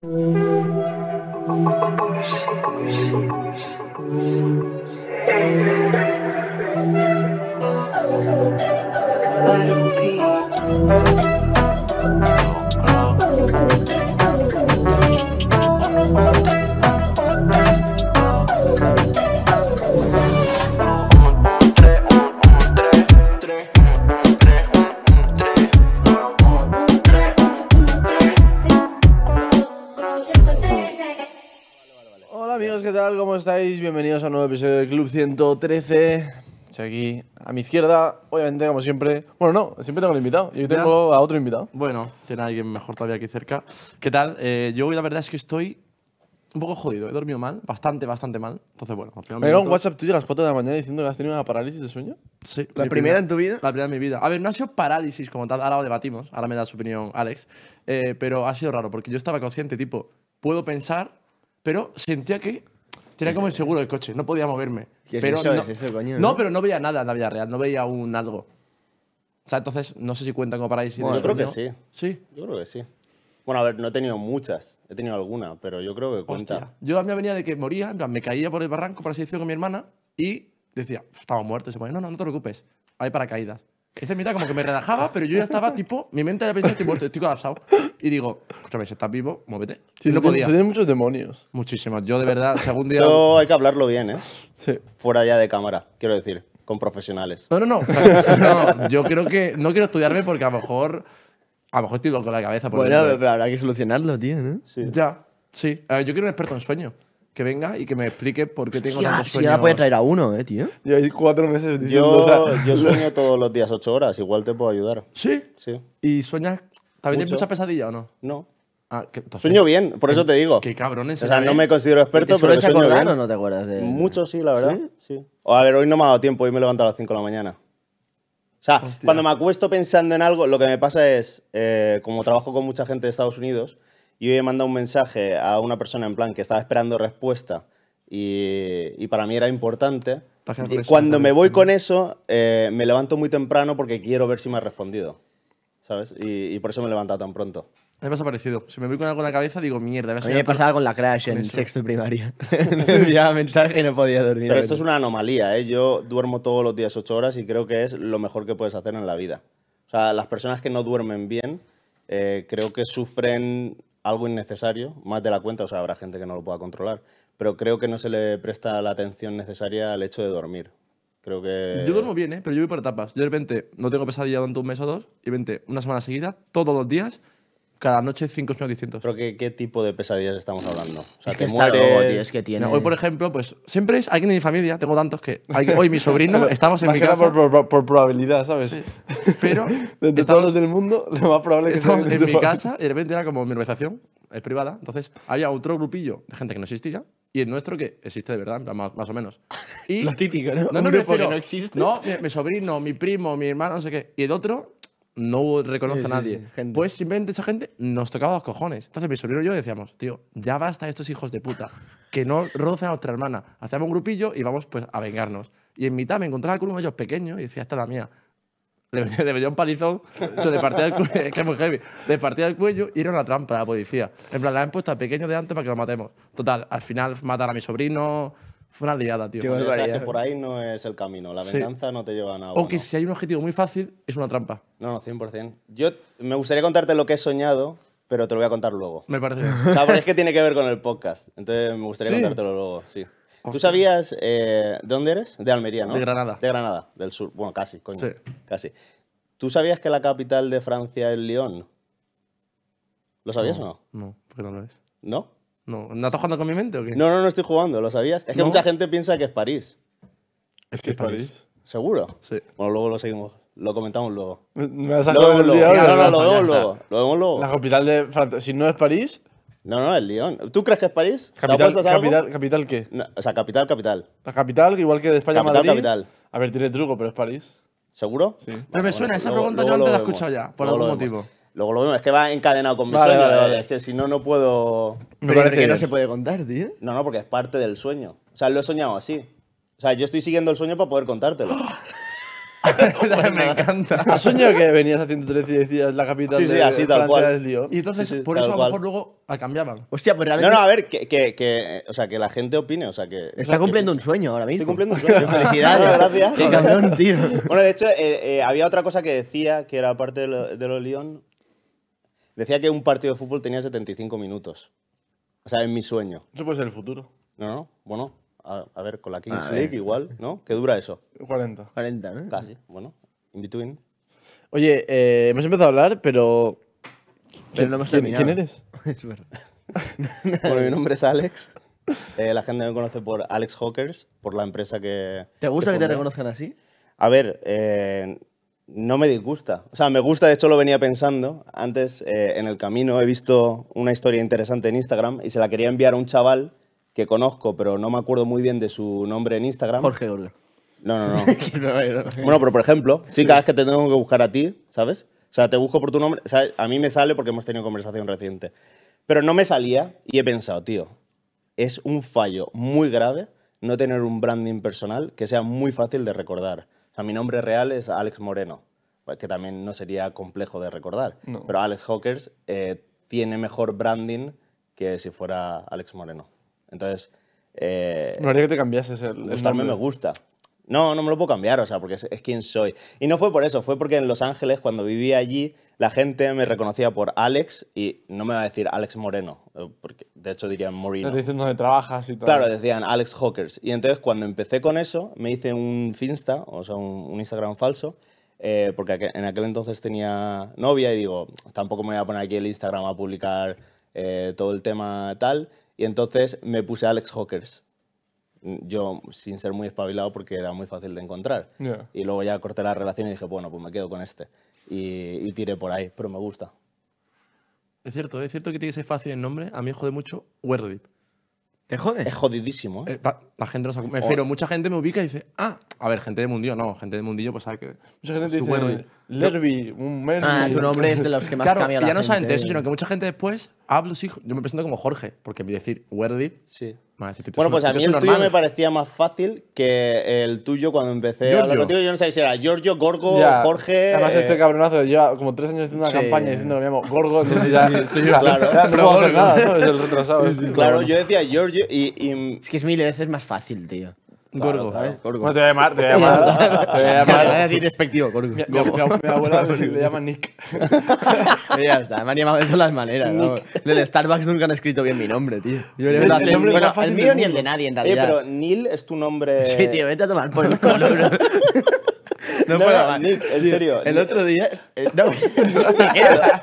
Let it be. Club 113. Estoy aquí a mi izquierda, obviamente, como siempre. Bueno, no, siempre tengo un invitado. Yo tengo a otro invitado. Bueno, tiene alguien mejor todavía aquí cerca. ¿Qué tal? Eh, yo hoy la verdad es que estoy un poco jodido. He dormido mal, bastante, bastante mal. Entonces, bueno, al final. ¿Me un WhatsApp tuyo a las 4 de la mañana diciendo que has tenido una parálisis de sueño? Sí, ¿La primera, en tu vida? La primera en mi vida. A ver, no ha sido parálisis como tal, ahora lo debatimos, ahora me da su opinión Alex, eh, pero ha sido raro porque yo estaba consciente, tipo, puedo pensar, pero sentía que Tenía como inseguro el coche, no podía moverme. ¿Qué es eso, no, ¿no? pero no veía nada en la vida real, no veía un algo. O sea, entonces no sé si cuentan como parálisis bueno, Yo creo que sí. Sí. Yo creo que sí. Bueno, a ver, no he tenido muchas, he tenido alguna, pero yo creo que cuenta. yo a mí venía de que moría, me caía por el barranco, por así decirlo, con mi hermana y decía, estaba muerto. Y se ponía, no, no, no te preocupes, hay paracaídas. Esa mitad como que me relajaba, pero yo ya estaba tipo, mi mente ya pensaba, estoy muerto, estoy colapsado. Y digo, escúchame, si estás vivo, muévete. Sí, no podía. Tienes muchos demonios. Muchísimos. Yo de verdad, si algún día... Eso hay que hablarlo bien, ¿eh? Sí. Fuera ya de cámara, quiero decir, con profesionales. No, no, no. yo creo que no quiero estudiarme porque a lo mejor... A lo mejor estoy con la cabeza. bueno, pero habrá que solucionarlo, tío, ¿no? Ya, sí. Ver, yo quiero un experto en sueño que venga y que me explique por qué tengo tantos sueños. Si ahora puedes traer a uno, eh, tío. Yo hay cuatro meses diciendo... Yo, sueño todos los días ocho horas, igual te puedo ayudar. ¿Sí? Sí. ¿Y sueñas? ¿También tienes mucha pesadilla o no? No. Ah, sueño bien, por eso te digo. Qué cabrones. O sea, ¿eh? no me considero experto, pero sueño bien. no te acuerdas? De... Mucho sí, la verdad. ¿Sí? O, a ver, hoy no me ha dado tiempo, hoy me he levantado a las cinco de la mañana. O sea, cuando me acuesto pensando en algo, lo que me pasa es, eh, como trabajo con mucha gente de Estados Unidos, hoy he mandado un mensaje a una persona en plan que estaba esperando respuesta y, para mí era importante. Y cuando me voy con eso, eh, me levanto muy temprano porque quiero ver si me ha respondido. ¿Sabes? Y, por eso me he levantado tan pronto. me parecido. Si me voy con algo en la cabeza, digo, mierda. A mí me pasaba con la crash en el sexto de primaria. me enviaba mensaje y no podía dormir. Pero esto es una anomalía, ¿eh? Yo duermo todos los días ocho horas y creo que es lo mejor que puedes hacer en la vida. O sea, las personas que no duermen bien eh, creo que sufren algo innecesario, más de la cuenta, o sea, habrá gente que no lo pueda controlar, pero creo que no se le presta la atención necesaria al hecho de dormir. Creo que... Yo duermo bien, ¿eh? pero yo voy por etapas. Yo de repente no tengo pesadilla durante un mes o dos y vente una semana seguida, todos los días, cada noche cinco sueños distintos. ¿Pero qué, qué tipo de pesadillas estamos hablando? O sea, que te es que tiene... hoy, por ejemplo, pues siempre es alguien de mi familia, tengo tantos que... hoy mi sobrino, estamos en mi casa... Por, por, por probabilidad, ¿sabes? Sí. Pero... de todos los del mundo, lo más probable es que... Estamos en mi casa y de repente era como mi organización, es privada, entonces había otro grupillo de gente que no existía y el nuestro que existe de verdad, más, o menos. Y, Lo típico, ¿no? No, no, no existe. No, mi sobrino, mi primo, mi hermano, no sé qué. Y el otro no reconoce a nadie. pues simplemente esa gente nos tocaba los cojones. Entonces mi sobrino y yo decíamos, tío, ya basta estos hijos de puta, que no rocen a nuestra hermana. Hacíamos un grupillo y vamos pues a vengarnos. Y en mitad me encontraba con uno de ellos pequeño y decía, esta es la mía. Le metía un palizón, de partida del cuello, que es muy heavy, de partida del cuello y era una trampa a la policía. En plan, la han puesto al pequeño de antes para que lo matemos. Total, al final matar a mi sobrino, fue una liada, tío. que por ahí no es el camino. La venganza no te lleva a nada. O que si hay un objetivo muy fácil, es una trampa. No, no, 100%. Yo me gustaría contarte lo que he soñado, pero te lo voy a contar luego. Me parece. O sea, porque es que tiene que ver con el podcast. Entonces me gustaría contártelo luego, sí. ¿Tú sabías eh, de dónde eres? De Almería, ¿no? De Granada. De Granada, del sur. Bueno, casi, coño. Sí. Casi. ¿Tú sabías que la capital de Francia es Lyon? ¿Lo sabías o no? No, porque no lo es. ¿No? No, ¿No estás jugando con mi mente o qué? No, no, no estoy jugando, ¿lo sabías? Es que mucha gente piensa que es París. ¿Es que es París? ¿Seguro? Sí. Bueno, luego lo seguimos. Lo comentamos luego. luego, no, lo vemos luego. Lo vemos La capital de Francia. Si no es París. No, no, es Lyon. ¿Tú crees que es París? ¿Capital, capital, capital qué? o sea, capital, capital. La capital, igual que de España capital, Madrid. Capital, A ver, tiene truco, pero es París. ¿Seguro? Sí. Pero me suena, esa pregunta yo antes la he escuchado ya, por algún motivo. Luego lo es que va encadenado con mi sueño. Es que si no, no puedo. Me parece que no se puede contar, tío. No, no, porque es parte del sueño. O sea, lo he soñado así. O sea, yo estoy siguiendo el sueño para poder contártelo. me pues encanta. ¿Has soñado que venías a 113 y decías la capital sí, sí, así, tal cual. Y entonces, por eso a lo mejor luego cambiaban. Hostia, pero pues realmente no, no, a ver, que, que, o sea, que la gente opine. O sea, que. está cumpliendo un sueño ahora mismo. Estoy cumpliendo un sueño. Felicidades. Gracias. Qué cabrón, tío. Bueno, de hecho, eh, eh, había otra cosa que decía que era parte de lo, de León, Decía que un partido de fútbol tenía 75 minutos. O sea, en mi sueño. Eso puede ser el futuro. No, no, bueno, a, ver, con la Kings ah, League eh. igual, ¿no? ¿Qué dura eso? 40. 40, ¿no? Casi, bueno, in between. Oye, eh, hemos empezado a hablar, pero. Pero no hemos terminado. ¿Quién eres? Es verdad. Bueno, mi nombre es Alex. Eh, la gente me conoce por Alex Hawkers, por la empresa que... ¿Te gusta que te reconozcan así? A ver, eh, no me disgusta. O sea, me gusta, de hecho lo venía pensando. Antes, eh, en el camino, he visto una historia interesante en Instagram y se la quería enviar a un chaval que conozco, pero no me acuerdo muy bien de su nombre en Instagram. Jorge Orla. No, no, no. bueno, pero por ejemplo, sí, cada vez que te tengo que buscar a ti, ¿sabes? O sea, te busco por tu nombre. O sea, a mí me sale porque hemos tenido conversación reciente. Pero no me salía y he pensado, tío, es un fallo muy grave no tener un branding personal que sea muy fácil de recordar mi nombre real es Alex Moreno, que también no sería complejo de recordar. Pero Alex Hawkers eh, tiene mejor branding que si fuera Alex Moreno. Entonces... Eh, me que te cambiases el, el me gusta. No, no me lo puedo cambiar, o sea, porque es, quien soy. Y no fue por eso, fue porque en Los Ángeles, cuando vivía allí, la gente me reconocía por Alex y no me va a decir Alex Moreno, eh, porque de hecho dirían Moreno. Estás dicen donde trabajas y todo. Claro, decían Alex Hawkers. Y entonces cuando empecé con eso, me hice un Finsta, o sea, un, Instagram falso, eh, porque en aquel entonces tenía novia y digo, tampoco me voy a poner aquí el Instagram a publicar eh, todo el tema tal. Y entonces me puse Alex Hawkers yo sin ser muy espabilado porque era muy fácil de encontrar. Y luego ya corté la relación y dije, bueno, pues me quedo con este. Y, y tiré por ahí, pero me gusta. Es cierto, ¿eh? es cierto que tiene ese fácil el nombre. A mí jode mucho Werdip. ¿Te jode? Es jodidísimo. la ¿eh? Eh, gente Me refiero, mucha gente me ubica y dice, ah, a ver, gente de mundillo, no, gente de mundillo, pues sabe que. Mucha gente dice, Lerby, un mes. Ah, tu nombre es de los que más claro, cambia la Ya no saben de eso, sino que mucha gente después habla sí, yo me presento como Jorge, porque decir Werdy. Sí. bueno, pues a mí el tuyo me parecía más fácil que el tuyo cuando empecé Yo no sabía si era Giorgio, Gorgo, Jorge. Además, este eh, cabronazo lleva como tres años haciendo una campaña diciendo que me llamo Gorgo. Entonces ya, claro. El retrasado. claro, yo decía Giorgio y, y. Es que es mil veces más fácil, tío. Gorgo, claro, Gorgo. Bueno, te voy a llamar. Te voy a llamar. te voy a así despectivo, Gorgo. Mi, abuela le llama Nick. ya está, me han llamado de todas las maneras. Del Starbucks nunca han escrito bien mi nombre, tío. Yo le hacer, el, bueno, el mío ni el de nadie, en realidad. Oye, pero Neil es tu nombre. Sí, tío, vete a tomar por el color no, no puedo Nick, en serio. El otro día. Eh, no,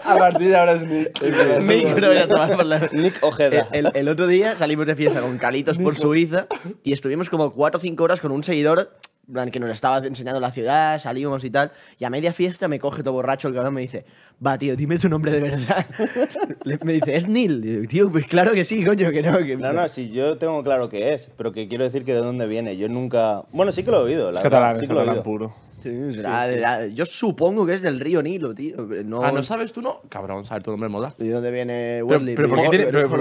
A partir de ahora es Nick. Nick, no voy a Nick Ojeda. Eh, el, otro día salimos de fiesta con Calitos por Suiza y estuvimos como 4 o 5 horas con un seguidor que nos estaba enseñando la ciudad, salimos y tal, y a media fiesta me coge todo borracho el cabrón y me dice, va, tío, dime tu nombre de verdad. me dice, es Neil. tío, pues claro que sí, coño, que no. Que... No, no, sí, yo tengo claro que es, pero que quiero decir que de dónde viene. Yo nunca... Bueno, sí que lo he oído. La es catalán, sí que he oído. puro yo supongo que es del río Nilo, tío. No... Ah, ¿no sabes tú, no? Cabrón, sabes tu nombre modas de dónde viene Wendy? Pero, ¿por,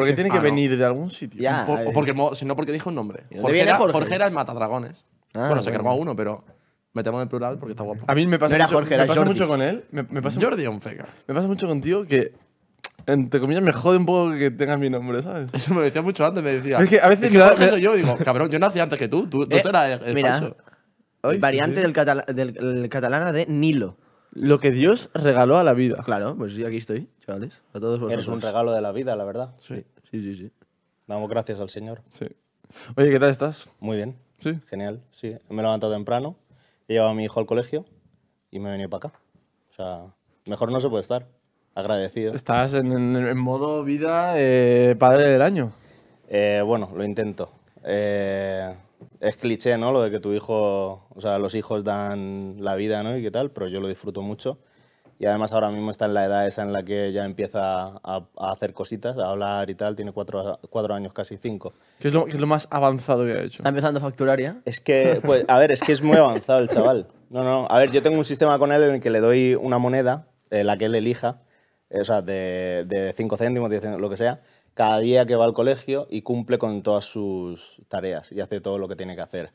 qué tiene, que ah, venir de algún sitio? Eh. o porque, si no, porque dijo un nombre. Jorge era, Jorge? era el matadragones. Ah, bueno, se cargó a uno, pero metemos en plural porque está guapo. A mí me pasa, mucho, con él. Me, me pasa Jordi Onfega. Me pasa mucho contigo que entre comillas, me jode un poco que tengas mi nombre, ¿sabes? Eso me decía mucho antes, me decía. Es que a veces yo, digo, cabrón, yo nací antes que tú, tú, tú eh, eras el, mira, falso variante del, catalán catalana de Nilo. Lo que Dios regaló a la vida. Claro, pues sí, aquí estoy, chavales. A todos vosotros. Eres un regalo de la vida, la verdad. Sí, sí, sí. sí. Damos gracias al Señor. Sí. Oye, ¿qué tal estás? Muy bien. Sí. Genial, sí. Me he levantado temprano, he llevado a mi hijo al colegio y me he venido para acá. O sea, mejor no se puede estar. Agradecido. Estás en, modo vida eh, padre del año. Eh, bueno, lo intento. Eh, es cliché, ¿no? Lo de que tu hijo, o sea, los hijos dan la vida, ¿no? Y qué tal, pero yo lo disfruto mucho. Y además ahora mismo está en la edad esa en la que ya empieza a, hacer cositas, a hablar y tal. Tiene cuatro, cuatro años, casi cinco. ¿Qué es, lo, más avanzado que ha hecho? ¿Está empezando a facturar ya? Es que, pues, a ver, es que es muy avanzado el chaval. No, no, a ver, yo tengo un sistema con él en el que le doy una moneda, eh, la que él elija, eh, o sea, de cinco céntimos, céntimos, lo que sea cada día que va al colegio y cumple con todas sus tareas y hace todo lo que tiene que hacer.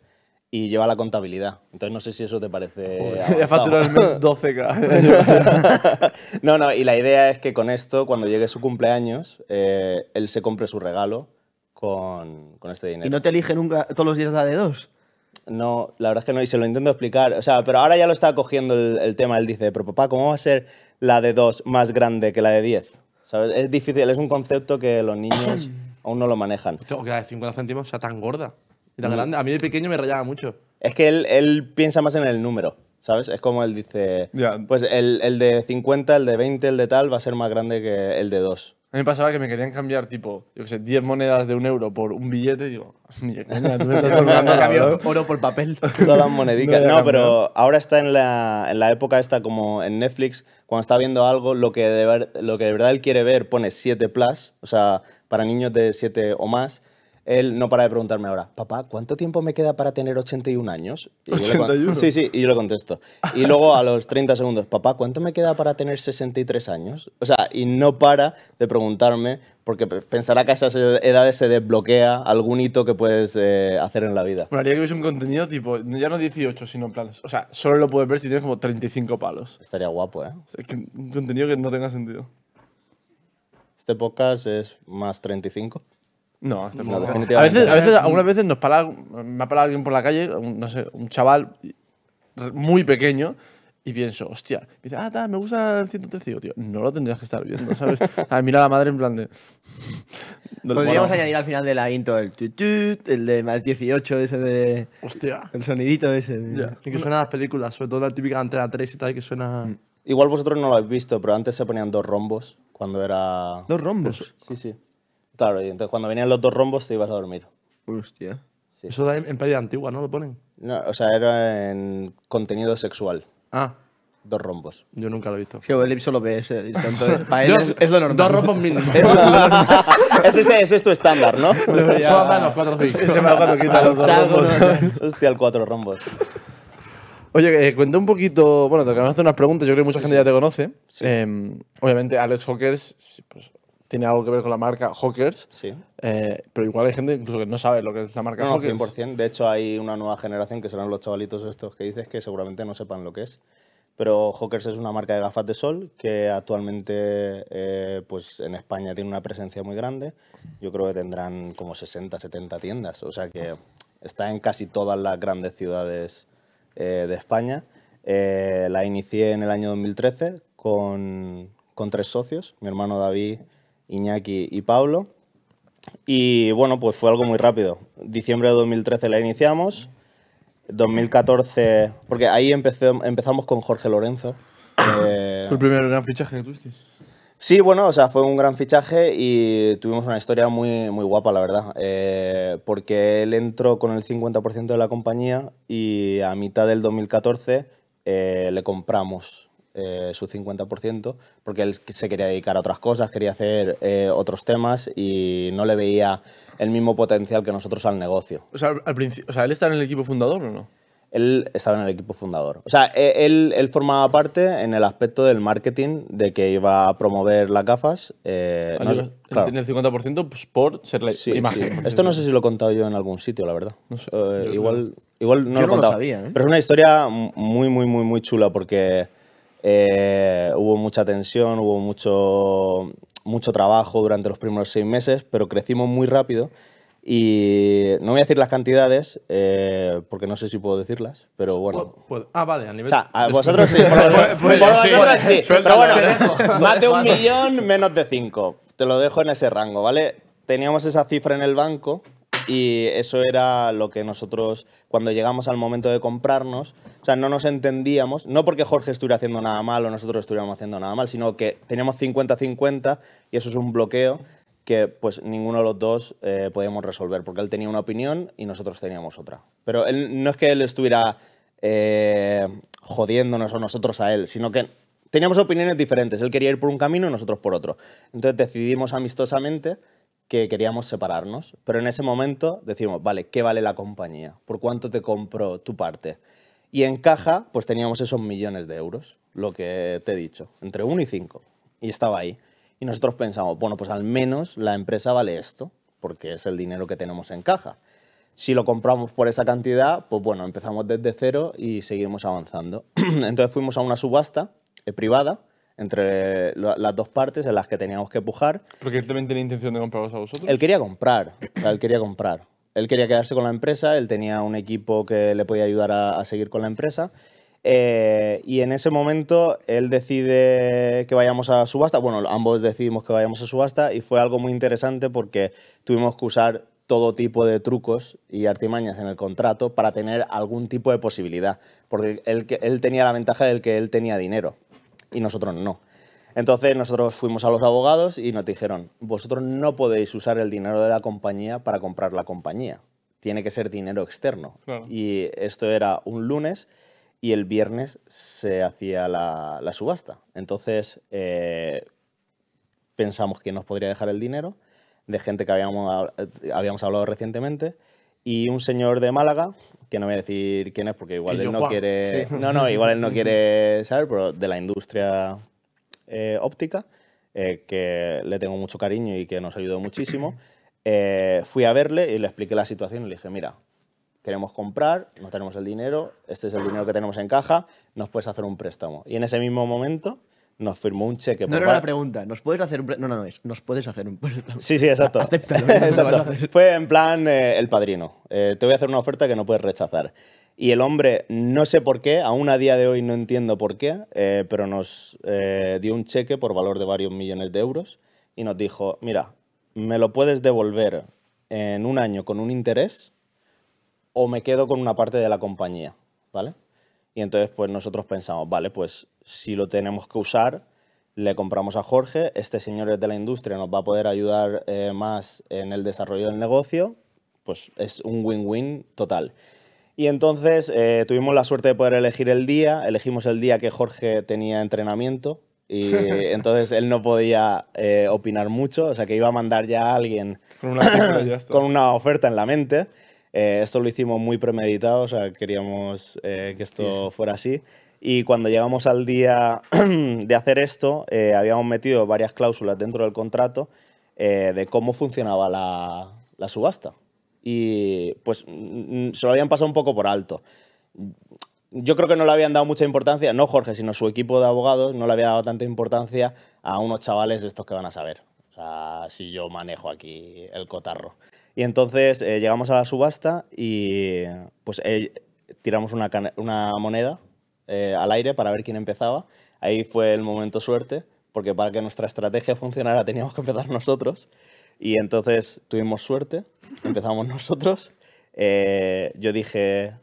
Y lleva la contabilidad. Entonces no sé si eso te parece... Ya 12 no, no, y la idea es que con esto, cuando llegue su cumpleaños, eh, él se compre su regalo con, este dinero. ¿Y no te elige nunca todos los días la de dos? No, la verdad es que no, y se lo intento explicar. O sea, pero ahora ya lo está cogiendo el, tema. Él dice, pero papá, ¿cómo va a ser la de dos más grande que la de 10? ¿sabes? Es difícil, es un concepto que los niños aún no lo manejan. Tengo que de 50 céntimos sea tan gorda y tan mm. grande. A mí de pequeño me rayaba mucho. Es que él, él piensa más en el número. ¿Sabes? Es como él dice, pues el, el, de 50, el de 20, el de tal va a ser más grande que el de 2. A mí me pasaba que me querían cambiar, tipo, yo qué sé, 10 monedas de un euro por un billete digo, ni me estás oro por papel. Todas las monedicas. No, pero ahora está en la, en la época esta como en Netflix, cuando está viendo algo, lo que de, ver, lo que de verdad él quiere ver pone 7 plus, o sea, para niños de 7 o más, él no para de preguntarme ahora, papá, ¿cuánto tiempo me queda para tener 81 años? Y 81. sí, sí, y yo le contesto. Y luego a los 30 segundos, papá, ¿cuánto me queda para tener 63 años? O sea, y no para de preguntarme porque pensará que a esas edades se desbloquea algún hito que puedes eh, hacer en la vida. Bueno, haría que hubiese un contenido tipo, ya no 18, sino en plan, o sea, solo lo puedes ver si tienes como 35 palos. Estaría guapo, ¿eh? que un contenido que no tenga sentido. Este podcast es más 35. No, A veces, a veces, algunas veces nos para, me ha parado alguien por la calle, un, no sé, un chaval muy pequeño, y pienso, hostia, ah, me gusta el 113, tío, no lo tendrías que estar viendo, ¿sabes? A mira a la madre en plan de... Podríamos añadir al final de la intro el -tut, el de más 18, ese de... Hostia. El sonidito ese. que suena a las películas, sobre todo la típica Antena 3 y tal, que suena... Mm. Igual vosotros no lo habéis visto, pero antes se ponían dos rombos cuando era... ¿Dos rombos? Sí, sí. Claro, y entonces cuando venían los dos rombos te ibas a dormir. Hostia. Eso da en, pelea antigua, ¿no? Lo ponen. No, o sea, era en contenido sexual. Ah. Dos rombos. Yo nunca lo he visto. Sí, el Ipso lo ve ese. Para él es, lo normal. Dos rombos mínimo. ese, es, esto tu estándar, ¿no? Solo a mano, cuatro cinco. Se me los dos rombos. Hostia, el cuatro rombos. Oye, eh, cuéntame un poquito. Bueno, te acabas de hacer unas preguntas. Yo creo que mucha gente ya te conoce. Em, obviamente, Alex Hawkers, pues, tiene algo que ver con la marca Hawkers. Sí. Eh, pero igual hay gente incluso que no sabe lo que es la marca no, Hawkers. 100%. De hecho, hay una nueva generación que serán los chavalitos estos que dices que seguramente no sepan lo que es. Pero Hawkers es una marca de gafas de sol que actualmente eh, pues en España tiene una presencia muy grande. Yo creo que tendrán como 60, 70 tiendas. O sea que está en casi todas las grandes ciudades eh, de España. la inicié en el año 2013 con, con tres socios, mi hermano David, Iñaki y Pablo. Y bueno, pues fue algo muy rápido. Diciembre de 2013 la iniciamos. 2014, porque ahí empezamos con Jorge Lorenzo. Eh, ¿Fue el primer gran fichaje que tuviste? Sí, bueno, o sea, fue un gran fichaje y tuvimos una historia muy, muy guapa, la verdad. Eh, porque él entró con el 50% de la compañía y a mitad del 2014 eh, le compramos eh, su 50%, porque él se quería dedicar a otras cosas, quería hacer eh, otros temas y no le veía el mismo potencial que nosotros al negocio. O sea, al, ¿él estaba en el equipo fundador o no? Él estaba en el equipo fundador. O sea, e-, él, formaba parte en el aspecto del marketing de que iba a promover las gafas. Eh, el 50% pues, por ser la imagen. Esto no sé si lo he contado yo en algún sitio, la verdad. igual, no. igual no lo he contado. Lo sabía, pero es una historia muy, muy, muy, muy chula porque eh, hubo mucha tensión, hubo mucho, mucho trabajo durante los primeros seis meses, pero crecimos muy rápido. Y no voy a decir las cantidades, eh, porque no sé si puedo decirlas, pero bueno. ah, vale, a nivel. O sea, vosotros sí. vosotros pues, pues, sí. Pero bueno, más de un millón, menos de cinco. Te lo dejo en ese rango, ¿vale? Teníamos esa cifra en el banco y eso era lo que nosotros, cuando llegamos al momento de comprarnos, o sea, no nos entendíamos, no porque Jorge estuviera haciendo nada mal o nosotros estuviéramos haciendo nada mal, sino que teníamos 50-50 y eso es un bloqueo que pues ninguno de los dos eh, podíamos resolver, porque él tenía una opinión y nosotros teníamos otra. Pero él, no es que él estuviera eh, jodiéndonos o nosotros a él, sino que teníamos opiniones diferentes. Él quería ir por un camino y nosotros por otro. Entonces decidimos amistosamente que queríamos separarnos, pero en ese momento decimos, vale, ¿qué vale la compañía? ¿Por cuánto te compro tu parte? Y en caja, pues teníamos esos millones de euros, lo que te he dicho, entre 1 y 5, y estaba ahí. Y nosotros pensamos, bueno, pues al menos la empresa vale esto, porque es el dinero que tenemos en caja. Si lo compramos por esa cantidad, pues bueno, empezamos desde cero y seguimos avanzando. Entonces fuimos a una subasta eh, privada entre las dos partes en las que teníamos que pujar. Porque él también tenía intención de compraros a vosotros. Él quería comprar, o sea, él quería comprar. Él quería quedarse con la empresa, él tenía un equipo que le podía ayudar a, seguir con la empresa. Eh, y en ese momento él decide que vayamos a subasta. Bueno, ambos decidimos que vayamos a subasta y fue algo muy interesante porque tuvimos que usar todo tipo de trucos y artimañas en el contrato para tener algún tipo de posibilidad. Porque él, él tenía la ventaja del que él tenía dinero y nosotros no. Entonces nosotros fuimos a los abogados y nos dijeron, vosotros no podéis usar el dinero de la compañía para comprar la compañía, tiene que ser dinero externo. Y esto era un lunes y el viernes se hacía la, subasta. Entonces eh, pensamos que nos podría dejar el dinero de gente que habíamos, eh, habíamos hablado recientemente y un señor de Málaga, que no voy a decir quién es porque igual él no quiere. No, no, igual él no quiere saber, pero de la industria eh, óptica, eh, que le tengo mucho cariño y que nos ayudó muchísimo. Eh, fui a verle y le expliqué la situación y le dije, mira, queremos comprar, no tenemos el dinero, este es el dinero que tenemos en caja, nos puedes hacer un préstamo. Y en ese mismo momento nos firmó un cheque. No era la pregunta, ¿nos puedes hacer un No, no, no, es, ¿nos puedes hacer un Sí, sí, exacto. Fue en plan eh, el padrino. Eh, te voy a hacer una oferta que no puedes rechazar. Y el hombre, no sé por qué, aún a día de hoy no entiendo por qué, eh, pero nos dio un cheque por valor de varios millones de euros y nos dijo, mira, me lo puedes devolver en un año con un interés o me quedo con una parte de la compañía, ¿vale? Y entonces pues nosotros pensamos, vale, pues si lo tenemos que usar, le compramos a Jorge, este señor es de la industria, nos va a poder ayudar eh, más en el desarrollo del negocio, pues es un win-win total. Y entonces eh, tuvimos la suerte de poder elegir el día, elegimos el día que Jorge tenía entrenamiento y entonces él no podía eh, opinar mucho, o sea que iba a mandar ya a alguien con una oferta en la mente. Eh, esto lo hicimos muy premeditado, o sea, queríamos eh, que esto fuera así. Y cuando llegamos al día de hacer esto, eh, habíamos metido varias cláusulas dentro del contrato de cómo funcionaba la, subasta. Y pues se lo habían pasado un poco por alto. Yo creo que no le habían dado mucha importancia, no Jorge, sino su equipo de abogados, no le había dado tanta importancia a unos chavales estos que van a saber. O sea, si yo manejo aquí el cotarro. Y entonces eh, llegamos a la subasta y pues eh, tiramos una, moneda eh, al aire para ver quién empezaba. Ahí fue el momento suerte, porque para que nuestra estrategia funcionara teníamos que empezar nosotros. Y entonces tuvimos suerte, empezamos nosotros. yo dije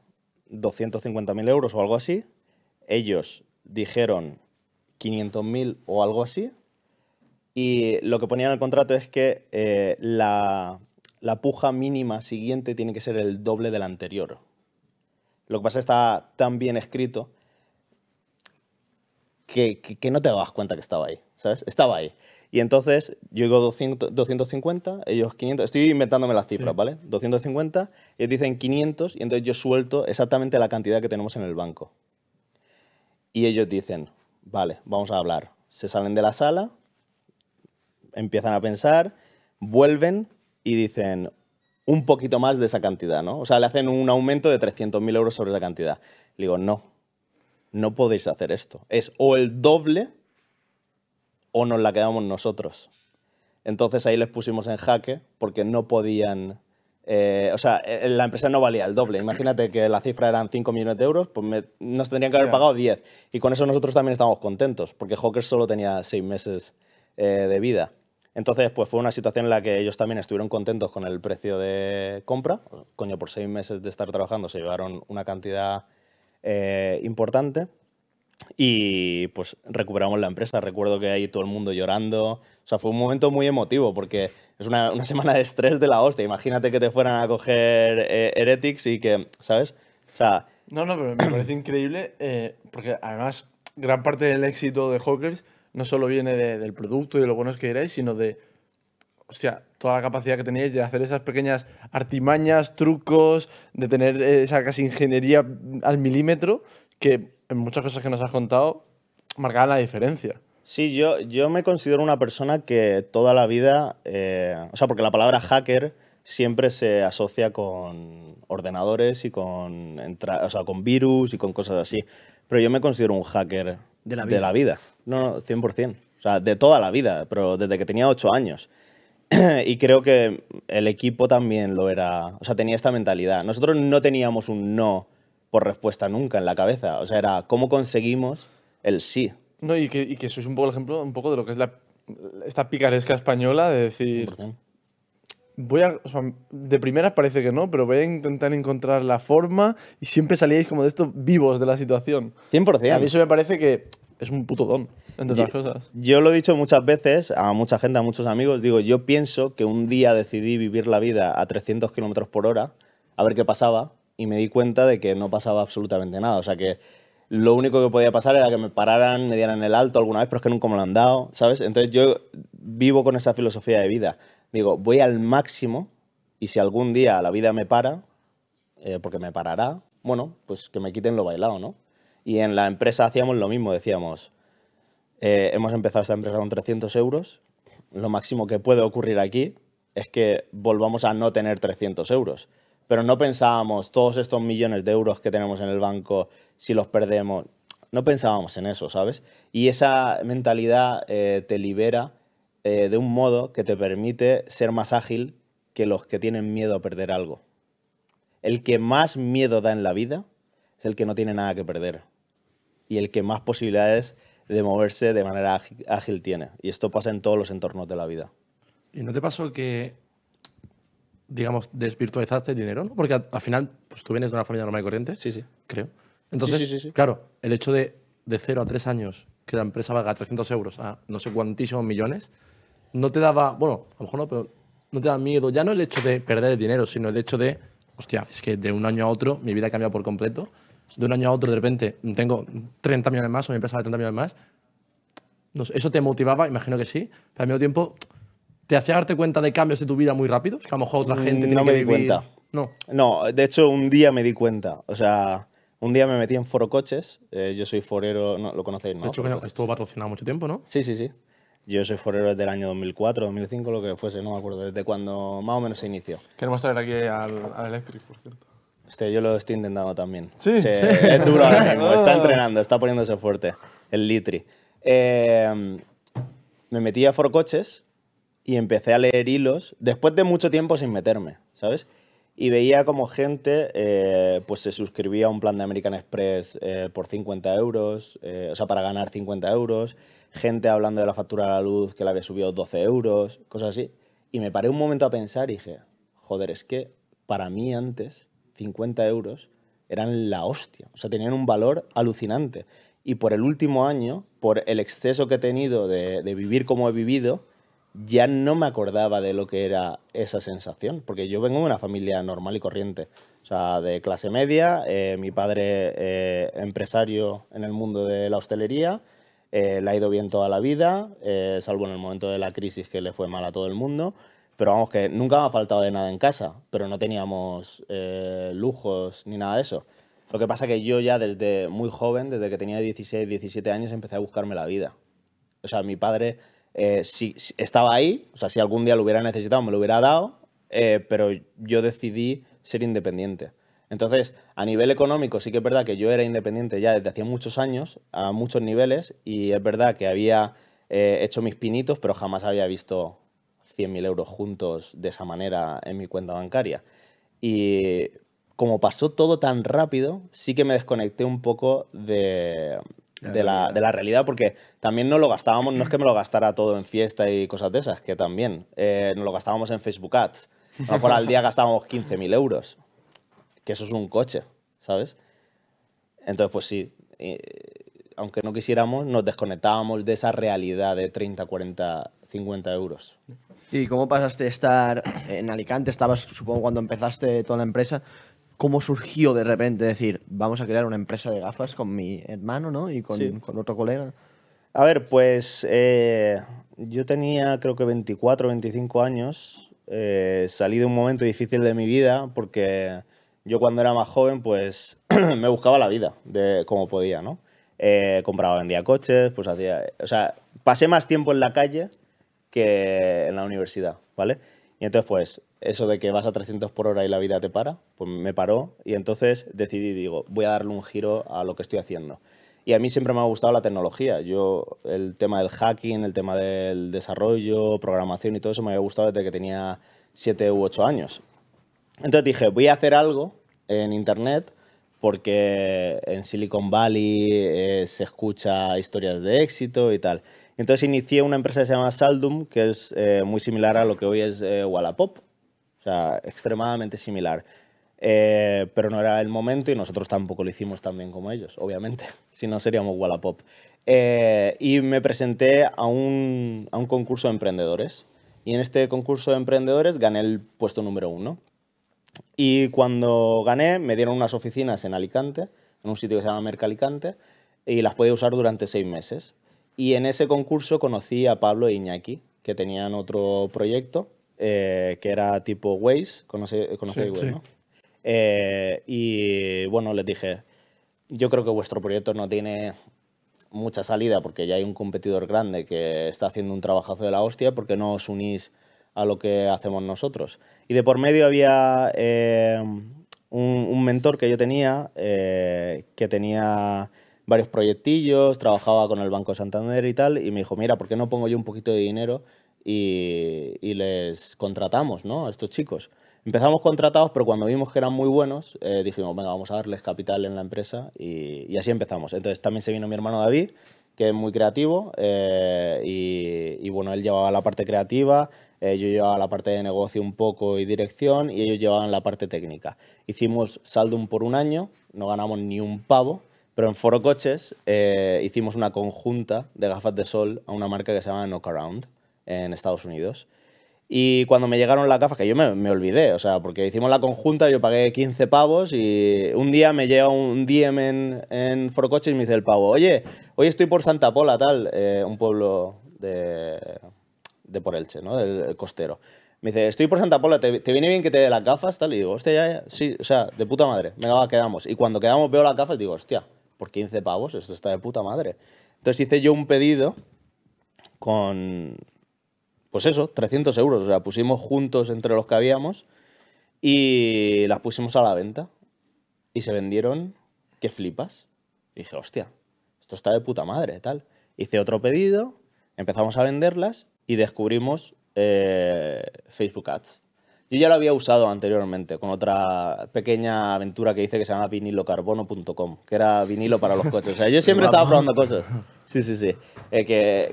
250.000 euros o algo así. Ellos dijeron 500.000 o algo así. Y lo que ponían en el contrato es que la la puja mínima siguiente tiene que ser el doble de la anterior. Lo que pasa es que está tan bien escrito que, no te das cuenta que estaba ahí, ¿sabes? Estaba ahí. Y entonces yo digo 250, ellos 500, estoy inventándome las cifras, ¿vale? 250, ellos dicen 500 y entonces yo suelto exactamente la cantidad que tenemos en el banco. Y ellos dicen, vale, vamos a hablar. Se salen de la sala, empiezan a pensar, vuelven y dicen un poquito más de esa cantidad, ¿no? O sea, le hacen un aumento de 300.000 euros sobre la cantidad. Le digo, no, no podéis hacer esto. Es o el doble o nos la quedamos nosotros. Entonces ahí les pusimos en jaque porque no podían... Eh, o sea, eh, la empresa no valía el doble. Imagínate que la cifra eran 5 millones de euros, pues nos tendrían que haber pagado 10. Y con eso nosotros también estábamos contentos, porque Hawker solo tenía 6 meses eh, de vida. Entonces, pues fue una situación en la que ellos también estuvieron contentos con el precio de compra. Coño, por seis meses de estar trabajando se llevaron una cantidad eh, importante y pues recuperamos la empresa. Recuerdo que ahí todo el mundo llorando. O sea, fue un momento muy emotivo porque es una, semana de estrés de la hostia. Imagínate que te fueran a coger eh, Heretics y que, ¿sabes? O No, no, pero me parece increíble eh, porque además gran parte del éxito de Hawkers no solo viene del producto y de lo buenos que erais, sino de, sea toda la capacidad que teníais de hacer esas pequeñas artimañas, trucos, de tener esa casi ingeniería al milímetro, que en muchas cosas que nos has contado marcaban la diferencia. Sí, yo, yo me considero una persona que toda la vida, eh, o sea, porque la palabra hacker siempre se asocia con ordenadores y con, o con virus y con cosas así, pero yo me considero un hacker De la vida. No, no, 100%. O sea, de toda la vida, pero desde que tenía 8 años. y creo que el equipo también lo era. O sea, tenía esta mentalidad. Nosotros no teníamos un no por respuesta nunca en la cabeza. O sea, era cómo conseguimos el sí. No, y que, y un poco el ejemplo un poco de lo que es la, esta picaresca española de decir. 100%. Voy a, o sea, de primeras parece que no, pero voy a intentar encontrar la forma y siempre salíais como de esto vivos de la situación. 100%. A mí eso me parece que es un puto don, entre otras cosas. Yo lo he dicho muchas veces a mucha gente, a muchos amigos, digo, yo pienso que un día decidí vivir la vida a 300 kilómetros por hora, a ver qué pasaba, y me di cuenta de que no pasaba absolutamente nada. O sea que lo único que podía pasar era que me pararan, me dieran el alto alguna vez, pero es que nunca me lo han dado, ¿sabes? Entonces yo vivo con esa filosofía de vida. Digo, voy al máximo y si algún día la vida me para, eh, porque me parará, bueno, pues que me quiten lo bailado, ¿no? Y en la empresa hacíamos lo mismo, decíamos, eh, hemos empezado esta empresa con 300 euros, lo máximo que puede ocurrir aquí es que volvamos a no tener 300 euros. Pero no pensábamos todos estos millones de euros que tenemos en el banco, si los perdemos, no pensábamos en eso, ¿sabes? Y esa mentalidad eh, te libera eh, de un modo que te permite ser más ágil que los que tienen miedo a perder algo. El que más miedo da en la vida es el que no tiene nada que perder y el que más posibilidades de moverse de manera ágil tiene. Y esto pasa en todos los entornos de la vida. ¿Y no te pasó que, digamos, desvirtualizaste el dinero? Porque al final pues, tú vienes de una familia normal y corriente. Sí, sí. Creo. Entonces, claro, el hecho de de 0 a tres años que la empresa valga 300 euros a no sé cuantísimos millones, no te daba, bueno, a lo mejor no, pero no te daba miedo ya no el hecho de perder el dinero, sino el hecho de, hostia, es que de un año a otro mi vida ha cambiado por completo de un año a otro de repente tengo 30 millones más o mi empresa de 30 millones más, eso te motivaba, imagino que sí, pero al mismo tiempo te hacía darte cuenta de cambios de tu vida muy rápidos, que a lo mejor otra gente... Mm, no me di cuenta. No. No, de hecho un día me di cuenta, o sea... Un día me metí en Foro Coches, eh, yo soy forero, no, lo conocéis, ¿no? De hecho, estuvo patrocinado mucho tiempo, ¿no? Sí, sí, sí. Yo soy forero desde el año 2004, 2005, lo que fuese, no me acuerdo, desde cuando más o menos se inició. Queremos traer aquí al Electric, por cierto. Este, yo lo estoy intentando también. Sí. Es duro ahora mismo. Está entrenando, está poniéndose fuerte. El litri. Em, me metí a Forcoches y empecé a leer hilos después de mucho tiempo sin meterme, ¿sabes? Y veía como gente eh, pues se suscribía a un plan de American Express eh, por 50 euros, eh, o sea, para ganar 50 euros, gente hablando de la factura de la luz que la había subido 12 euros, cosas así. Y me paré un momento a pensar y dije, joder, es que para mí antes 50 euros eran la hostia. O sea, tenían un valor alucinante. Y por el último año, por el exceso que he tenido de, vivir como he vivido, ya no me acordaba de lo que era esa sensación. Porque yo vengo de una familia normal y corriente. O sea, de clase media, eh, mi padre eh, empresario en el mundo de la hostelería, eh, le ha ido bien toda la vida, salvo en el momento de la crisis que le fue mal a todo el mundo. Pero vamos, que nunca me ha faltado de nada en casa, pero no teníamos eh, lujos ni nada de eso. Lo que pasa que yo ya desde muy joven, desde que tenía 16, 17 años, empecé a buscarme la vida. O sea, mi padre eh, si, estaba ahí, o sea, si algún día lo hubiera necesitado, me lo hubiera dado, eh, pero yo decidí ser independiente. Entonces, a nivel económico, sí que es verdad que yo era independiente ya desde hacía muchos años, a muchos niveles, y es verdad que había hecho mis pinitos, pero jamás había visto 100.000 euros juntos de esa manera en mi cuenta bancaria. Y como pasó todo tan rápido, sí que me desconecté un poco de, la, realidad, porque también no lo gastábamos, no es que me lo gastara todo en fiesta y cosas de esas, que también, eh, no lo gastábamos en Facebook Ads. A lo al día gastábamos 15.000 euros, que eso es un coche, ¿sabes? Entonces, pues sí, eh, aunque no quisiéramos, nos desconectábamos de esa realidad de 30, 40 50 euros. ¿Y cómo pasaste a estar en Alicante? Estabas, supongo, cuando empezaste toda la empresa. ¿Cómo surgió de repente decir, vamos a crear una empresa de gafas con mi hermano ¿no? y con, otro colega? A ver, pues eh, yo tenía creo que 24, 25 años. Eh, salí de un momento difícil de mi vida porque yo cuando era más joven pues me buscaba la vida de como podía, ¿no? Eh, compraba, vendía coches, pues hacía... O sea, pasé más tiempo en la calle que en la universidad, ¿vale? Y entonces, pues, eso de que vas a 300 por hora y la vida te para, pues me paró y entonces decidí, digo, voy a darle un giro a lo que estoy haciendo. Y a mí siempre me ha gustado la tecnología. Yo, el tema del hacking, el tema del desarrollo, programación y todo eso me había gustado desde que tenía 7 u 8 años. Entonces dije, voy a hacer algo en Internet porque en Silicon Valley eh, se escucha historias de éxito y tal. Entonces inicié una empresa que se llama Saldum, que es eh, muy similar a lo que hoy es eh, Wallapop, o sea, extremadamente similar. Eh, pero no era el momento y nosotros tampoco lo hicimos tan bien como ellos, obviamente, si no seríamos Wallapop. y me presenté a un, a un concurso de emprendedores. Y en este concurso de emprendedores gané el puesto número uno. Y cuando gané, me dieron unas oficinas en Alicante, en un sitio que se llama Merca Alicante, y las podía usar durante seis meses. Y en ese concurso conocí a Pablo e Iñaki, que tenían otro proyecto eh, que era tipo Waze. ¿Conocéis Waze, no? Eh, y bueno, les dije, yo creo que vuestro proyecto no tiene mucha salida porque ya hay un competidor grande que está haciendo un trabajazo de la hostia porque no os unís a lo que hacemos nosotros. Y de por medio había eh, un, mentor que yo tenía, que tenía varios proyectillos, trabajaba con el Banco Santander y tal, y me dijo, mira, ¿por qué no pongo yo un poquito de dinero y, les contratamos ¿no? a estos chicos? Empezamos contratados, pero cuando vimos que eran muy buenos, eh, dijimos, venga, vamos a darles capital en la empresa y, así empezamos. Entonces también se vino mi hermano David, que es muy creativo eh, y, y, bueno, él llevaba la parte creativa, eh, yo llevaba la parte de negocio un poco y dirección y ellos llevaban la parte técnica. Hicimos Saldum por un año, no ganamos ni un pavo, pero en Foro eh, hicimos una conjunta de gafas de sol a una marca que se llama Around en Estados Unidos. Y cuando me llegaron las gafas, que yo me, olvidé, o sea, porque hicimos la conjunta, yo pagué 15 pavos y un día me llega un DM en, en Forocoches y me dice el pavo, oye, hoy estoy por Santa Pola, tal, eh, un pueblo de, de por Elche, ¿no? Del costero. Me dice, estoy por Santa Pola, ¿te, viene bien que te dé las gafas? Tal, y digo, hostia, ya, sí, o sea, de puta madre, venga, va, quedamos. Y cuando quedamos veo las gafas, digo, hostia, por 15 pavos, esto está de puta madre. Entonces hice yo un pedido con, pues eso, 300 euros. O sea, pusimos juntos entre los que habíamos y las pusimos a la venta. Y se vendieron, que flipas. Y dije, hostia, esto está de puta madre, tal. Hice otro pedido, empezamos a venderlas y descubrimos eh, Facebook Ads. Yo ya lo había usado anteriormente con otra pequeña aventura que hice que se llama vinilocarbono.com, que era vinilo para los coches. O sea, yo siempre estaba probando cosas. Sí, sí, sí. Eh, que,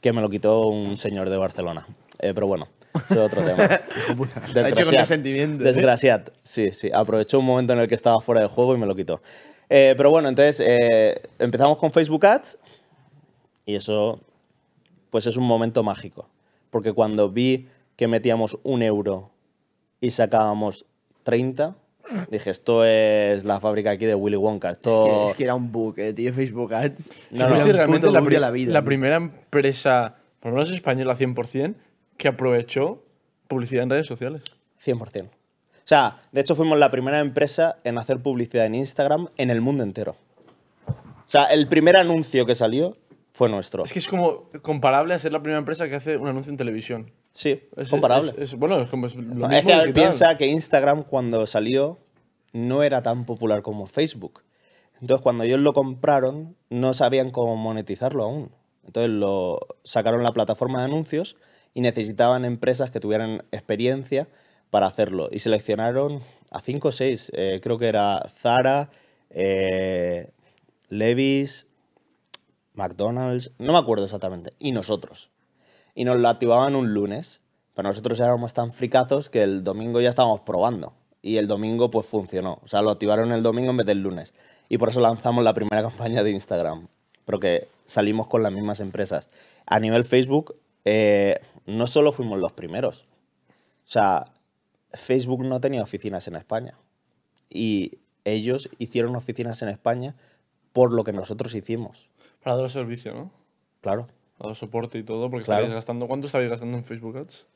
que me lo quitó un señor de Barcelona. Eh, pero bueno, es otro tema. Desgraciado. Desgraciado. ¿eh? Sí, sí. Aprovechó un momento en el que estaba fuera de juego y me lo quitó. pero bueno, entonces empezamos con Facebook Ads y eso pues es un momento mágico. Porque cuando vi que metíamos un euro y sacábamos 30. Dije, esto es la fábrica aquí de Willy Wonka. Esto... Es, que, era un buque eh, Facebook Ads. No, es realmente la, la primera empresa, por lo menos española 100%, que aprovechó publicidad en redes sociales. 100%. O sea, de hecho fuimos la primera empresa en hacer publicidad en Instagram en el mundo entero. O sea, el primer anuncio que salió fue nuestro. Es que es como comparable a ser la primera empresa que hace un anuncio en televisión. Sí, es comparable. Es, bueno, piensa que Instagram cuando salió no era tan popular como Facebook. Entonces, cuando ellos lo compraron, no sabían cómo monetizarlo aún. Entonces, lo sacaron la plataforma de anuncios y necesitaban empresas que tuvieran experiencia para hacerlo. Y seleccionaron a cinco o seis. Eh, creo que era Zara, eh, Levis, McDonald's, no me acuerdo exactamente. Y nosotros y nos lo activaban un lunes. Pero nosotros éramos tan fricazos que el domingo ya estábamos probando. Y el domingo pues funcionó. O sea, lo activaron el domingo en vez del lunes. Y por eso lanzamos la primera campaña de Instagram. Pero que salimos con las mismas empresas. A nivel Facebook, eh, no solo fuimos los primeros. O sea, Facebook no tenía oficinas en España. Y ellos hicieron oficinas en España por lo que nosotros hicimos. Para dar servicio, ¿no? Claro a soporte y todo, porque claro. gastando. ¿Cuánto estáis gastando en Facebook Ads?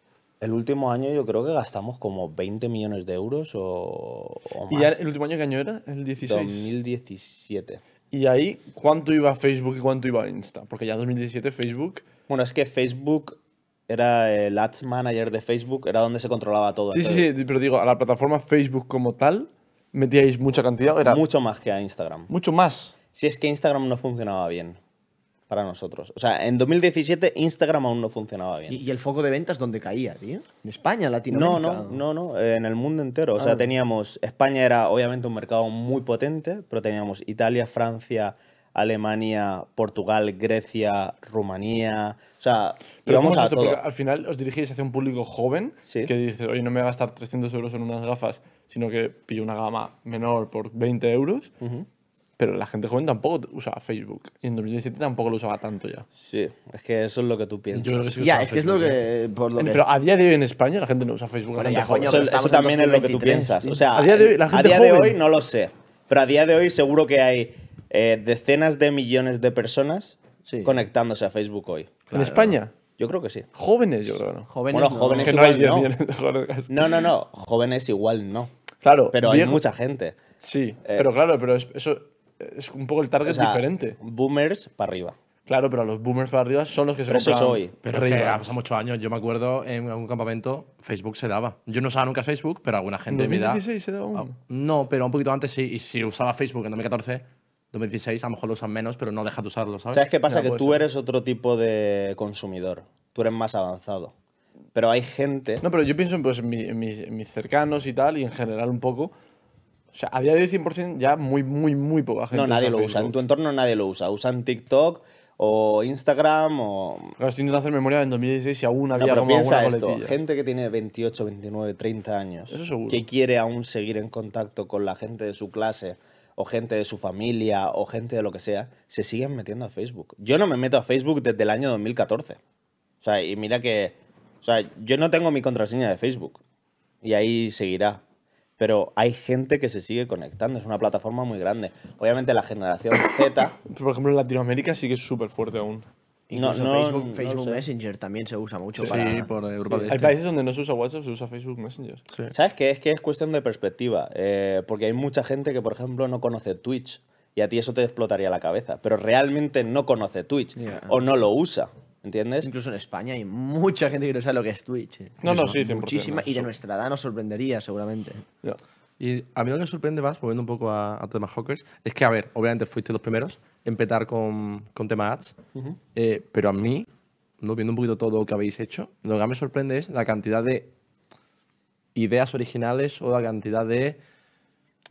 El último año yo creo que gastamos como 20 millones de euros o, más. ¿Y el último año qué año era? El 16. 2017. ¿Y ahí cuánto iba Facebook y cuánto iba Insta? Porque ya en 2017 Facebook... Bueno, es que Facebook era el Ads Manager de Facebook, era donde se controlaba todo. Sí, sí, sí, pero digo, a la plataforma Facebook como tal metíais mucha cantidad. Era... Mucho más que a Instagram. Mucho más. Si es que Instagram no funcionaba bien para nosotros. O sea, en 2017 Instagram aún no funcionaba bien. ¿Y, el foco de ventas dónde caía, tío? ¿En España, Latinoamérica? No, no, no, no, en el mundo entero. O ah, sea, teníamos, España era obviamente un mercado muy potente, pero teníamos Italia, Francia, Alemania, Portugal, Grecia, Rumanía. O sea, pero vamos a al final os dirigís hacia un público joven que dice, oye, no me voy a gastar 300 euros en unas gafas, sino que pillo una gama menor por 20 euros. Uh pero la gente joven tampoco usaba Facebook. Y en 2017 tampoco lo usaba tanto ya. Sí, es que eso es lo que tú piensas. Yo ya, es que es lo que, eh, por Pero a día de hoy en España la gente no usa Facebook. eso, también es lo que tú piensas. O sea, a día de hoy, no lo sé. Pero a día de hoy seguro que hay eh, decenas de millones de personas conectándose a Facebook hoy. ¿En España? Yo creo que sí. Jóvenes, yo creo. ¿no? Jóvenes, no. igual no. no. no, Jóvenes igual no. Claro. Pero hay mucha gente. Sí, eh, pero claro, pero eso es un poco el target diferente. Boomers para arriba. Claro, pero los boomers para arriba son los que se pero es hoy. Pero es que hace muchos años, yo me acuerdo en algún campamento, Facebook se daba. Yo no usaba nunca Facebook, pero alguna gente me ¿En 2016 se daba ah, No, pero un poquito antes sí. Y si usaba Facebook en 2014, 2016 a lo mejor lo usan menos, pero no deja de usarlo, ¿sabes? ¿Sabes qué pasa? que tú eres otro tipo de consumidor. Tú eres más avanzado. Pero hay gente. No, pero yo pienso pues, mis, en mis cercanos y tal, y en general un poco o sea, a día de hoy 100% ya muy, muy, muy poca gente. No, nadie lo usa. En tu entorno nadie lo usa. Usan TikTok o Instagram o... estoy intentando hacer memoria en 2016 y aún había no, como piensa esto, gente que tiene 28, 29, 30 años. Eso seguro. Que quiere aún seguir en contacto con la gente de su clase o gente de su familia o gente de lo que sea, se siguen metiendo a Facebook. Yo no me meto a Facebook desde el año 2014. O sea, y mira que... O sea, yo no tengo mi contraseña de Facebook. Y ahí seguirá pero hay gente que se sigue conectando, es una plataforma muy grande. Obviamente la generación Z... Por ejemplo, en Latinoamérica sigue súper fuerte aún. no, no, Facebook, Messenger también se usa mucho sí, por Europa Hay este. países donde no se usa WhatsApp, se usa Facebook Messenger. ¿Sabes qué? Es que es cuestión de perspectiva, eh, porque hay mucha gente que, por ejemplo, no conoce Twitch y a ti eso te explotaría la cabeza, pero realmente no conoce Twitch o no lo usa. ¿Entiendes? Incluso en España hay mucha gente que no sabe lo que es Twitch. ¿eh? No, no, sí, 100%, Muchísima. Y de nuestra edad nos sorprendería, seguramente. Y a mí lo que me sorprende más, volviendo un poco a, a temas hawkers, es que, a ver, obviamente fuiste los primeros en petar con, con temas ads, eh, pero a mí, ¿no? viendo un poquito todo lo que habéis hecho, lo que a mí me sorprende es la cantidad de ideas originales o la cantidad de...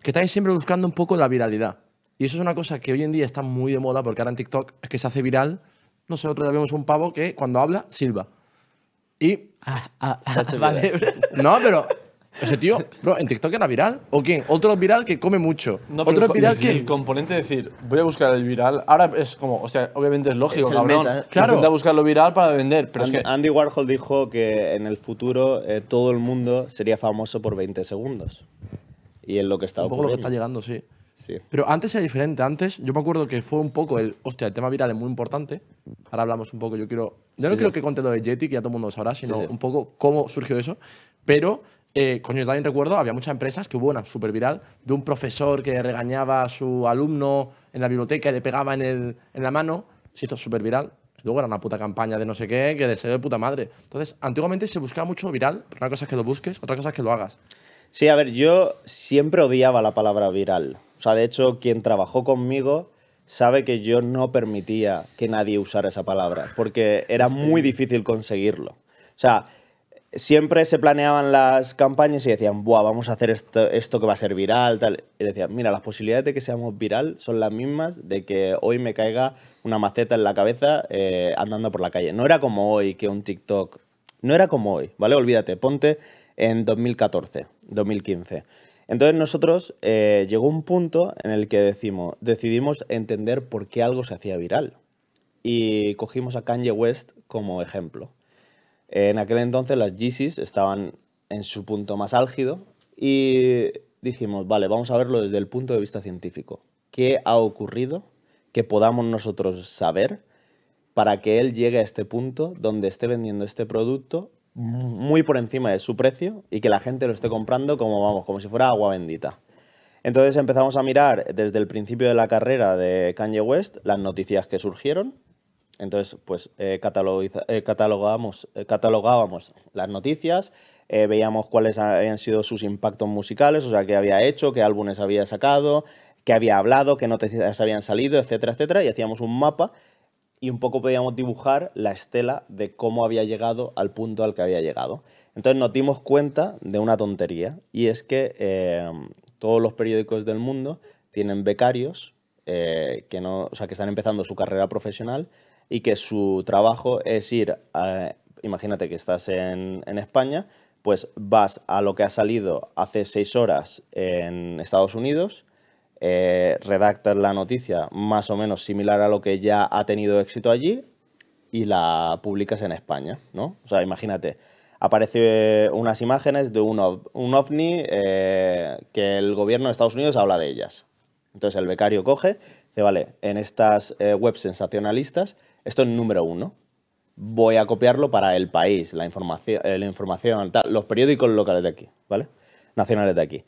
que estáis siempre buscando un poco la viralidad. Y eso es una cosa que hoy en día está muy de moda, porque ahora en TikTok es que se hace viral nosotros le vemos un pavo que cuando habla, silba. Y. Ah, ah, ah vale. No, pero. Ese tío, bro, en TikTok era viral. ¿O quién? Otro viral que come mucho. Otro el- viral que. El componente de decir, voy a buscar el viral, ahora es como, o sea, obviamente es lógico, cabrón. ¿eh? Claro. Intenta buscar lo viral para vender, pero es que. Andy Warhol dijo que en el futuro eh, todo el mundo sería famoso por 20 segundos. Y es lo que está Un poco lo que está llegando, sí. Pero antes era diferente. Antes, yo me acuerdo que fue un poco el. Hostia, el tema viral es muy importante. Ahora hablamos un poco. Yo quiero. Yo no creo que conté lo de Yeti, que ya todo el mundo lo sabrá, sino un poco cómo surgió eso. Pero eh, coño, también recuerdo, había muchas empresas que hubo una súper viral de un profesor que regañaba a su alumno en la biblioteca y le pegaba en, la mano. Sí, esto es súper viral. Luego era una puta campaña de no sé qué, que deseo de puta madre. Entonces, antiguamente se buscaba mucho viral, pero una cosa es que lo busques, otra cosa es que lo hagas. Sí, a ver, yo siempre odiaba la palabra viral. O sea, de hecho, quien trabajó conmigo sabe que yo no permitía que nadie usara esa palabra, porque era muy difícil conseguirlo. O sea, siempre se planeaban las campañas y decían, Buah, vamos a hacer esto, que va a ser viral, tal. Y decían, mira, las posibilidades de que seamos viral son las mismas de que hoy me caiga una maceta en la cabeza eh, andando por la calle. No era como hoy que un TikTok... No era como hoy, ¿vale? Olvídate, ponte en 2014. 2015. Entonces nosotros eh, llegó un punto en el que decimos, decidimos entender por qué algo se hacía viral. Y cogimos a Kanye West como ejemplo. En aquel entonces las GCs estaban en su punto más álgido y dijimos, vale, vamos a verlo desde el punto de vista científico. ¿Qué ha ocurrido que podamos nosotros saber para que él llegue a este punto donde esté vendiendo este producto muy por encima de su precio y que la gente lo esté comprando como vamos, como si fuera agua bendita. Entonces empezamos a mirar desde el principio de la carrera de Kanye West las noticias que surgieron. Entonces, pues eh, eh, eh, catalogábamos las noticias, veíamos cuáles habían sido sus impactos musicales, o sea, qué había hecho, qué álbumes había sacado, qué había hablado, qué noticias habían salido, etcétera, etcétera, y hacíamos un mapa y un poco podíamos dibujar la estela de cómo había llegado al punto al que había llegado. Entonces nos dimos cuenta de una tontería y es que em, todos los periódicos del mundo tienen becarios eh, que, no, sea, que están empezando su carrera profesional y que su trabajo es ir, imagínate que estás en, en España, pues vas a lo que ha salido hace seis horas en Estados Unidos eh, redactas la noticia más o menos similar a lo que ya ha tenido éxito allí y la publicas en España, ¿no? O sea, imagínate, aparece unas imágenes de un, ovni eh, que el gobierno de Estados Unidos habla de ellas. Entonces el becario coge, dice, vale, en estas eh, webs sensacionalistas, esto es número uno. Voy a copiarlo para el país, la información, información, los periódicos locales de aquí, ¿vale? Nacionales de aquí.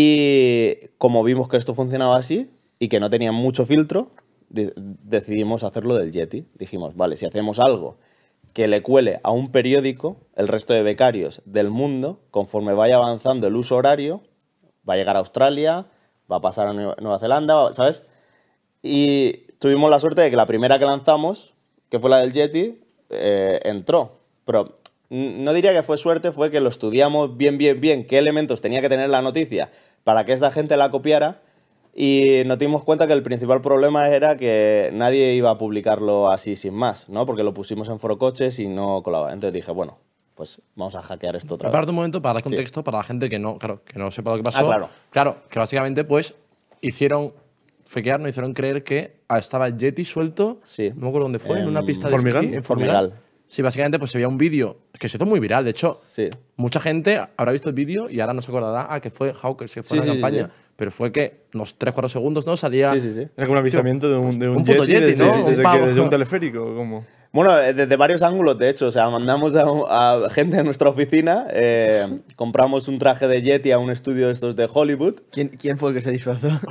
Y como vimos que esto funcionaba así y que no tenía mucho filtro, decidimos hacerlo del Yeti. Dijimos, vale, si hacemos algo que le cuele a un periódico el resto de becarios del mundo, conforme vaya avanzando el uso horario, va a llegar a Australia, va a pasar a Nueva Zelanda, ¿sabes? Y tuvimos la suerte de que la primera que lanzamos, que fue la del Yeti, eh, entró. Pero no diría que fue suerte, fue que lo estudiamos bien, bien, bien, qué elementos tenía que tener la noticia para que esta gente la copiara y nos dimos cuenta que el principal problema era que nadie iba a publicarlo así sin más, ¿no? Porque lo pusimos en forocoches y no colaba. Entonces dije, bueno, pues vamos a hackear esto otra Aparte un momento para dar contexto para la gente que no, claro, que no sepa lo que ah, pasó. claro. Claro, que básicamente pues hicieron fequear, nos hicieron creer que estaba Yeti suelto, sí. no me acuerdo dónde fue, en, una pista de Esquí, en Formigal Sí, básicamente pues se veía un vídeo que se hizo muy viral. De hecho, sí. mucha gente habrá visto el vídeo y ahora no se acordará a ah, que fue Hawkers, que fue sí, la campaña. Pero fue que unos 3-4 segundos, ¿no? Salía... Era como un avistamiento de un, de pues, un, puto yeti, ¿no? sí, un, un teleférico, como... Bueno, desde eh, varios ángulos, de hecho. O sea, mandamos a, gente a nuestra oficina, eh, compramos un traje de Yeti a un estudio de estos de Hollywood. ¿Quién, fue el que se disfrazó?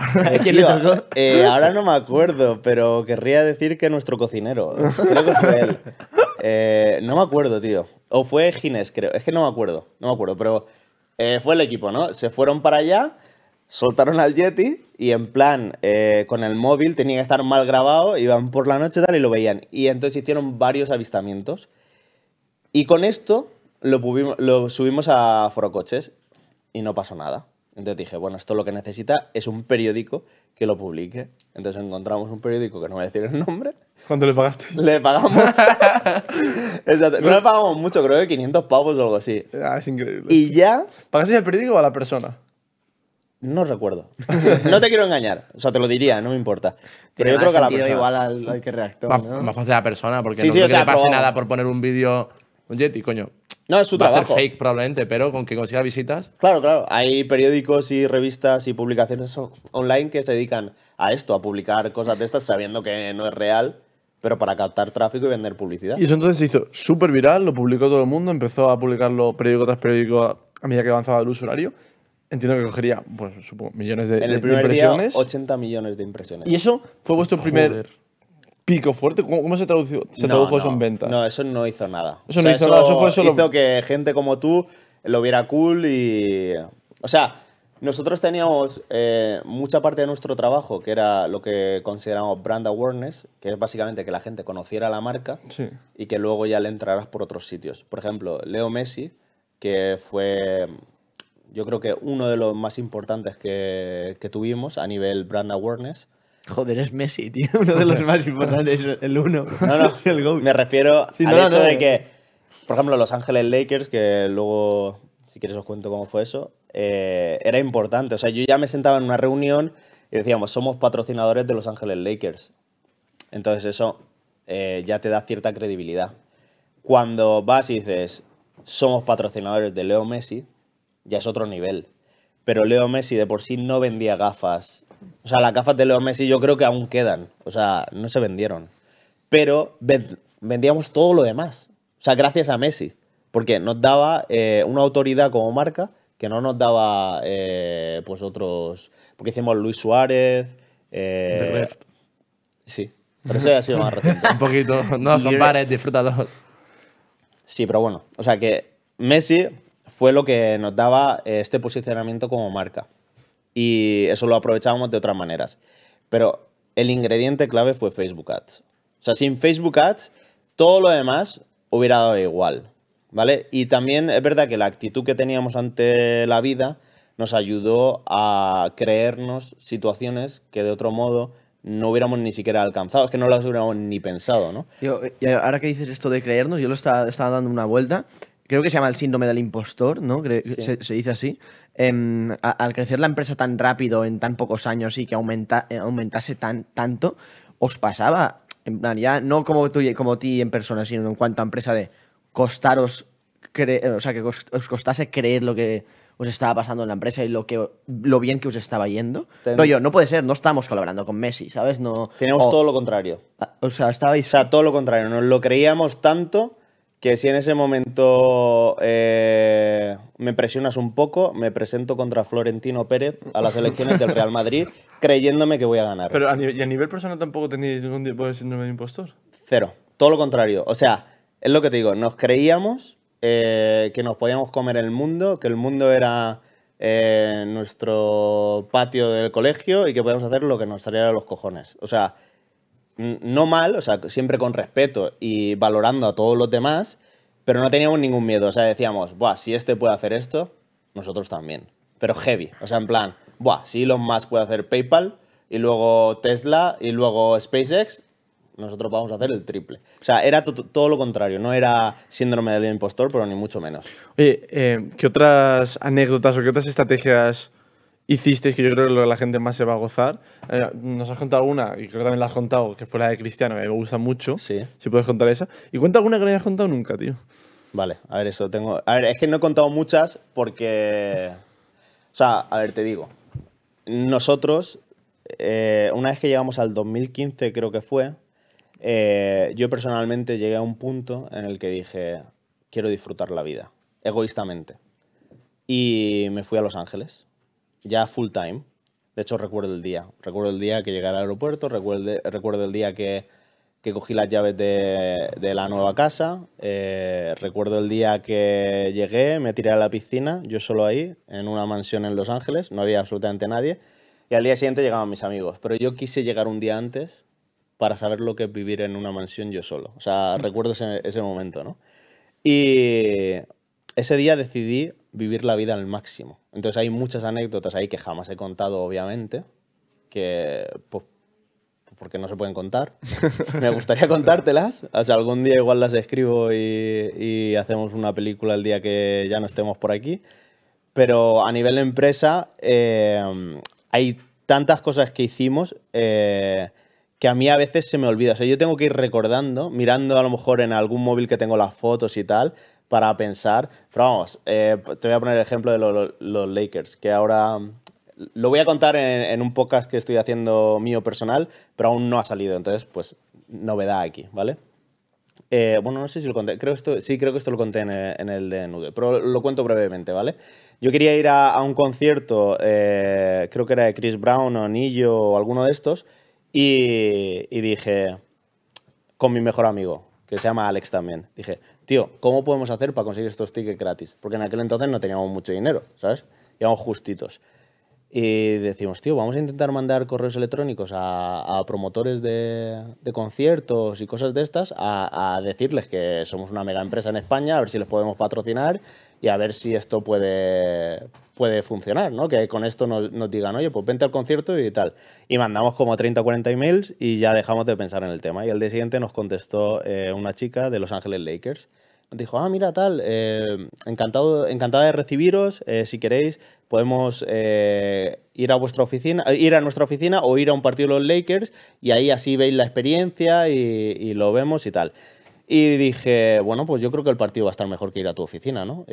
Eh, ahora no me acuerdo, pero querría decir que nuestro cocinero. Creo que fue él. no me acuerdo, tío. O fue Ginés, creo. Es que no me acuerdo. No me acuerdo, pero fue el equipo, ¿no? Se fueron para allá soltaron al Yeti y en plan, eh, con el móvil tenía que estar mal grabado, iban por la noche tal y lo veían. Y entonces hicieron varios avistamientos. Y con esto lo, subimos a Forocoches y no pasó nada. Entonces dije, bueno, esto lo que necesita es un periódico que lo publique. Entonces encontramos un periódico que no voy a decir el nombre. ¿Cuánto le pagaste? Le pagamos. Exacto. No le pagamos mucho, creo que 500 pavos o algo así. Ah, es increíble. Y ya. ¿Pagaste el periódico o a la persona? No recuerdo. no te quiero engañar. O sea, te lo diría, no me importa. Pero Tiene yo creo igual al, que reactó. Más, fácil a la persona, porque no le pase nada por poner un vídeo. Un Yeti, coño. No, es su Va a ser fake probablemente, pero con que consiga visitas. Claro, claro. Hay periódicos y revistas y publicaciones online que se dedican a esto, a publicar cosas de estas sabiendo que no es real, pero para captar tráfico y vender publicidad. Y eso entonces se hizo súper viral, lo publicó todo el mundo, empezó a publicarlo periódico tras periódico a medida que avanzaba el usuario. Entiendo que cogería, pues supongo, millones de, en el primer impresiones. Día, 80 millones de impresiones. ¿Y eso fue vuestro primer pico fuerte? ¿Cómo, se, tradujo se tradujo eso en ventas? No, eso no hizo nada. Eso no hizo nada, Hizo que gente como tú lo viera cool y. O sea, nosotros teníamos eh, mucha parte de nuestro trabajo, que era lo que consideramos brand awareness, que es básicamente que la gente conociera la marca y que luego ya le entraras por otros sitios. Por ejemplo, Leo Messi, que fue yo creo que uno de los más importantes que, tuvimos a nivel brand awareness. Joder, es Messi, tío. Uno de los más importantes, el uno. No, no, Me refiero al hecho de eh. que, por ejemplo, Los Ángeles Lakers, que luego, si quieres os cuento cómo fue eso, eh, era importante. O sea, yo ya me sentaba en una reunión y decíamos, somos patrocinadores de Los Ángeles Lakers. Entonces eso eh, ya te da cierta credibilidad. Cuando vas y dices, somos patrocinadores de Leo Messi, ya es otro nivel. Pero Leo Messi de por sí no vendía gafas. O sea, las gafas de Leo Messi yo creo que aún quedan. O sea, no se vendieron. Pero vendíamos todo lo demás. O sea, gracias a Messi. Porque nos daba eh, una autoridad como marca que no nos daba eh, pues otros. Porque hicimos Luis Suárez. Eh, The Reft. Sí. Pero ya ha sido más reciente. Un poquito. No compares, dos. Sí, pero bueno. O sea que Messi fue lo que nos daba eh, este posicionamiento como marca. Y eso lo aprovechábamos de otras maneras. Pero el ingrediente clave fue Facebook Ads. O sea, sin Facebook Ads, todo lo demás hubiera dado igual. ¿Vale? Y también es verdad que la actitud que teníamos ante la vida nos ayudó a creernos situaciones que de otro modo no hubiéramos ni siquiera alcanzado, es que no las hubiéramos ni pensado, ¿no? y ahora que dices esto de creernos, yo lo estaba dando una vuelta creo que se llama el síndrome del impostor, ¿no? Se, dice así. Em, al crecer la empresa tan rápido, en tan pocos años y que eh, aumentase tan, tanto, ¿os pasaba? En plan, no como tú como ti en persona, sino en cuanto a empresa de costaros, eh, o sea, que os costase creer lo que os estaba pasando en la empresa y lo que lo bien que os estaba yendo. Pero No, yo, no puede ser, no estamos colaborando con Messi, ¿sabes? No. Tenemos todo lo contrario. Ah, o sea, estabais. O sea, todo lo contrario. Nos lo creíamos tanto que si en ese momento eh, me presionas un poco, me presento contra Florentino Pérez a las elecciones del Real Madrid creyéndome que voy a ganar. Pero a nivel, y a nivel personal tampoco tenéis ningún tipo de síndrome de impostor. Cero, todo lo contrario. O sea, es lo que te digo, nos creíamos eh, que nos podíamos comer el mundo, que el mundo era eh, nuestro patio del colegio y que podíamos hacer lo que nos saliera de los cojones. O sea, no mal, o sea, siempre con respeto y valorando a todos los demás, pero no teníamos ningún miedo. O sea, decíamos, Buah, si este puede hacer esto, nosotros también. Pero heavy, o sea, en plan, Buah, si Elon Musk puede hacer PayPal y luego Tesla y luego SpaceX, nosotros vamos a hacer el triple. O sea, era todo lo contrario, no era síndrome del impostor, pero ni mucho menos. Oye, eh, ¿qué otras anécdotas o qué otras estrategias hicisteis, que yo creo que la gente más se va a gozar. Eh, nos has contado una, y creo que también la has contado, que fue la de Cristiano, que me gusta mucho. Si puedes contar esa. Y cuenta alguna que no hayas contado nunca, tío. Vale, a ver, eso tengo. A ver, es que no he contado muchas porque. O sea, a ver, te digo. Nosotros, eh, una vez que llegamos al 2015, creo que fue, eh, yo personalmente llegué a un punto en el que dije: quiero disfrutar la vida, egoístamente. Y me fui a Los Ángeles ya full time. De hecho, recuerdo el día. Recuerdo el día que llegué al aeropuerto, recuerdo, recuerdo el día que, cogí las llaves de, la nueva casa, eh, recuerdo el día que llegué, me tiré a la piscina, yo solo ahí, en una mansión en Los Ángeles, no había absolutamente nadie, y al día siguiente llegaban mis amigos. Pero yo quise llegar un día antes para saber lo que es vivir en una mansión yo solo. O sea, mm. recuerdo ese, ese momento, ¿no? Y ese día decidí vivir la vida al máximo. Entonces hay muchas anécdotas ahí que jamás he contado, obviamente, que pues, porque no se pueden contar. Me gustaría contártelas. O sea, algún día igual las escribo y, hacemos una película el día que ya no estemos por aquí. Pero a nivel de empresa eh, hay tantas cosas que hicimos eh, que a mí a veces se me olvida. O sea, yo tengo que ir recordando, mirando a lo mejor en algún móvil que tengo las fotos y tal, para pensar. Pero vamos, eh, te voy a poner el ejemplo de los Lakers, que ahora mm, lo voy a contar en, un podcast que estoy haciendo mío personal, pero aún no ha salido. Entonces, pues, novedad aquí, ¿vale? Eh, bueno, no sé si lo conté. Creo esto, sí, creo que esto lo conté en, el, de Nude, pero lo cuento brevemente, ¿vale? Yo quería ir a, un concierto, eh, creo que era de Chris Brown o Nillo o alguno de estos, y, y dije, con mi mejor amigo, que se llama Alex también, dije, tío, ¿cómo podemos hacer para conseguir estos tickets gratis? Porque en aquel entonces no teníamos mucho dinero, ¿sabes? Íbamos justitos. Y decimos, tío, vamos a intentar mandar correos electrónicos a, promotores de, conciertos y cosas de estas, a, a, decirles que somos una mega empresa en España, a ver si les podemos patrocinar y a ver si esto puede, puede funcionar, ¿no? Que con esto nos, digan, oye, pues vente al concierto y tal. Y mandamos como 30 o 40 emails y ya dejamos de pensar en el tema. Y al día siguiente nos contestó eh, una chica de Los Ángeles Lakers. Nos dijo, ah, mira, tal, eh, encantado, encantada de recibiros. Eh, si queréis, podemos ir a vuestra oficina, ir a nuestra oficina o ir a un partido de los Lakers y ahí así veis la experiencia y, lo vemos y tal. Y dije, bueno, pues yo creo que el partido va a estar mejor que ir a tu oficina, ¿no?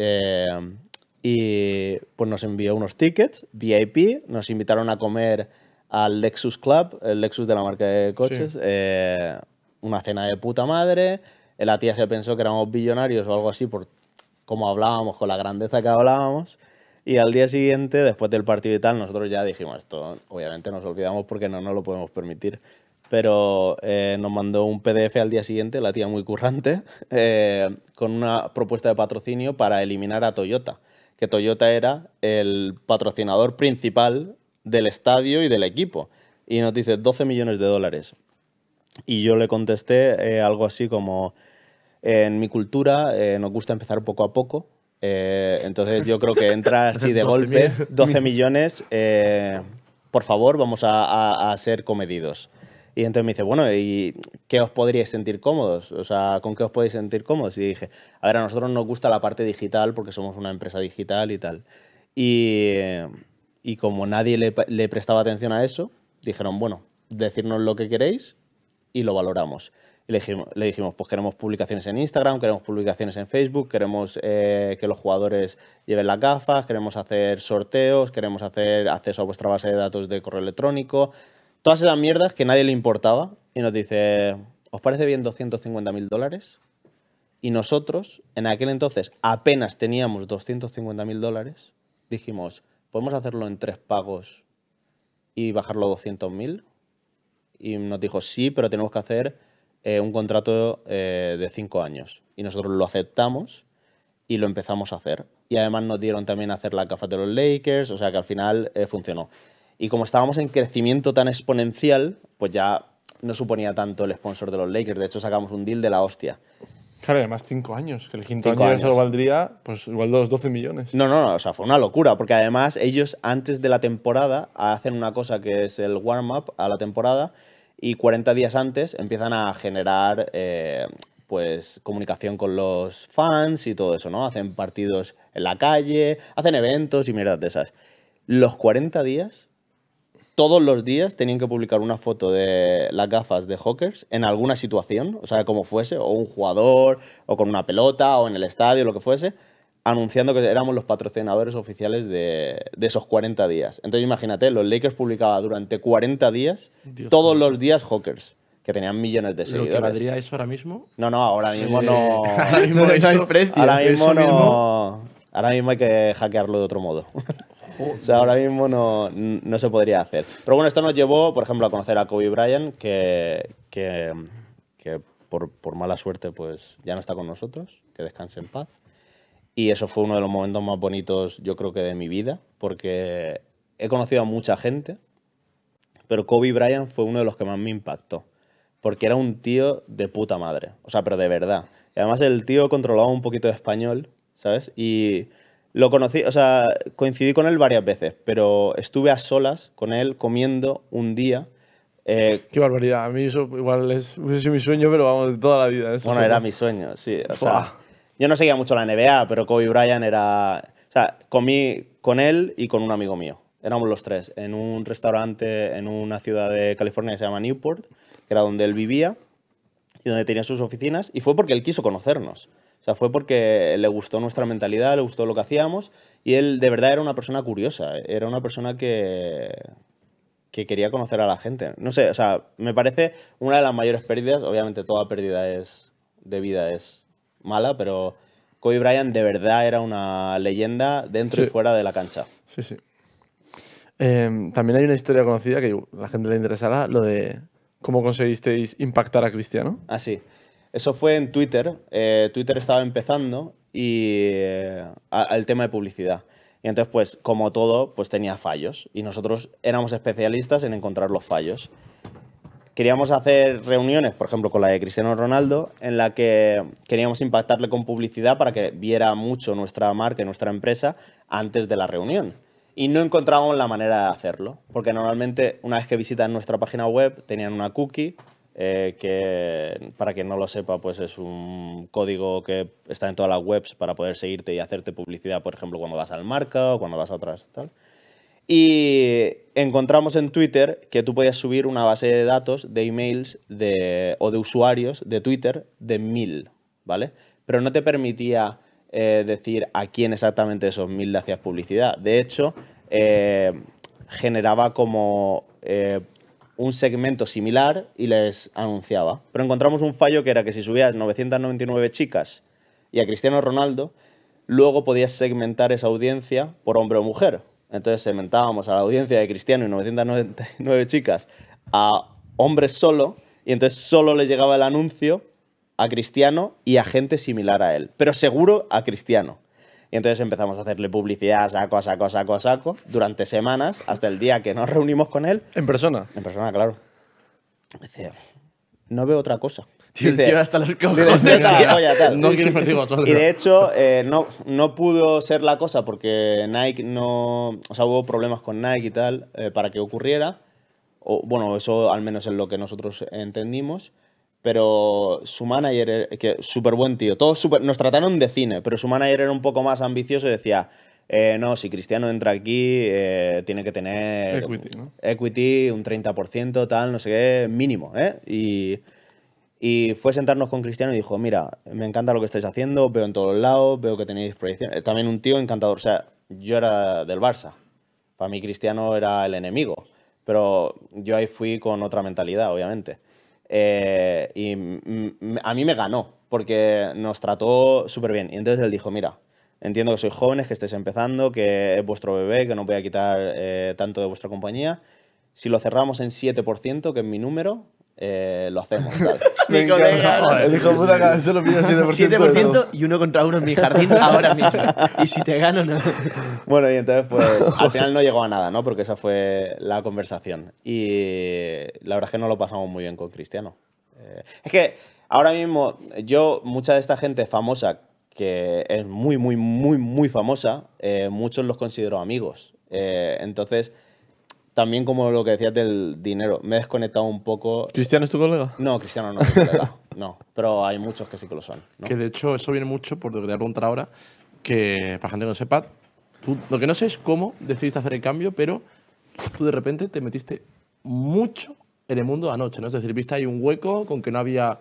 y pues nos envió unos tickets VIP, nos invitaron a comer al Lexus Club, el Lexus de la marca de coches, eh, una cena de puta madre, eh, la tía se pensó que éramos billonarios o algo así por cómo hablábamos, con la grandeza que hablábamos. Y al día siguiente, después del partido y tal, nosotros ya dijimos esto. Obviamente nos olvidamos porque no nos lo podemos permitir. Pero eh, nos mandó un PDF al día siguiente, la tía muy currante, con una propuesta de patrocinio para eliminar a Toyota. Toyota era el patrocinador principal del estadio y del equipo. Y nos dice 12 millones de dólares. Y yo le contesté eh, algo así como, en mi cultura eh, nos gusta empezar poco a poco. Eh, entonces yo creo que entra así de golpe, 12 millones, por favor, vamos a ser comedidos. Y entonces me dice, bueno, ¿y qué os podríais sentir cómodos? O sea, ¿con qué os podéis sentir cómodos? Y dije, a ver, a nosotros nos gusta la parte digital porque somos una empresa digital y tal. Y, como nadie le, prestaba atención a eso, dijeron, bueno, decirnos lo que queréis y lo valoramos. Y le dijimos, pues queremos publicaciones en Instagram, queremos publicaciones en Facebook, queremos eh, que los jugadores lleven las gafas, queremos hacer sorteos, queremos hacer acceso a vuestra base de datos de correo electrónico, Todas esas mierdas que nadie le importaba y nos dice, ¿os parece bien 250 mil dólares? Y nosotros, en aquel entonces, apenas teníamos 250 mil dólares, dijimos, ¿podemos hacerlo en tres pagos y bajarlo a 200 mil? Y nos dijo, sí, pero tenemos que hacer eh, un contrato eh, de cinco años. Y nosotros lo aceptamos y lo empezamos a hacer. Y además nos dieron también a hacer la caja de los Lakers, o sea que al final eh, funcionó. Y como estábamos en crecimiento tan exponencial, pues ya no suponía tanto el sponsor de los Lakers. De hecho, sacamos un deal de la hostia. Claro, además cinco años, que el quinto año eso valdría, pues igual dos 12 millones. No, no, no, o sea, fue una locura, porque además ellos antes de la temporada hacen una cosa que es el warm-up a la temporada y 40 días antes empiezan a generar eh, pues comunicación con los fans y todo eso, ¿no? Hacen partidos en la calle, hacen eventos y mierdas de esas. Los 40 días todos los días tenían que publicar una foto de las gafas de Hawkers en alguna situación, o sea, como fuese, o un jugador, o con una pelota, o en el estadio, lo que fuese, anunciando que éramos los patrocinadores oficiales de, esos 40 días. Entonces imagínate, los Lakers publicaba durante 40 días, todos los días Hawkers que tenían millones de seguidores. ¿Lo que valdría eso ahora mismo? No, no, ahora mismo no. ahora mismo, no, hay Ahora mismo hay que hackearlo de otro modo. o sea, ahora mismo no, no, se podría hacer. Pero bueno, esto nos llevó, por ejemplo, a conocer a Kobe Bryant, que, por, mala suerte pues ya no está con nosotros, que descanse en paz. Y eso fue uno de los momentos más bonitos, yo creo que de mi vida, porque he conocido a mucha gente, pero Kobe Bryant fue uno de los que más me impactó, porque era un tío de puta madre, o sea, pero de verdad. Y además el tío controlaba un poquito de español, ¿sabes? Y lo conocí, o sea, coincidí con él varias veces, pero estuve a solas con él comiendo un día. Eh, Qué barbaridad, a mí eso igual es, hubiese mi sueño, pero vamos, de toda la vida. bueno, era mi sueño, sí. O sea, yo no seguía mucho la NBA, pero Kobe Bryant era... O sea, comí con él y con un amigo mío. Éramos los tres en un restaurante en una ciudad de California que se llama Newport, que era donde él vivía y donde tenía sus oficinas, y fue porque él quiso conocernos. O sea, fue porque le gustó nuestra mentalidad, le gustó lo que hacíamos y él de verdad era una persona curiosa, era una persona que, que quería conocer a la gente. No sé, o sea, me parece una de las mayores pérdidas, obviamente toda pérdida de vida es mala, pero Kobe Bryant de verdad era una leyenda dentro y fuera de la cancha. Sí, sí. Em, también hay una historia conocida que a la gente le interesará, lo de cómo conseguisteis impactar a Cristiano. Ah, sí. Eso fue en Twitter. Eh, Twitter estaba empezando y eh, al tema de publicidad. Y entonces, pues, como todo, pues tenía fallos. Y nosotros éramos especialistas en encontrar los fallos. Queríamos hacer reuniones, por ejemplo, con la de Cristiano Ronaldo, en la que queríamos impactarle con publicidad para que viera mucho nuestra marca y nuestra empresa antes de la reunión. Y no encontrábamos la manera de hacerlo, porque normalmente una vez que visitan nuestra página web tenían una cookie eh, que para quien no lo sepa, pues es un código que está en todas las webs para poder seguirte y hacerte publicidad, por ejemplo, cuando vas al marca o cuando vas a otras tal. Y encontramos en Twitter que tú podías subir una base de datos de emails de, o de usuarios de Twitter de mil, ¿vale? Pero no te permitía eh, decir a quién exactamente esos mil le hacías publicidad. De hecho, eh, generaba como un segmento similar y les anunciaba. Pero encontramos un fallo que era que si subías 999 chicas y a Cristiano Ronaldo, luego podías segmentar esa audiencia por hombre o mujer. Entonces segmentábamos a la audiencia de Cristiano y 999 chicas a hombres solo y entonces solo le llegaba el anuncio a Cristiano y a gente similar a él, pero seguro a Cristiano. Y entonces empezamos a hacerle publicidad, saco, saco, saco, saco, durante semanas, hasta el día que nos reunimos con él. ¿En persona? En persona, claro. Dice, no veo otra cosa. Tío, tío hasta los cojones. Dice, tío, Y de hecho, eh, no, no pudo ser la cosa porque Nike no. O sea, hubo problemas con Nike y tal eh, para que ocurriera. O, bueno, eso al menos es lo que nosotros entendimos pero su manager, que súper buen tío, nos trataron de cine, pero su manager era un poco más ambicioso y decía, eh, no, si Cristiano entra aquí, eh, tiene que tener equity, un 30%, tal, no sé qué, mínimo, ¿eh? Y, fue sentarnos con Cristiano y dijo, mira, me encanta lo que estáis haciendo, veo en todos lados, veo que tenéis proyección. Eh, también un tío encantador, o sea, yo era del Barça, para mí Cristiano era el enemigo, pero yo ahí fui con otra mentalidad, obviamente. Eh, y a mí me ganó, porque nos trató súper bien. Y entonces él dijo, mira, entiendo que sois jóvenes, que estáis empezando, que es vuestro bebé, que no voy a quitar eh, tanto de vuestra compañía. Si lo cerramos en 7%, que es mi número, eh, lo hacemos. Tal. Mi colega. El hijo de puta cada solo pide 7%. 7% y uno contra uno en mi jardín ahora mismo. Y si te gano, no. Bueno, y entonces, pues al final no llegó a nada, ¿no? Porque esa fue la conversación. Y la verdad es que no lo pasamos muy bien con Cristiano. Eh, es que ahora mismo, yo, mucha de esta gente famosa que es muy, muy, muy, muy famosa, eh, muchos los considero amigos. entonces también como lo que decías del dinero, me he desconectado un poco. ¿Cristiano es tu colega? No, Cristiano no es colega, no. Pero hay muchos que sí que lo son. Que de hecho eso viene mucho, por lo que te voy a preguntar ahora, que para gente que no sepa, tú, lo que no sé es cómo decidiste hacer el cambio, pero tú de repente te metiste mucho en el mundo anoche, ¿no? Es decir, viste ahí un hueco con que no había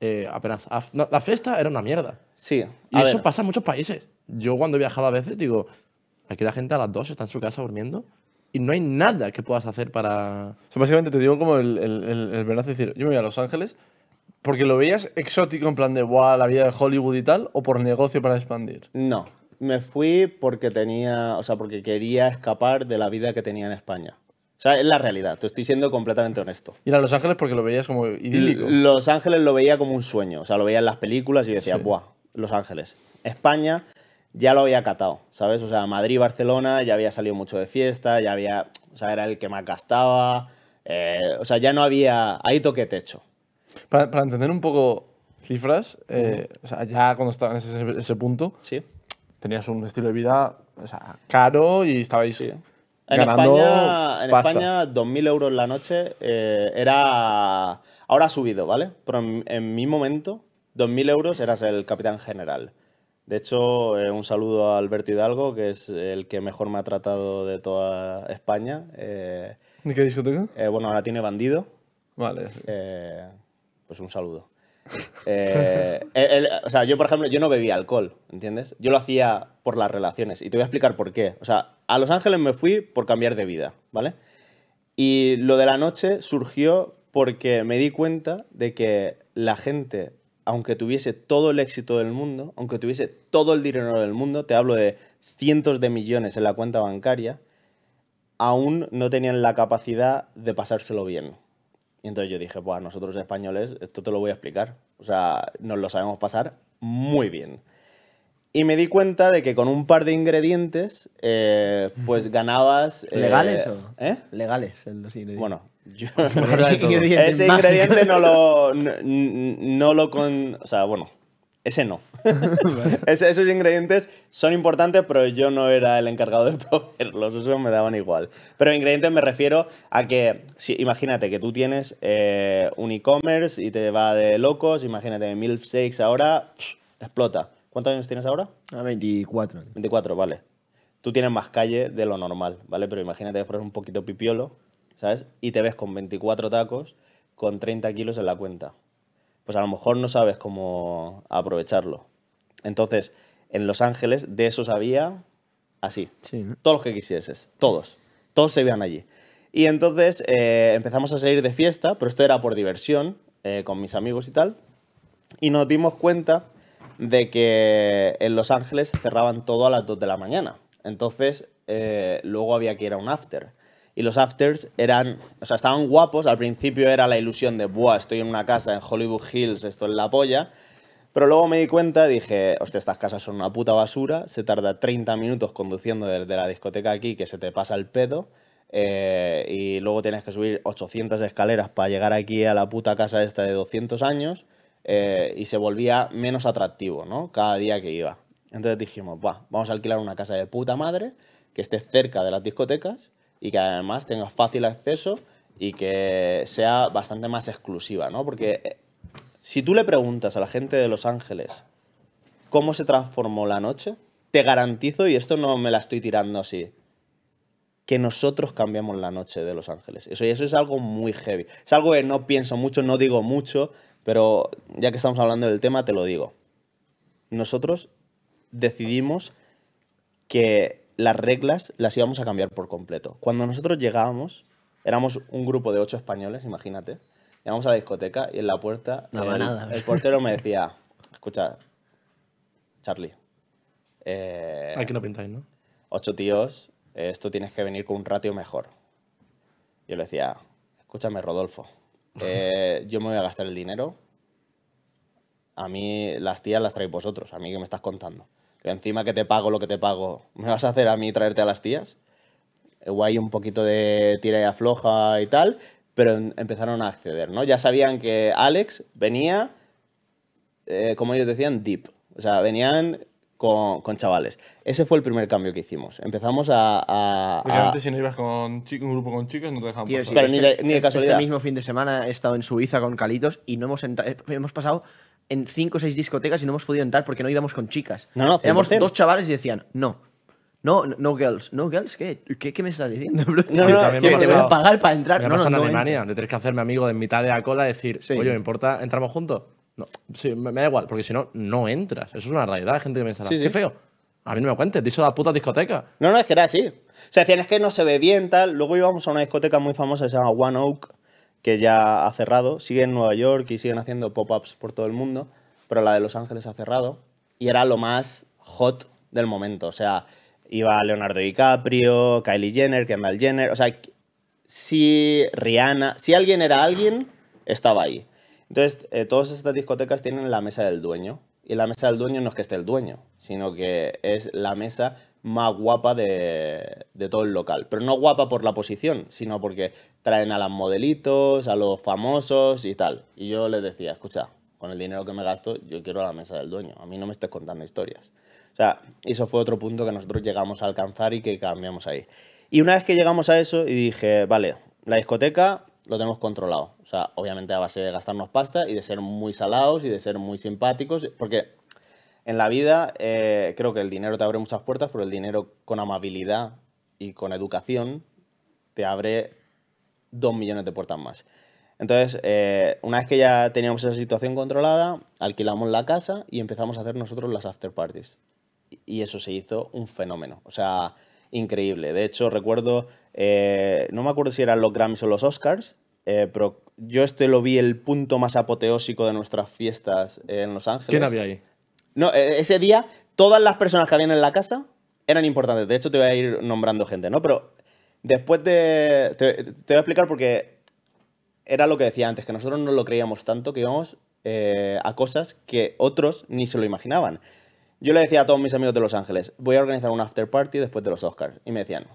eh, apenas... la fiesta era una mierda. Sí. Y eso pasa en muchos países. Yo cuando viajaba a veces digo, aquí la gente a las dos está en su casa durmiendo y no hay nada que puedas hacer para. O sea, básicamente te digo como el, el, el, decir, yo me voy a Los Ángeles porque lo veías exótico en plan de wow, la vida de Hollywood y tal, o por negocio para expandir. No, me fui porque tenía, o sea, porque quería escapar de la vida que tenía en España. O sea, es la realidad, te estoy siendo completamente honesto. Y a Los Ángeles porque lo veías como idílico. Los Ángeles lo veía como un sueño, o sea, lo veía en las películas y decía, sí. Los Ángeles. España ya lo había catado, ¿sabes? O sea, Madrid, Barcelona, ya había salido mucho de fiesta, ya había, o sea, era el que más gastaba, eh, o sea, ya no había, ahí toqué techo. Para, para entender un poco cifras, eh, o sea, ya cuando estaba en ese, punto, ¿Sí? tenías un estilo de vida, o sea, caro y estabais... Sí. En España, en España, 2.000 euros la noche eh, era... Ahora ha subido, ¿vale? Pero en, en mi momento, 2.000 euros eras el capitán general. De hecho, eh, un saludo a Alberto Hidalgo, que es el que mejor me ha tratado de toda España. Eh, ¿De qué discoteca? Eh, bueno, ahora tiene Bandido. Vale. pues un saludo. o sea, yo, por ejemplo, yo no bebía alcohol, ¿entiendes? Yo lo hacía por las relaciones y te voy a explicar por qué. O sea, a Los Ángeles me fui por cambiar de vida, ¿vale? Y lo de la noche surgió porque me di cuenta de que la gente aunque tuviese todo el éxito del mundo, aunque tuviese todo el dinero del mundo, te hablo de cientos de millones en la cuenta bancaria, aún no tenían la capacidad de pasárselo bien. Y entonces yo dije, pues nosotros españoles, esto te lo voy a explicar. O sea, nos lo sabemos pasar muy bien. Y me di cuenta de que con un par de ingredientes, eh, pues ganabas... Eh, ¿Legales o? ¿Eh? ¿Legales los ingredientes? Bueno, pues ese ingrediente no lo, no, lo con... O sea, bueno, ese no. esos ingredientes son importantes, pero yo no era el encargado de proveerlos, eso me daban igual. Pero ingredientes me refiero a que, si, imagínate que tú tienes eh, un e-commerce y te va de locos, imagínate milkshakes ahora, explota. ¿Cuántos años tienes ahora? A 24. 24, vale. Tú tienes más calle de lo normal, ¿vale? Pero imagínate que fueras un poquito pipiolo ¿sabes? Y te ves con 24 tacos, con 30 kilos en la cuenta. Pues a lo mejor no sabes cómo aprovecharlo. Entonces, en Los Ángeles de esos había así. Todos los que quisieses, todos. Todos se veían allí. Y entonces eh, empezamos a salir de fiesta, pero esto era por diversión, eh, con mis amigos y tal. Y nos dimos cuenta de que en Los Ángeles cerraban todo a las 2 de la mañana. Entonces, eh, luego había que ir a un after y los afters eran, o sea, estaban guapos, al principio era la ilusión de, buah, estoy en una casa en Hollywood Hills, esto es la polla, pero luego me di cuenta, dije, hostia, estas casas son una puta basura, se tarda 30 minutos conduciendo desde la discoteca aquí, que se te pasa el pedo, eh, y luego tienes que subir 800 escaleras para llegar aquí a la puta casa esta de 200 años, eh, y se volvía menos atractivo, ¿no? Cada día que iba. Entonces dijimos, vamos a alquilar una casa de puta madre que esté cerca de las discotecas y que además tenga fácil acceso y que sea bastante más exclusiva, ¿no? Porque eh, si tú le preguntas a la gente de Los Ángeles cómo se transformó la noche, te garantizo, y esto no me la estoy tirando así, que nosotros cambiamos la noche de Los Ángeles. Eso, y eso es algo muy heavy. Es algo que no pienso mucho, no digo mucho, pero ya que estamos hablando del tema, te lo digo. Nosotros decidimos que las reglas las íbamos a cambiar por completo. Cuando nosotros llegábamos, éramos un grupo de ocho españoles, imagínate, llegamos a la discoteca y en la puerta el, nada. portero me decía, escucha, Charlie, eh, aquí no pintáis, ¿no? Ocho tíos, eh, esto tienes que venir con un ratio mejor. Yo le decía, escúchame, Rodolfo, eh, yo me voy a gastar el dinero. A mí las tías las traéis vosotros, a mí que me estás contando encima que te pago lo que te pago, ¿me vas a hacer a mí traerte a las tías? Hubo eh, un poquito de tira y afloja y tal, pero em, empezaron a acceder, ¿no? Ya sabían que Alex venía, eh, como ellos decían, deep. O sea, venían con, chavales. Ese fue el primer cambio que hicimos. Empezamos a... antes si no ibas con un grupo con chicas no te dejaban pasar. Pero este ni, de, Este mismo fin de semana he estado en Suiza con Calitos y no hemos, hemos pasado en cinco o seis discotecas y no hemos podido entrar porque no íbamos con chicas. No, no, Éramos dos chavales y decían, no. No, no, girls. ¿No girls? ¿Qué? ¿Qué, me estás diciendo? bro? No, no, te a pagar para entrar. Me ha No, en Alemania, de que hacerme amigo de mitad de la cola y decir, oye, ¿me importa? ¿Entramos juntos? No, sí, me da igual, porque si no, no entras. Eso es una realidad. Hay gente que pensará, Sí, sí. qué feo. A mí no me cuentes, te hizo la puta discoteca. No, no, es que era así. O sea, decían, es que no se ve bien, tal. Luego íbamos a una discoteca muy famosa, que se llama One Oak, que ya ha cerrado. Sigue en Nueva York y siguen haciendo pop-ups por todo el mundo, pero la de Los Ángeles ha cerrado. Y era lo más hot del momento. O sea, iba Leonardo DiCaprio, Kylie Jenner, Kendall Jenner. O sea, si Rihanna, si alguien era alguien, estaba ahí. Entonces, eh, todas estas discotecas tienen la mesa del dueño. Y la mesa del dueño no es que esté el dueño, sino que es la mesa más guapa de, todo el local. Pero no guapa por la posición, sino porque traen a las modelitos, a los famosos y tal. Y yo les decía, escucha, con el dinero que me gasto, yo quiero a la mesa del dueño. A mí no me estés contando historias. O sea, eso fue otro punto que nosotros llegamos a alcanzar y que cambiamos ahí. Y una vez que llegamos a eso y dije, vale, la discoteca lo tenemos controlado. O sea, obviamente a base de gastarnos pasta y de ser muy salados y de ser muy simpáticos, porque en la vida eh, creo que el dinero te abre muchas puertas, pero el dinero con amabilidad y con educación te abre dos millones de puertas más. Entonces, eh, una vez que ya teníamos esa situación controlada, alquilamos la casa y empezamos a hacer nosotros las after parties. Y eso se hizo un fenómeno, o sea, increíble. De hecho, recuerdo, eh, no me acuerdo si eran los Grammys o los Oscars, pero yo este lo vi el punto más apoteósico de nuestras fiestas en Los Ángeles. ¿Quién había ahí? No, e, ese día todas las personas que habían en la casa eran importantes. De hecho, te voy a ir nombrando gente, ¿no? Pero después de... Te, voy a explicar porque era lo que decía antes, que nosotros no lo creíamos tanto, que íbamos eh, a cosas que otros ni se lo imaginaban. Yo le decía a todos mis amigos de Los Ángeles, voy a organizar un after party después de los Oscars. Y me decían,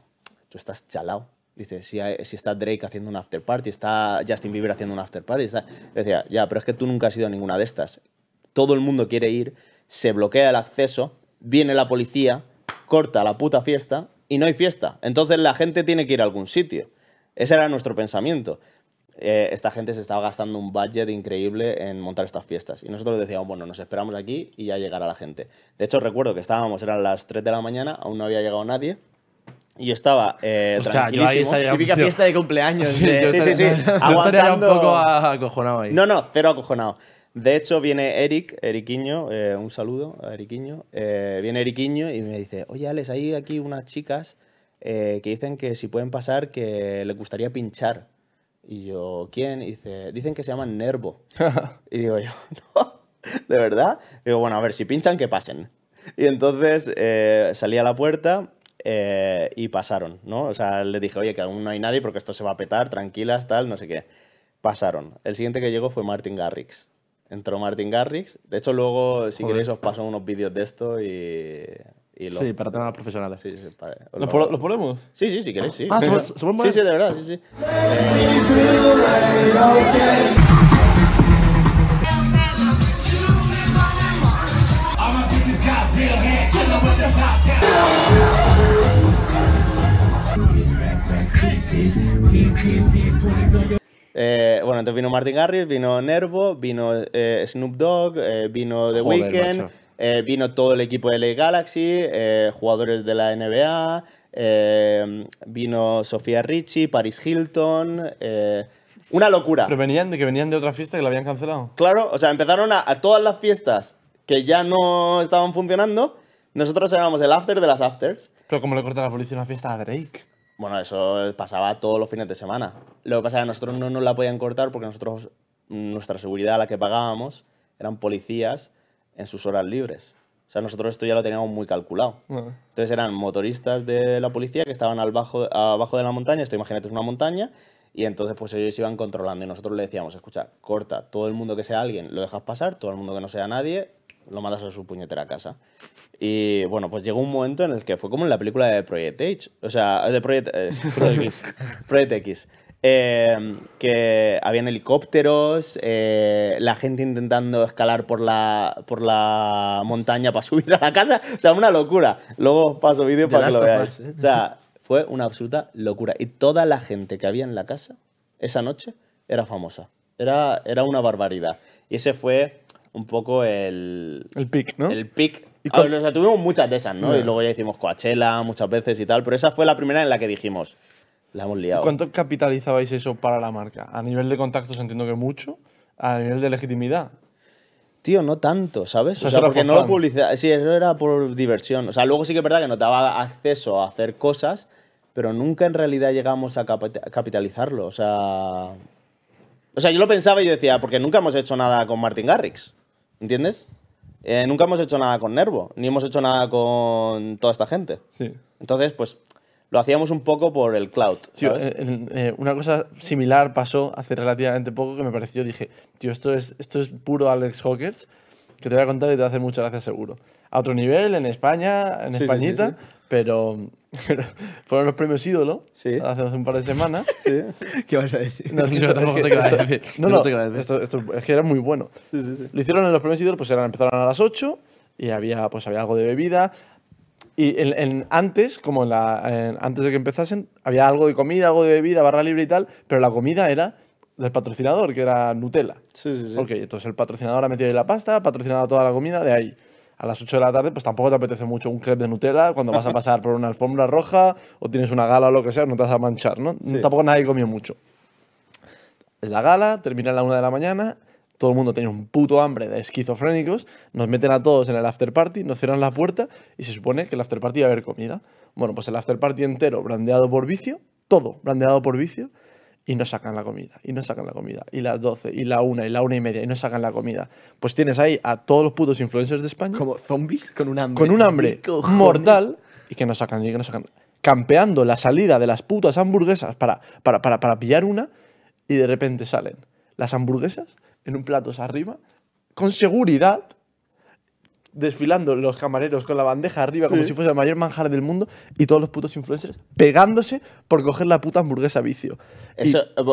tú estás chalao. Dice, si, está Drake haciendo un after party, está Justin Bieber haciendo un after party. Está... decía, ya, pero es que tú nunca has ido a ninguna de estas. Todo el mundo quiere ir, se bloquea el acceso, viene la policía, corta la puta fiesta y no hay fiesta. Entonces la gente tiene que ir a algún sitio. Ese era nuestro pensamiento. Eh, esta gente se estaba gastando un budget increíble en montar estas fiestas. Y nosotros decíamos, bueno, nos esperamos aquí y ya llegará la gente. De hecho, recuerdo que estábamos, eran las 3 de la mañana, aún no había llegado nadie. Y yo estaba eh, o sea, yo ahí típica fiesta de cumpleaños. Sí, sí, sí, un poco acojonado ahí. No, no, cero acojonado. De hecho, viene Eric, Eriquiño, eh, un saludo a Eriquiño. Eh, viene Eriquiño y me dice, oye Alex, hay aquí unas chicas eh, que dicen que si pueden pasar, que les gustaría pinchar. Y yo, ¿quién? dice, dicen que se llaman Nervo. y digo yo, ¿no? ¿De verdad? digo, bueno, a ver, si pinchan, que pasen. Y entonces salí a la puerta y pasaron, ¿no? O sea, le dije, oye, que aún no hay nadie porque esto se va a petar, tranquilas, tal, no sé qué. Pasaron. El siguiente que llegó fue Martin Garrix entró Martin Garrix. De hecho, luego, si queréis, os paso unos vídeos de esto y. Sí, para temas profesionales. Sí, sí, para... ¿Lo, ponemos? Sí, sí, si queréis, sí. Ah, somos Sí, sí, de verdad, sí, sí. Eh, bueno, entonces vino Martin Garrix, vino Nervo, vino eh, Snoop Dogg, eh, vino The Weeknd, vino todo el equipo de LA Galaxy, jugadores de la NBA, vino Sofía Richie, Paris Hilton. una locura. Pero venían de que venían de otra fiesta que la habían cancelado. Claro, o sea, empezaron a, todas las fiestas que ya no estaban funcionando. Nosotros éramos el after de las afters. Pero como le corta la policía una fiesta a Drake. Bueno, eso pasaba todos los fines de semana. Lo que pasa es que nosotros no nos la podían cortar porque nosotros, nuestra seguridad a la que pagábamos eran policías en sus horas libres. O sea, nosotros esto ya lo teníamos muy calculado. Entonces eran motoristas de la policía que estaban al bajo, abajo de la montaña, esto imagínate es una montaña, y entonces pues ellos iban controlando y nosotros le decíamos, escucha, corta, todo el mundo que sea alguien lo dejas pasar, todo el mundo que no sea nadie lo mandas a su puñetera casa. Y bueno, pues llegó un momento en el que fue como en la película de Project H, o sea, de Project, eh, X. Em, que habían helicópteros, eh, la gente intentando escalar por la, por la montaña para subir a la casa. O sea, una locura. Luego paso vídeo para que lo veáis. ¿eh? O sea, fue una absoluta locura. Y toda la gente que había en la casa esa noche era famosa. Era, era una barbaridad. Y ese fue un poco el. El pick, ¿no? El pick. Ah, o sea, tuvimos muchas de esas, ¿no? Y luego ya hicimos Coachella muchas veces y tal, pero esa fue la primera en la que dijimos, la hemos liado. ¿Cuánto capitalizabais eso para la marca? A nivel de contactos entiendo que mucho, a nivel de legitimidad. Tío, no tanto, ¿sabes? o sea, porque no lo Sí, eso era por diversión. O sea, luego sí que es verdad que nos daba acceso a hacer cosas, pero nunca en realidad llegamos a capitalizarlo. O sea. O sea, yo lo pensaba y yo decía, porque nunca hemos hecho nada con Martin Garrix. ¿Entiendes? Eh, nunca hemos hecho nada con Nervo, ni hemos hecho nada con toda esta gente. Entonces, pues lo hacíamos un poco por el cloud. Eh, eh, una cosa similar pasó hace relativamente poco que me pareció, dije, tío, esto es, esto es puro Alex Hawkers, que te voy a contar y te va a hacer muchas gracias seguro. A otro nivel, en España, en Españita. Pero, fueron los premios ídolo hace, un par de semanas. ¿Qué vas a decir? No, sé qué vas a decir. No, esto, esto, es que era muy bueno. Lo hicieron en los premios ídolo, pues eran, empezaron a las 8 y había, pues, había algo de bebida. Y en, antes, como la, antes de que empezasen, había algo de comida, algo de bebida, barra libre y tal, pero la comida era del patrocinador, que era Nutella. Sí, sí, sí. Ok, entonces el patrocinador ha metido ahí la pasta, ha patrocinado toda la comida de ahí a las 8 de la tarde, pues tampoco te apetece mucho un crepe de Nutella cuando vas a pasar por una alfombra roja o tienes una gala o lo que sea, no te vas a manchar, ¿no? Tampoco nadie comió mucho. La gala termina a la 1 de la mañana, todo el mundo tiene un puto hambre de esquizofrénicos, nos meten a todos en el after party, nos cierran la puerta y se supone que el after party va a haber comida. Bueno, pues el after party entero brandeado por vicio, todo brandeado por vicio, y no sacan la comida, y no sacan la comida, y las doce. y la una. y la una y media, y no sacan la comida. Pues tienes ahí a todos los putos influencers de España. Como zombies con un hambre. Con un hambre mortal y que no sacan, y que no sacan. Campeando la salida de las putas hamburguesas para, para, para, para pillar una y de repente salen las hamburguesas en un plato arriba, con seguridad, desfilando los camareros con la bandeja arriba como si fuese el mayor manjar del mundo y todos los putos influencers pegándose por coger la puta hamburguesa vicio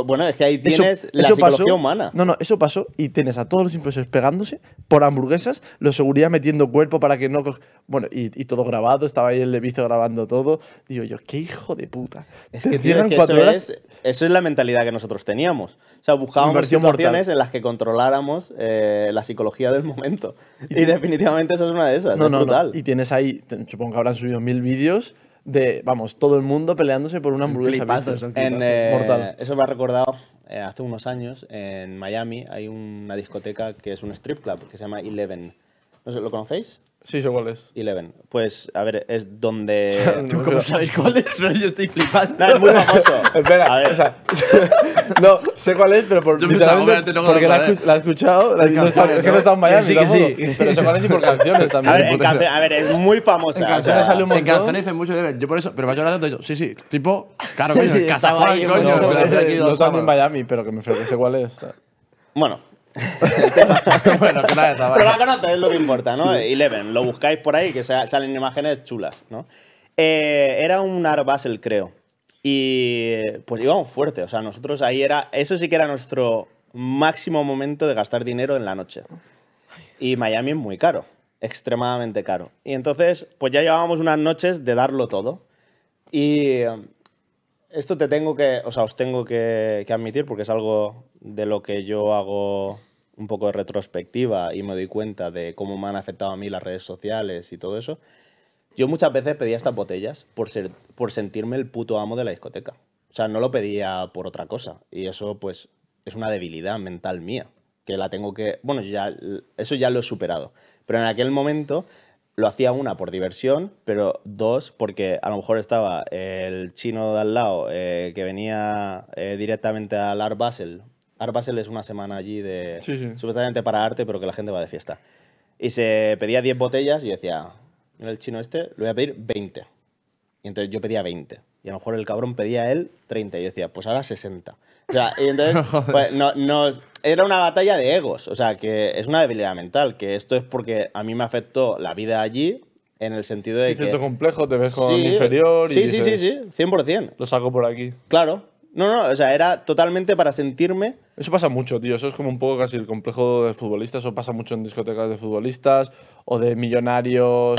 bueno, es que ahí tienes la psicología humana. No, no, eso pasó y tienes a todos los influencers pegándose por hamburguesas, los seguridad metiendo cuerpo para que no. Bueno, y, todo grabado, estaba ahí el visto grabando todo. Digo yo, qué hijo de puta. Es que, eso, es, la mentalidad que nosotros teníamos. O sea, buscábamos Inversión situaciones en las que controláramos eh, la psicología del momento. Y, definitivamente esa es una de esas. No, no, Y tienes ahí, supongo que habrán subido mil vídeos de, vamos, todo el mundo peleándose por una hamburguesa. Eh, eso me ha recordado, eh, hace unos años, en Miami hay una discoteca que es un strip club que se llama Eleven. No ¿Lo conocéis? Sí, sé cuál es. Eleven. Pues, a ver, es donde. ¿Tú cómo sabes cuál es? yo estoy flipando. es muy famoso. Espera, a ver. o sea. no, sé cuál es, pero por. Yo literalmente, no porque la, la, he escuchado. La, no está, es que no está en Miami. Sí, que sí. Pero sé cuál es y por canciones también. A ver, es muy famosa. En canciones o sea... sale un montón. En canciones dicen mucho Eleven. Yo por eso. Pero me ha llorado yo. Sí, sí. Tipo, claro, que Sí, sí, casa coño. No, no, no, en Miami, pero que me sé cuál es. Bueno, bueno, Pero la canasta es lo que importa, ¿no? Eleven, lo buscáis por ahí, que salen imágenes chulas, ¿no? Eh, era un Art Basel, creo. Y pues íbamos fuerte, o sea, nosotros ahí era, eso sí que era nuestro máximo momento de gastar dinero en la noche. Y Miami es muy caro, extremadamente caro. Y entonces, pues ya llevábamos unas noches de darlo todo. Y esto te tengo que, o sea, os tengo que, que admitir porque es algo de lo que yo hago un poco de retrospectiva y me doy cuenta de cómo me han afectado a mí las redes sociales y todo eso, yo muchas veces pedía estas botellas por, sentirme el puto amo de la discoteca. O sea, no lo pedía por otra cosa. Y eso, pues, es una debilidad mental mía, que la tengo que... Bueno, ya, eso ya lo he superado. Pero en aquel momento lo hacía una por diversión, pero dos porque a lo mejor estaba el chino de al lado eh, que venía eh, directamente al Art Basel Ahora Basel es una semana allí de supuestamente para arte, pero que la gente va de fiesta. Y se pedía 10 botellas y decía, mira el chino este, le voy a pedir 20. Y entonces yo pedía 20. Y a lo mejor el cabrón pedía él 30. Y decía, pues ahora 60. O sea, y entonces, pues, no, era una batalla de egos. O sea, que es una debilidad mental. Que esto es porque a mí me afectó la vida allí, en el sentido de sí, que... cierto complejo, te ves con inferior y Sí, sí, sí, sí, 100%. Lo saco por aquí. Claro. No, no, o sea, era totalmente para sentirme. Eso pasa mucho, tío. Eso es como un poco casi el complejo de futbolistas. Eso pasa mucho en discotecas de futbolistas o de millonarios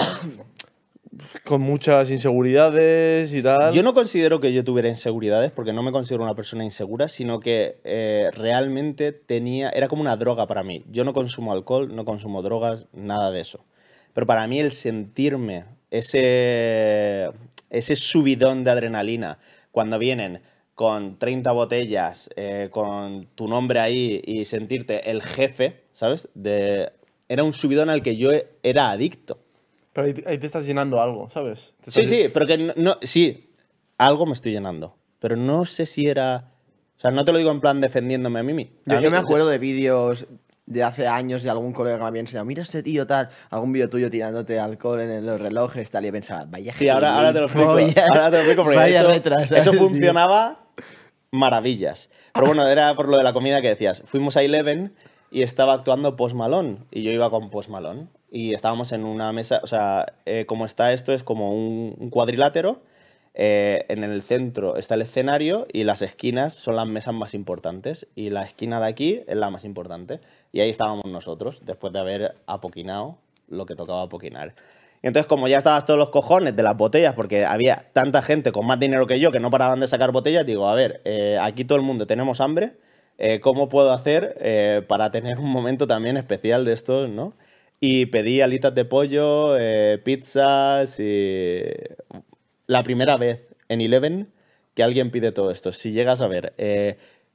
con muchas inseguridades y tal. Yo no considero que yo tuviera inseguridades porque no me considero una persona insegura, sino que eh, realmente tenía. Era como una droga para mí. Yo no consumo alcohol, no consumo drogas, nada de eso. Pero para mí el sentirme ese, ese subidón de adrenalina cuando vienen con 30 botellas, eh, con tu nombre ahí y sentirte el jefe, ¿sabes? De, era un subidón al que yo era adicto. Pero ahí, te estás llenando algo, ¿sabes? Sí, sí, pero que no, Sí, algo me estoy llenando. Pero no sé si era. O sea, no te lo digo en plan defendiéndome a mí. Yo, yo me acuerdo de vídeos de hace años de algún colega que me había enseñado, mira ese tío tal, algún vídeo tuyo tirándote alcohol en los relojes, tal, y pensaba, vaya Sí, ahora, ahora te lo explico. vaya eso, letras, eso funcionaba maravillas. Pero bueno, era por lo de la comida que decías. Fuimos a Eleven y estaba actuando Post Malone y yo iba con Post Malone y estábamos en una mesa, o sea, eh, como está esto es como un, cuadrilátero. Eh, en el centro está el escenario y las esquinas son las mesas más importantes y la esquina de aquí es la más importante y ahí estábamos nosotros después de haber apoquinado lo que tocaba apoquinar. Entonces, como ya estabas todos los cojones de las botellas, porque había tanta gente con más dinero que yo que no paraban de sacar botellas, digo, a ver, eh, aquí todo el mundo tenemos hambre, eh, ¿cómo puedo hacer eh, para tener un momento también especial de esto no? Y pedí alitas de pollo, pizzas y... La primera vez en Eleven que alguien pide todo esto. Si llegas a ver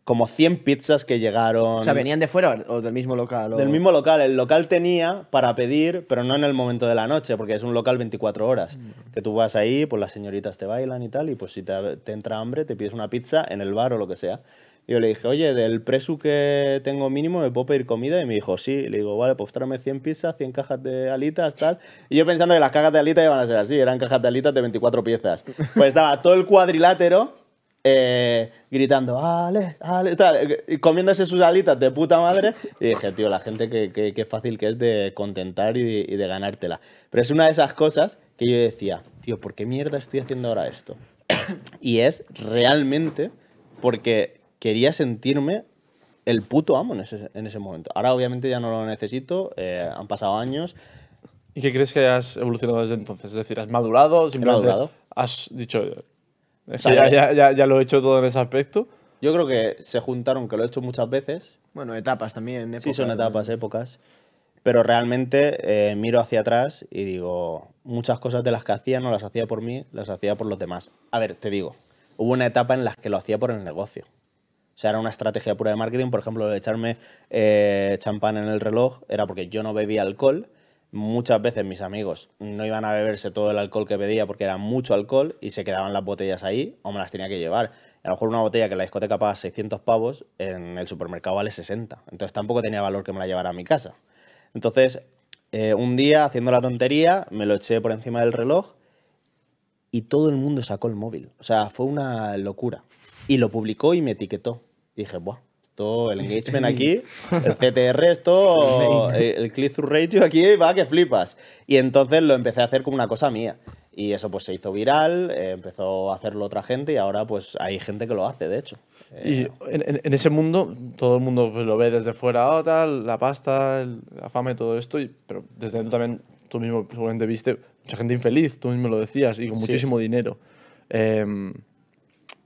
como 100 pizzas que llegaron. O sea, ¿venían de fuera o del mismo local? Del mismo local. El local tenía para pedir, pero no en el momento de la noche, porque es un local 24 horas. Mm. Que tú vas ahí, pues las señoritas te bailan y tal, y pues si te, entra hambre, te pides una pizza en el bar o lo que sea. Y yo le dije, oye, del presu que tengo mínimo, ¿me puedo pedir comida? Y me dijo, sí. le digo, vale, pues tráeme 100 pizzas, 100 cajas de alitas, tal. Y yo pensando que las cajas de alitas iban a ser así, eran cajas de alitas de 24 piezas. Pues estaba todo el cuadrilátero eh, gritando, Ale, Ale, comiéndose sus alitas de puta madre. Y dije, tío, la gente que, fácil que es de contentar y, de ganártela. Pero es una de esas cosas que yo decía, tío, ¿por qué mierda estoy haciendo ahora esto? y es realmente porque quería sentirme el puto amo en ese, momento. Ahora obviamente ya no lo necesito, eh, han pasado años. ¿Y qué crees que has evolucionado desde entonces? Es decir, ¿has madurado? has madurado. ¿Has dicho, ya, ya, lo he hecho todo en ese aspecto. Yo creo que se juntaron, que lo he hecho muchas veces. Bueno, etapas también. Épocas, sí, son etapas, épocas. Pero realmente eh, miro hacia atrás y digo, muchas cosas de las que hacía no las hacía por mí, las hacía por los demás. A ver, te digo, hubo una etapa en la que lo hacía por el negocio. O sea, era una estrategia pura de marketing. Por ejemplo, de echarme eh, champán en el reloj era porque yo no bebía alcohol muchas veces mis amigos no iban a beberse todo el alcohol que pedía porque era mucho alcohol y se quedaban las botellas ahí o me las tenía que llevar. A lo mejor una botella que la discoteca paga 600 pavos, en el supermercado vale 60. Entonces tampoco tenía valor que me la llevara a mi casa. Entonces, eh, un día, haciendo la tontería, me lo eché por encima del reloj y todo el mundo sacó el móvil. O sea, fue una locura. Y lo publicó y me etiquetó. Y dije, ¡buah! Todo el este engagement aquí, el CTR, esto, el click-through ratio aquí va que flipas. Y entonces lo empecé a hacer como una cosa mía. Y eso pues se hizo viral, eh, empezó a hacerlo otra gente y ahora pues hay gente que lo hace, de hecho. y eh, en, ese mundo, todo el mundo lo ve desde fuera, o oh, tal, la pasta, la fama y todo esto, pero desde dentro también tú mismo seguramente viste mucha gente infeliz, tú mismo lo decías, y con muchísimo dinero. Em,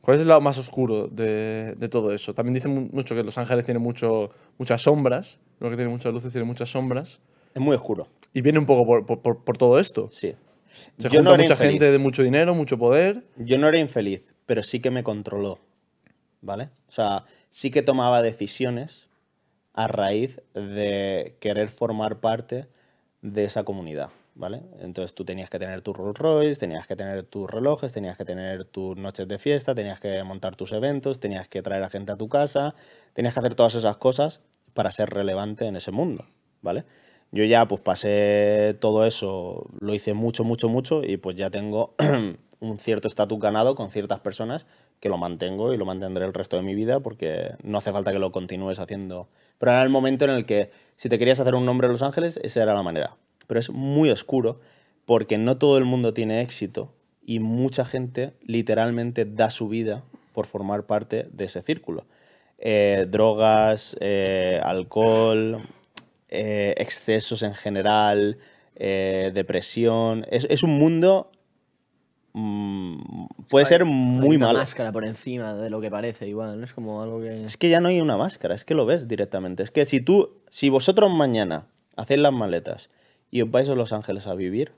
¿Cuál es el lado más oscuro de, de todo eso? También dicen mucho que Los Ángeles tiene mucho, muchas sombras, lo que tiene muchas luces tiene muchas sombras. Es muy oscuro. Y viene un poco por, por, todo esto. Sí. Se Yo junta no mucha gente de mucho dinero, mucho poder. Yo no era infeliz, pero sí que me controló. ¿Vale? O sea, sí que tomaba decisiones a raíz de querer formar parte de esa comunidad. Entonces tú tenías que tener tu Rolls Royce, tenías que tener tus relojes, tenías que tener tus noches de fiesta, tenías que montar tus eventos, tenías que traer a gente a tu casa, tenías que hacer todas esas cosas para ser relevante en ese mundo, ¿vale? Yo ya pues pasé todo eso, lo hice mucho, mucho, mucho y pues ya tengo un cierto estatus ganado con ciertas personas que lo mantengo y lo mantendré el resto de mi vida porque no hace falta que lo continúes haciendo. Pero era el momento en el que si te querías hacer un nombre en Los Ángeles, esa era la manera pero es muy oscuro porque no todo el mundo tiene éxito y mucha gente literalmente da su vida por formar parte de ese círculo. Eh, drogas, eh, alcohol, eh, excesos en general, depresión. Es, un mundo... Mm, puede ser muy hay una máscara por encima de lo que parece igual, ¿no? Es como algo que... Es que ya no hay una máscara, es que lo ves directamente. Es que si tú, si vosotros mañana hacéis las maletas y os vais a Los Ángeles a vivir,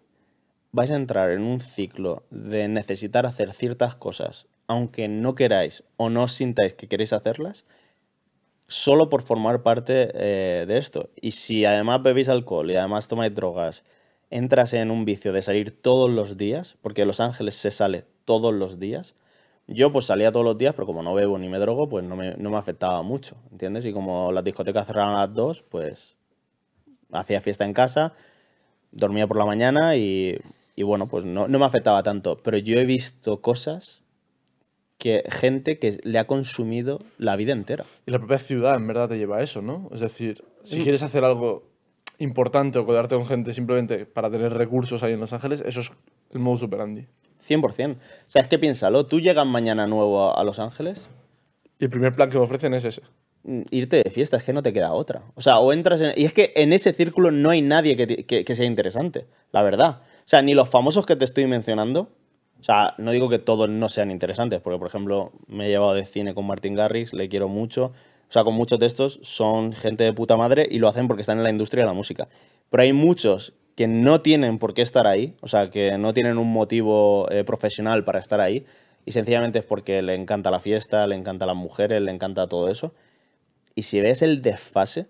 vais a entrar en un ciclo de necesitar hacer ciertas cosas, aunque no queráis o no sintáis que queréis hacerlas, solo por formar parte eh, de esto. Y si además bebéis alcohol y además tomáis drogas, entras en un vicio de salir todos los días, porque Los Ángeles se sale todos los días. Yo pues salía todos los días, pero como no bebo ni me drogo, pues no me, no me afectaba mucho, ¿entiendes? Y como las discotecas cerraron a las dos, pues hacía fiesta en casa, dormía por la mañana y, bueno, pues no, me afectaba tanto. Pero yo he visto cosas que gente que le ha consumido la vida entera. Y la propia ciudad en verdad te lleva a eso, ¿no? Es decir, si quieres hacer algo importante o codarte con gente simplemente para tener recursos ahí en Los Ángeles, eso es el modo superandi. 100%. O sea, es que piénsalo, tú llegas mañana nuevo a Los Ángeles. Y el primer plan que me ofrecen es ese irte de fiesta, es que no te queda otra. O sea, o entras en... Y es que en ese círculo no hay nadie que, sea interesante, la verdad. O sea, ni los famosos que te estoy mencionando, o sea, no digo que todos no sean interesantes, porque por ejemplo me he llevado de cine con Martin Garrix, le quiero mucho. O sea, con muchos de estos son gente de puta madre y lo hacen porque están en la industria de la música. Pero hay muchos que no tienen por qué estar ahí, o sea, que no tienen un motivo eh, profesional para estar ahí y sencillamente es porque le encanta la fiesta, le encanta las mujeres, le encanta todo eso. Y si ves el desfase,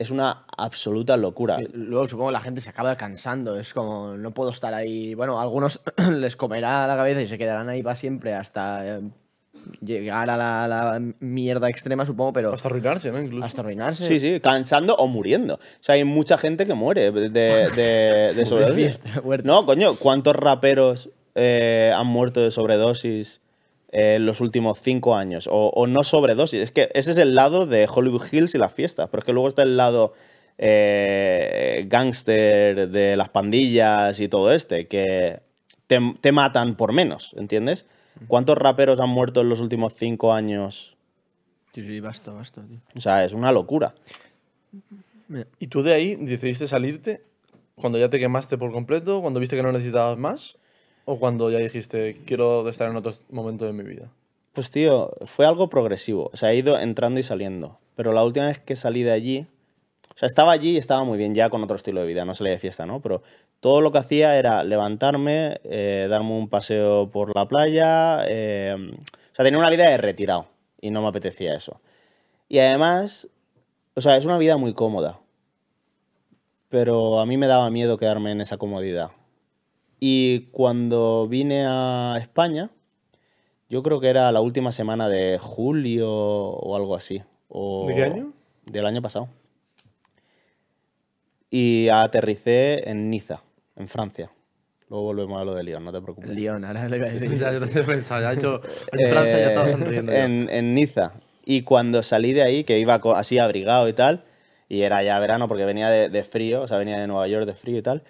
es una absoluta locura. Luego supongo que la gente se acaba cansando, es como, no puedo estar ahí. Bueno, algunos les comerá la cabeza y se quedarán ahí para siempre hasta eh, llegar a la, mierda extrema, supongo, pero... Hasta arruinarse, ¿no? Hasta arruinarse. Sí, sí, cansando o muriendo. O sea, hay mucha gente que muere de, de, sobredosis. no, coño, ¿cuántos raperos eh, han muerto de sobredosis? en eh, los últimos cinco años, o, no sobredosis. Es que ese es el lado de Hollywood Hills y las fiestas, pero es que luego está el lado eh, gángster de las pandillas y todo este, que te, matan por menos, ¿entiendes? Mm. ¿Cuántos raperos han muerto en los últimos cinco años? Sí, sí, basta, basta. Tío. O sea, es una locura. ¿Y tú de ahí decidiste salirte cuando ya te quemaste por completo, cuando viste que no necesitabas más? ¿O cuando ya dijiste, quiero estar en otro momento de mi vida? Pues tío, fue algo progresivo. O sea, he ido entrando y saliendo. Pero la última vez que salí de allí, o sea, estaba allí y estaba muy bien ya con otro estilo de vida, no salía de fiesta, ¿no? Pero todo lo que hacía era levantarme, eh, darme un paseo por la playa, eh, o sea, tenía una vida de retirado y no me apetecía eso. Y además, o sea, es una vida muy cómoda, pero a mí me daba miedo quedarme en esa comodidad. Y cuando vine a España, yo creo que era la última semana de julio o algo así. ¿De qué año? Del año pasado. Y aterricé en Niza, en Francia. Luego volvemos a lo de Lyon, no te preocupes. Lyon, ahora he pensado, En Francia ya estaba eh, sonriendo. En, Niza. Y cuando salí de ahí, que iba así abrigado y tal, y era ya verano porque venía de frío, o sea, venía de Nueva York de frío y tal,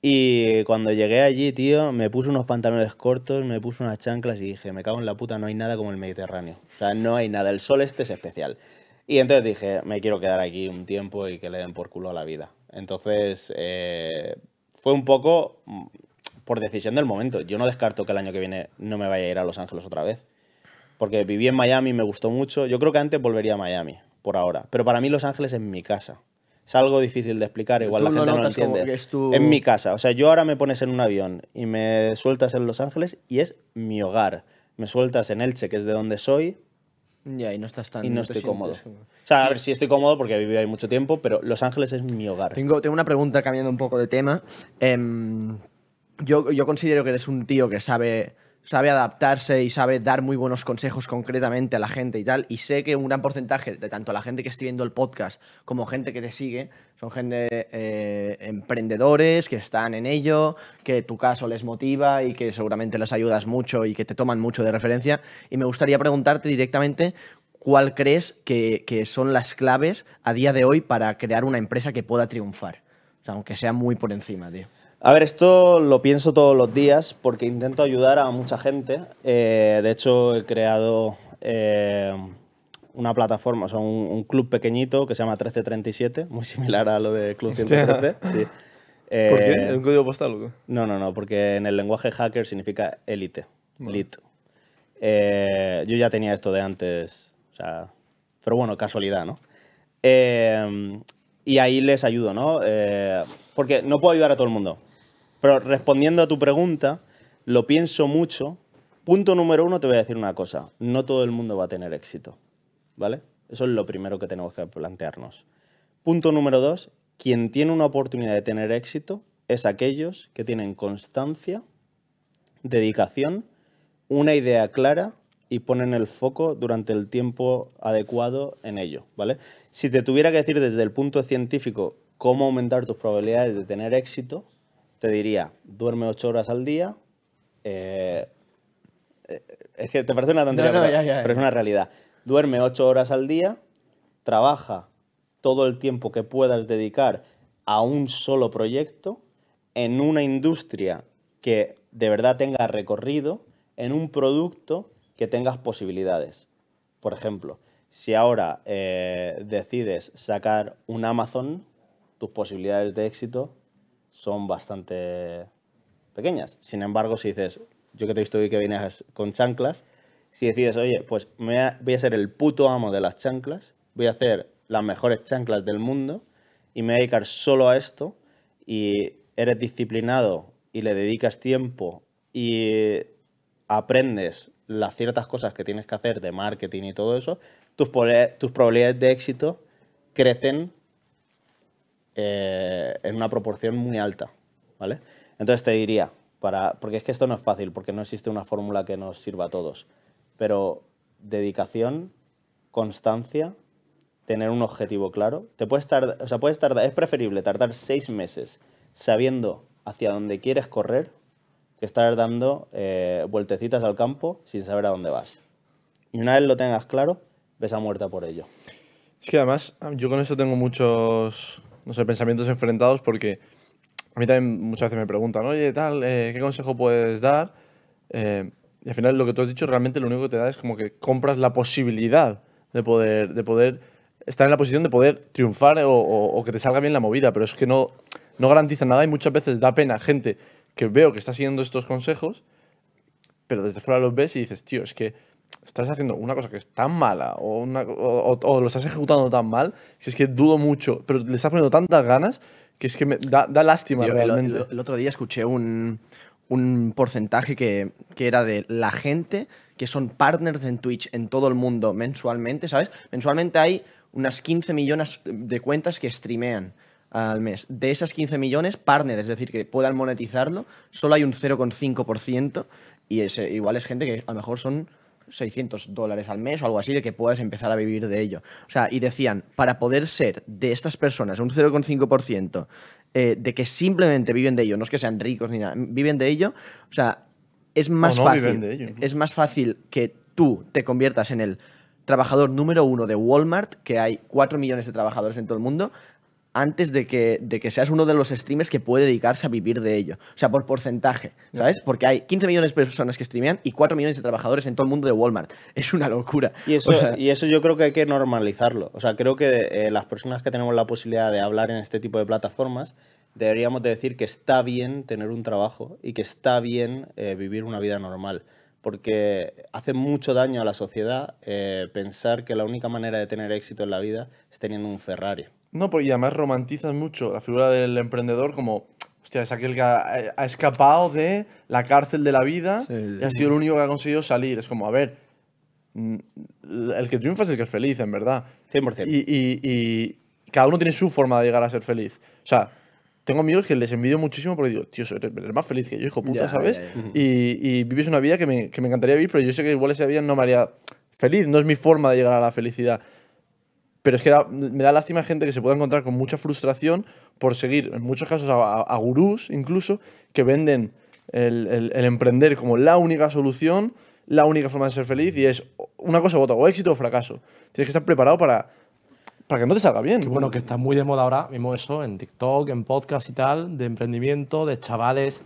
y cuando llegué allí, tío, me puse unos pantalones cortos, me puse unas chanclas y dije, me cago en la puta, no hay nada como el Mediterráneo. O sea, no hay nada, el sol este es especial. Y entonces dije, me quiero quedar aquí un tiempo y que le den por culo a la vida. Entonces, eh, fue un poco mm, por decisión del momento. Yo no descarto que el año que viene no me vaya a ir a Los Ángeles otra vez. Porque viví en Miami, me gustó mucho. Yo creo que antes volvería a Miami, por ahora. Pero para mí Los Ángeles es mi casa. Es algo difícil de explicar, igual la gente no lo entiende. En mi casa, o sea, yo ahora me pones en un avión y me sueltas en Los Ángeles y es mi hogar. Me sueltas en Elche, que es de donde soy. Ya, y no estás tan... Y estoy cómodo. O sea, a ver, si estoy cómodo porque he vivido ahí mucho tiempo, pero Los Ángeles es mi hogar. Tengo, una pregunta cambiando un poco de tema. Em, yo, yo considero que eres un tío que sabe sabe adaptarse y sabe dar muy buenos consejos concretamente a la gente y tal. Y sé que un gran porcentaje de tanto la gente que esté viendo el podcast como gente que te sigue son gente eh, emprendedores que están en ello, que tu caso les motiva y que seguramente les ayudas mucho y que te toman mucho de referencia. Y me gustaría preguntarte directamente cuál crees que, que son las claves a día de hoy para crear una empresa que pueda triunfar. O sea, aunque sea muy por encima, tío. A ver, esto lo pienso todos los días porque intento ayudar a mucha gente. Eh, de hecho, he creado eh, una plataforma, o sea, un, club pequeñito que se llama 1337, muy similar a lo de Club 113. ¿Por qué? Eh, ¿Un código postal No, no, no, porque en el lenguaje hacker significa élite, elite. yo ya tenía esto de antes, o sea, pero bueno, casualidad, ¿no? y ahí les ayudo, ¿no? porque no puedo ayudar a todo el mundo. Pero respondiendo a tu pregunta, lo pienso mucho. Punto número uno, te voy a decir una cosa. No todo el mundo va a tener éxito. ¿Vale? Eso es lo primero que tenemos que plantearnos. Punto número dos, quien tiene una oportunidad de tener éxito es aquellos que tienen constancia, dedicación, una idea clara y ponen el foco durante el tiempo adecuado en ello, ¿vale? Si te tuviera que decir desde el punto científico cómo aumentar tus probabilidades de tener éxito, te diría, duerme ocho horas al día. Eh, eh, es que te parece una tontería, pero, es una realidad. Duerme ocho horas al día, trabaja todo el tiempo que puedas dedicar a un solo proyecto en una industria que de verdad tenga recorrido, en un producto que tengas posibilidades. Por ejemplo, si ahora eh, decides sacar un Amazon, tus posibilidades de éxito son bastante pequeñas. Sin embargo, si dices, yo que te he visto hoy que vienes con chanclas, si decides, oye, pues me voy a ser el puto amo de las chanclas, voy a hacer las mejores chanclas del mundo y me voy a dedicar solo a esto y eres disciplinado y le dedicas tiempo y aprendes las ciertas cosas que tienes que hacer de marketing y todo eso, tus, tus probabilidades de éxito crecen eh, en una proporción muy alta, ¿vale? Entonces te diría, para, porque es que esto no es fácil, porque no existe una fórmula que nos sirva a todos, pero dedicación, constancia, tener un objetivo claro. Te puedes tardar, o sea, puedes tardar, es preferible tardar seis meses sabiendo hacia dónde quieres correr que estar dando eh, vueltecitas al campo sin saber a dónde vas. Y una vez lo tengas claro, ves a muerta por ello. Es que además, yo con eso tengo muchos no sé, pensamientos enfrentados porque a mí también muchas veces me preguntan, oye, tal, eh, ¿qué consejo puedes dar? Eh, y al final lo que tú has dicho realmente lo único que te da es como que compras la posibilidad de poder, de poder estar en la posición de poder triunfar o, que te salga bien la movida, pero es que no, no garantiza nada y muchas veces da pena gente que veo que está siguiendo estos consejos, pero desde fuera los ves y dices, tío, es que estás haciendo una cosa que es tan mala o, o, lo estás ejecutando tan mal, que es que dudo mucho, pero le estás poniendo tantas ganas que es que me da, lástima realmente. El, otro día escuché un, porcentaje que, era de la gente que son partners en Twitch en todo el mundo mensualmente, ¿sabes? Mensualmente hay unas 15 millones de cuentas que streamean al mes. De esas 15 millones, partners, es decir, que puedan monetizarlo, solo hay un 0,5% y ese, igual es gente que a lo mejor son 600 dólares al mes o algo así, de que puedas empezar a vivir de ello. O sea, y decían, para poder ser de estas personas un 0,5%, eh, de que simplemente viven de ello, no es que sean ricos ni nada, viven de ello, o sea, es más fácil. Es más fácil que tú te conviertas en el trabajador número uno de Walmart, que hay 4 millones de trabajadores en todo el mundo, antes de que, de que seas uno de los streamers que puede dedicarse a vivir de ello. O sea, por porcentaje, ¿sabes? Porque hay 15 millones de personas que streamean y 4 millones de trabajadores en todo el mundo de Walmart. Es una locura. Y eso, y eso yo creo que hay que normalizarlo. O sea, creo que eh, las personas que tenemos la posibilidad de hablar en este tipo de plataformas, deberíamos de decir que está bien tener un trabajo y que está bien eh, vivir una vida normal porque hace mucho daño a la sociedad eh, pensar que la única manera de tener éxito en la vida es teniendo un Ferrari. No, y además romantizas mucho la figura del emprendedor como, hostia, es aquel que ha, escapado de la cárcel de la vida y ha sido el único que ha conseguido salir. Es como, a ver, mm, el que triunfa es el que es feliz, en verdad. 100%. Y, cada uno tiene su forma de llegar a ser feliz. O sea, tengo amigos que les envidio muchísimo porque digo, tío, eres más feliz que yo, hijo puta, ¿sabes? Y, y, vives una vida que me, que me encantaría vivir, pero yo sé que igual esa vida no me haría feliz, no es mi forma de llegar a la felicidad pero es que me da lástima gente que se pueda encontrar con mucha frustración por seguir, en muchos casos, a, gurús incluso, que venden el, emprender como la única solución, la única forma de ser feliz, y es una cosa o otra, o éxito o fracaso. Tienes que estar preparado para, para que no te salga bien. Que bueno, que está muy de moda ahora mismo eso, en TikTok, en podcast y tal, de emprendimiento, de chavales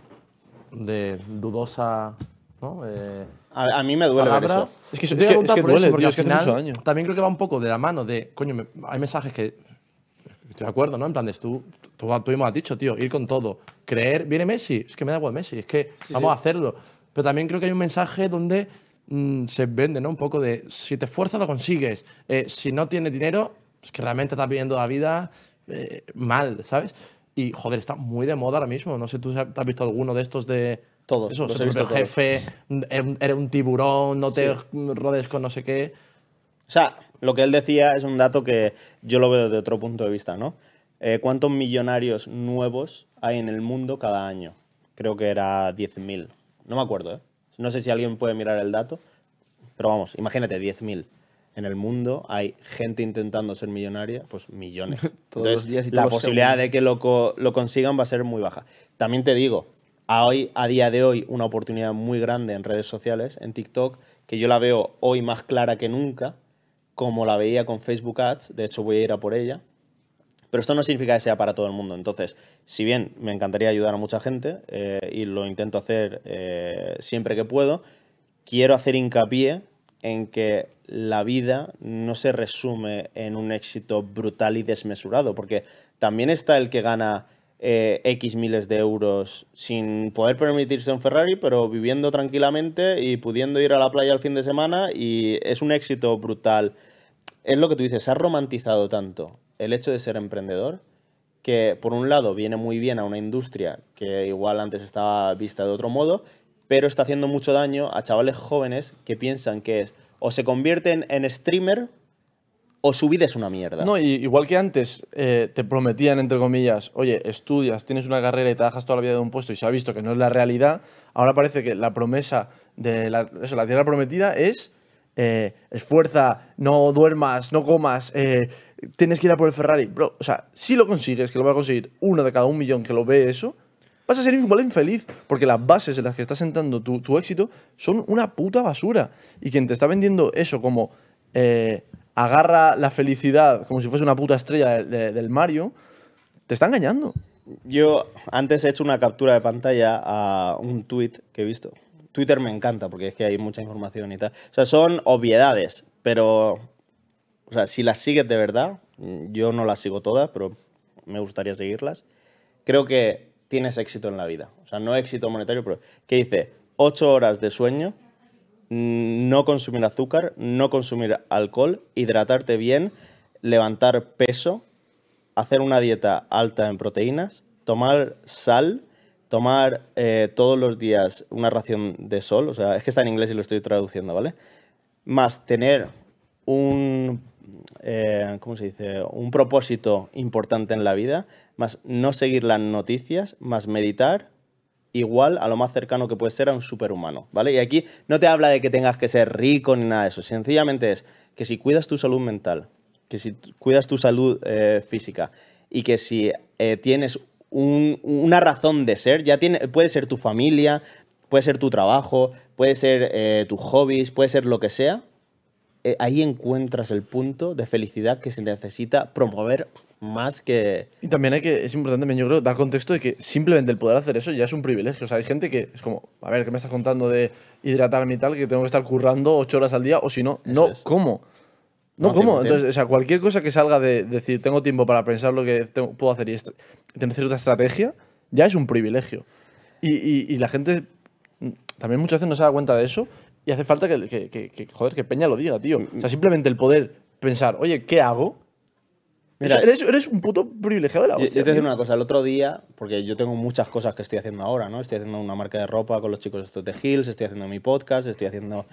de dudosa... ¿no? Eh, a, mí me duele ver eso. Es que, es que, es que por eso, también creo que va un poco de la mano de, coño, hay mensajes que estoy de acuerdo, ¿no? En plan, tú, tú, mismo has dicho, tío, ir con todo. Creer, viene Messi, es que me da igual Messi, es que vamos a hacerlo. Pero también creo que hay un mensaje donde mm, se vende, ¿no? Un poco de, si te esfuerzas, lo consigues. Eh, si no tienes dinero, es que realmente estás viviendo la vida eh, mal, ¿sabes? Y, joder, está muy de moda ahora mismo. No sé, tú has visto alguno de estos de todos. Eso, el jefe, mm, eres un tiburón, no te rodees con no sé qué. O sea, lo que él decía es un dato que yo lo veo desde otro punto de vista, ¿no? Eh, ¿Cuántos millonarios nuevos hay en el mundo cada año? Creo que era 10.000. No me acuerdo, ¿eh? No sé si alguien puede mirar el dato, pero vamos, imagínate, 10.000 en el mundo hay gente intentando ser millonaria, pues millones. Entonces, la posibilidad de que lo, lo, consigan va a ser muy baja. También te digo, a, hoy, a día de hoy una oportunidad muy grande en redes sociales, en TikTok, que yo la veo hoy más clara que nunca, como la veía con Facebook Ads, de hecho voy a ir a por ella, pero esto no significa que sea para todo el mundo. Entonces, si bien me encantaría ayudar a mucha gente, eh, y lo intento hacer eh, siempre que puedo, quiero hacer hincapié en que la vida no se resume en un éxito brutal y desmesurado, porque también está el que gana eh, X miles de euros sin poder permitirse un Ferrari, pero viviendo tranquilamente y pudiendo ir a la playa el fin de semana y es un éxito brutal. Es lo que tú dices, se ha romantizado tanto el hecho de ser emprendedor que por un lado viene muy bien a una industria que igual antes estaba vista de otro modo, pero está haciendo mucho daño a chavales jóvenes que piensan que es o se convierten en streamer o su vida es una mierda. No, y igual que antes eh, te prometían, entre comillas, oye, estudias, tienes una carrera y bajas toda la vida de un puesto y se ha visto que no es la realidad, ahora parece que la promesa de la, la tierra prometida es eh, esfuerza, no duermas, no comas, eh, tienes que ir a por el Ferrari. Bro, o sea, si lo consigues, que lo va a conseguir uno de cada un millón que lo ve eso, vas a ser igual infeliz, porque las bases en las que estás sentando tu, éxito son una puta basura. Y quien te está vendiendo eso como agarra la felicidad como si fuese una puta estrella del Mario, te está engañando. Yo antes he hecho una captura de pantalla a un tweet que he visto. Twitter me encanta porque es que hay mucha información y tal. O sea, son obviedades, pero. O sea, si las sigues de verdad, yo no las sigo todas, pero me gustaría seguirlas. Creo que tienes éxito en la vida. O sea, no éxito monetario, pero. ¿Qué dice? Ocho horas de sueño, no consumir azúcar, no consumir alcohol, hidratarte bien, levantar peso, hacer una dieta alta en proteínas, tomar sal, tomar eh, todos los días una ración de sol, o sea, es que está en inglés y lo estoy traduciendo, ¿vale? Más tener un, eh, se dice? Un propósito importante en la vida, más no seguir las noticias, más meditar, igual a lo más cercano que puede ser a un superhumano, ¿vale? Y aquí no te habla de que tengas que ser rico ni nada de eso, sencillamente es que si cuidas tu salud mental, que si cuidas tu salud eh, física y que si eh, tienes una razón de ser, ya tiene, puede ser tu familia, puede ser tu trabajo, puede ser eh, tus hobbies, puede ser lo que sea, eh, ahí encuentras el punto de felicidad que se necesita promover más que... Y también hay que, es importante también, yo creo, dar contexto de que simplemente el poder hacer eso ya es un privilegio. O sea, hay gente que es como, a ver, ¿qué me estás contando de hidratarme y tal? Que tengo que estar currando ocho horas al día o si no, no ¿cómo? No, cómo Entonces, o sea, cualquier cosa que salga de, decir, tengo tiempo para pensar lo que puedo hacer y tener cierta estrategia, ya es un privilegio. Y, y la gente mm, también muchas veces no se da cuenta de eso y hace falta que, joder, que Peña lo diga, tío. Mm, mm. O sea, simplemente el poder pensar, oye, ¿qué hago? eres, un puto privilegiado de la hostia. Yo, te voy una cosa. El otro día, porque yo tengo muchas cosas que estoy haciendo ahora, ¿no? Estoy haciendo una marca de ropa con los chicos estos de Hills, estoy haciendo mi podcast, estoy haciendo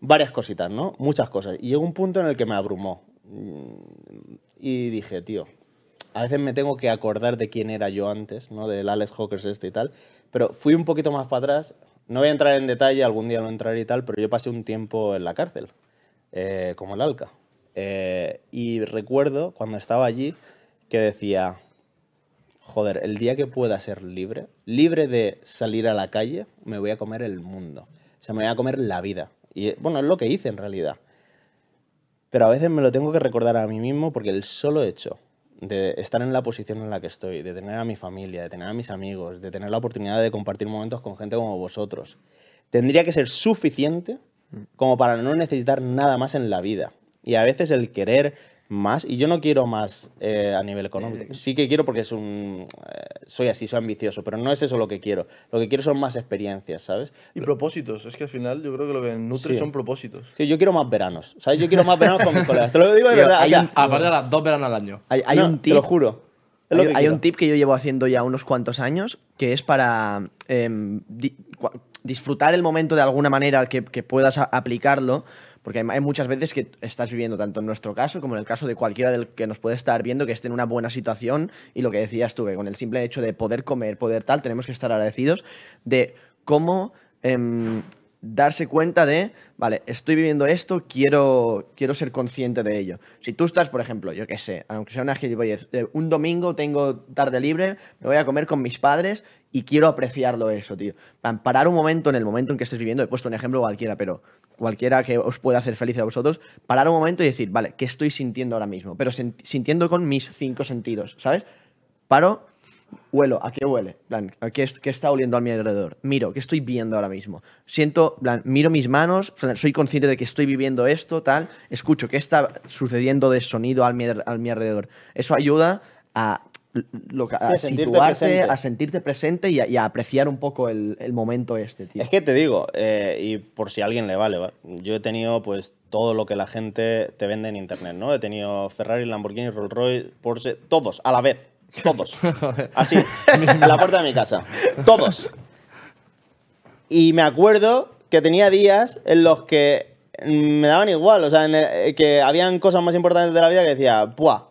varias cositas, ¿no? Muchas cosas. Y llegó un punto en el que me abrumó. Mm, y dije, tío, a veces me tengo que acordar de quién era yo antes, ¿no? Del Alex Hawkers este y tal. Pero fui un poquito más para atrás, no voy a entrar en detalle, algún día no entraré y tal, pero yo pasé un tiempo en la cárcel, eh, como el Alca. Eh, y recuerdo cuando estaba allí que decía, joder, el día que pueda ser libre, libre de salir a la calle, me voy a comer el mundo. O sea, me voy a comer la vida. Y bueno, es lo que hice en realidad. Pero a veces me lo tengo que recordar a mí mismo porque el solo hecho de estar en la posición en la que estoy, de tener a mi familia, de tener a mis amigos, de tener la oportunidad de compartir momentos con gente como vosotros, tendría que ser suficiente mm. como para no necesitar nada más en la vida. Y a veces el querer más y yo no quiero más eh, a nivel económico. Eh. Sí que quiero porque es un eh, soy así, soy ambicioso, pero no es eso lo que quiero. Lo que quiero son más experiencias, ¿sabes? Y propósitos, es que al final yo creo que lo que nutre son propósitos. Sí, yo quiero más veranos, ¿sabes? Yo quiero más veranos con mis colegas, te lo digo de verdad. aparte de las dos veranos al año. Hay, un tip, te lo juro. Hay, un tip que yo llevo haciendo ya unos cuantos años, que es para em, disfrutar el momento de alguna manera que puedas aplicarlo porque hay, muchas veces que estás viviendo, tanto en nuestro caso como en el caso de cualquiera del que nos puede estar viendo, que esté en una buena situación y lo que decías tú, que con el simple hecho de poder comer, poder tal, tenemos que estar agradecidos de cómo... Em, darse cuenta de, vale, estoy viviendo esto, quiero, quiero ser consciente de ello. Si tú estás, por ejemplo, yo qué sé, aunque sea una gilipollez, eh, un domingo tengo tarde libre, me voy a comer con mis padres y quiero apreciarlo eso, tío. Parar un momento en el momento en que estés viviendo, he puesto un ejemplo cualquiera, pero cualquiera que os pueda hacer feliz a vosotros, parar un momento y decir, vale, ¿qué estoy sintiendo ahora mismo? Pero sintiendo con mis cinco sentidos, ¿sabes? Paro huelo, ¿a qué huele? ¿a qué, está oliendo a mi alrededor? Miro, ¿qué estoy viendo ahora mismo? Siento, miro mis manos, soy consciente de que estoy viviendo esto, tal, escucho, ¿qué está sucediendo de sonido a mi, mi alrededor? Eso ayuda a, lo, a sentirte a sentirte presente y a, apreciar un poco el, momento este, tío. Es que te digo, eh, y por si a alguien le vale, ¿vale? yo he tenido pues todo lo que la gente te vende en internet, ¿no? He tenido Ferrari, Lamborghini, Rolls Royce, Porsche, todos a la vez todos. Así, en la puerta de mi casa. Todos. Y me acuerdo que tenía días en los que mm, me daban igual, o sea, eh, que habían cosas más importantes de la vida que decía, ¡puah!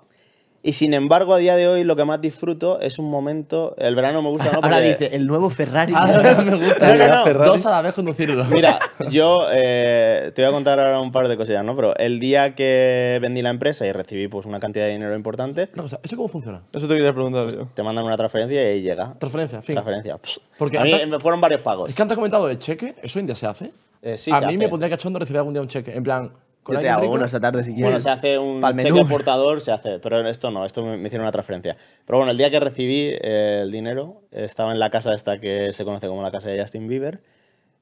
Y sin embargo, a día de hoy lo que más disfruto es un momento. El verano me gusta, ¿no? Ahora dice, el nuevo Ferrari. me gusta. No, no, Ferrari. Dos a la vez conducirlo. Mira, yo eh, te voy a contar ahora un par de cosillas, ¿no? Pero el día que vendí la empresa y recibí pues una cantidad de dinero importante, o sea, ¿eso cómo funciona? Eso te quería preguntar yo. te mandan una transferencia y ahí llega. Transferencia, fin. Transferencia. Porque a mí me fueron varios pagos. Es que antes has comentado el cheque, ¿eso hoy en día se hace? Eh, sí, a mí me pondría cachondo recibir algún día un cheque. En plan, yo te hago esta tarde si quieres. Bueno, se hace un cheque portador, se hace, pero esto no, esto me, hicieron una transferencia. Pero bueno, el día que recibí eh, el dinero, estaba en la casa esta que se conoce como la casa de Justin Bieber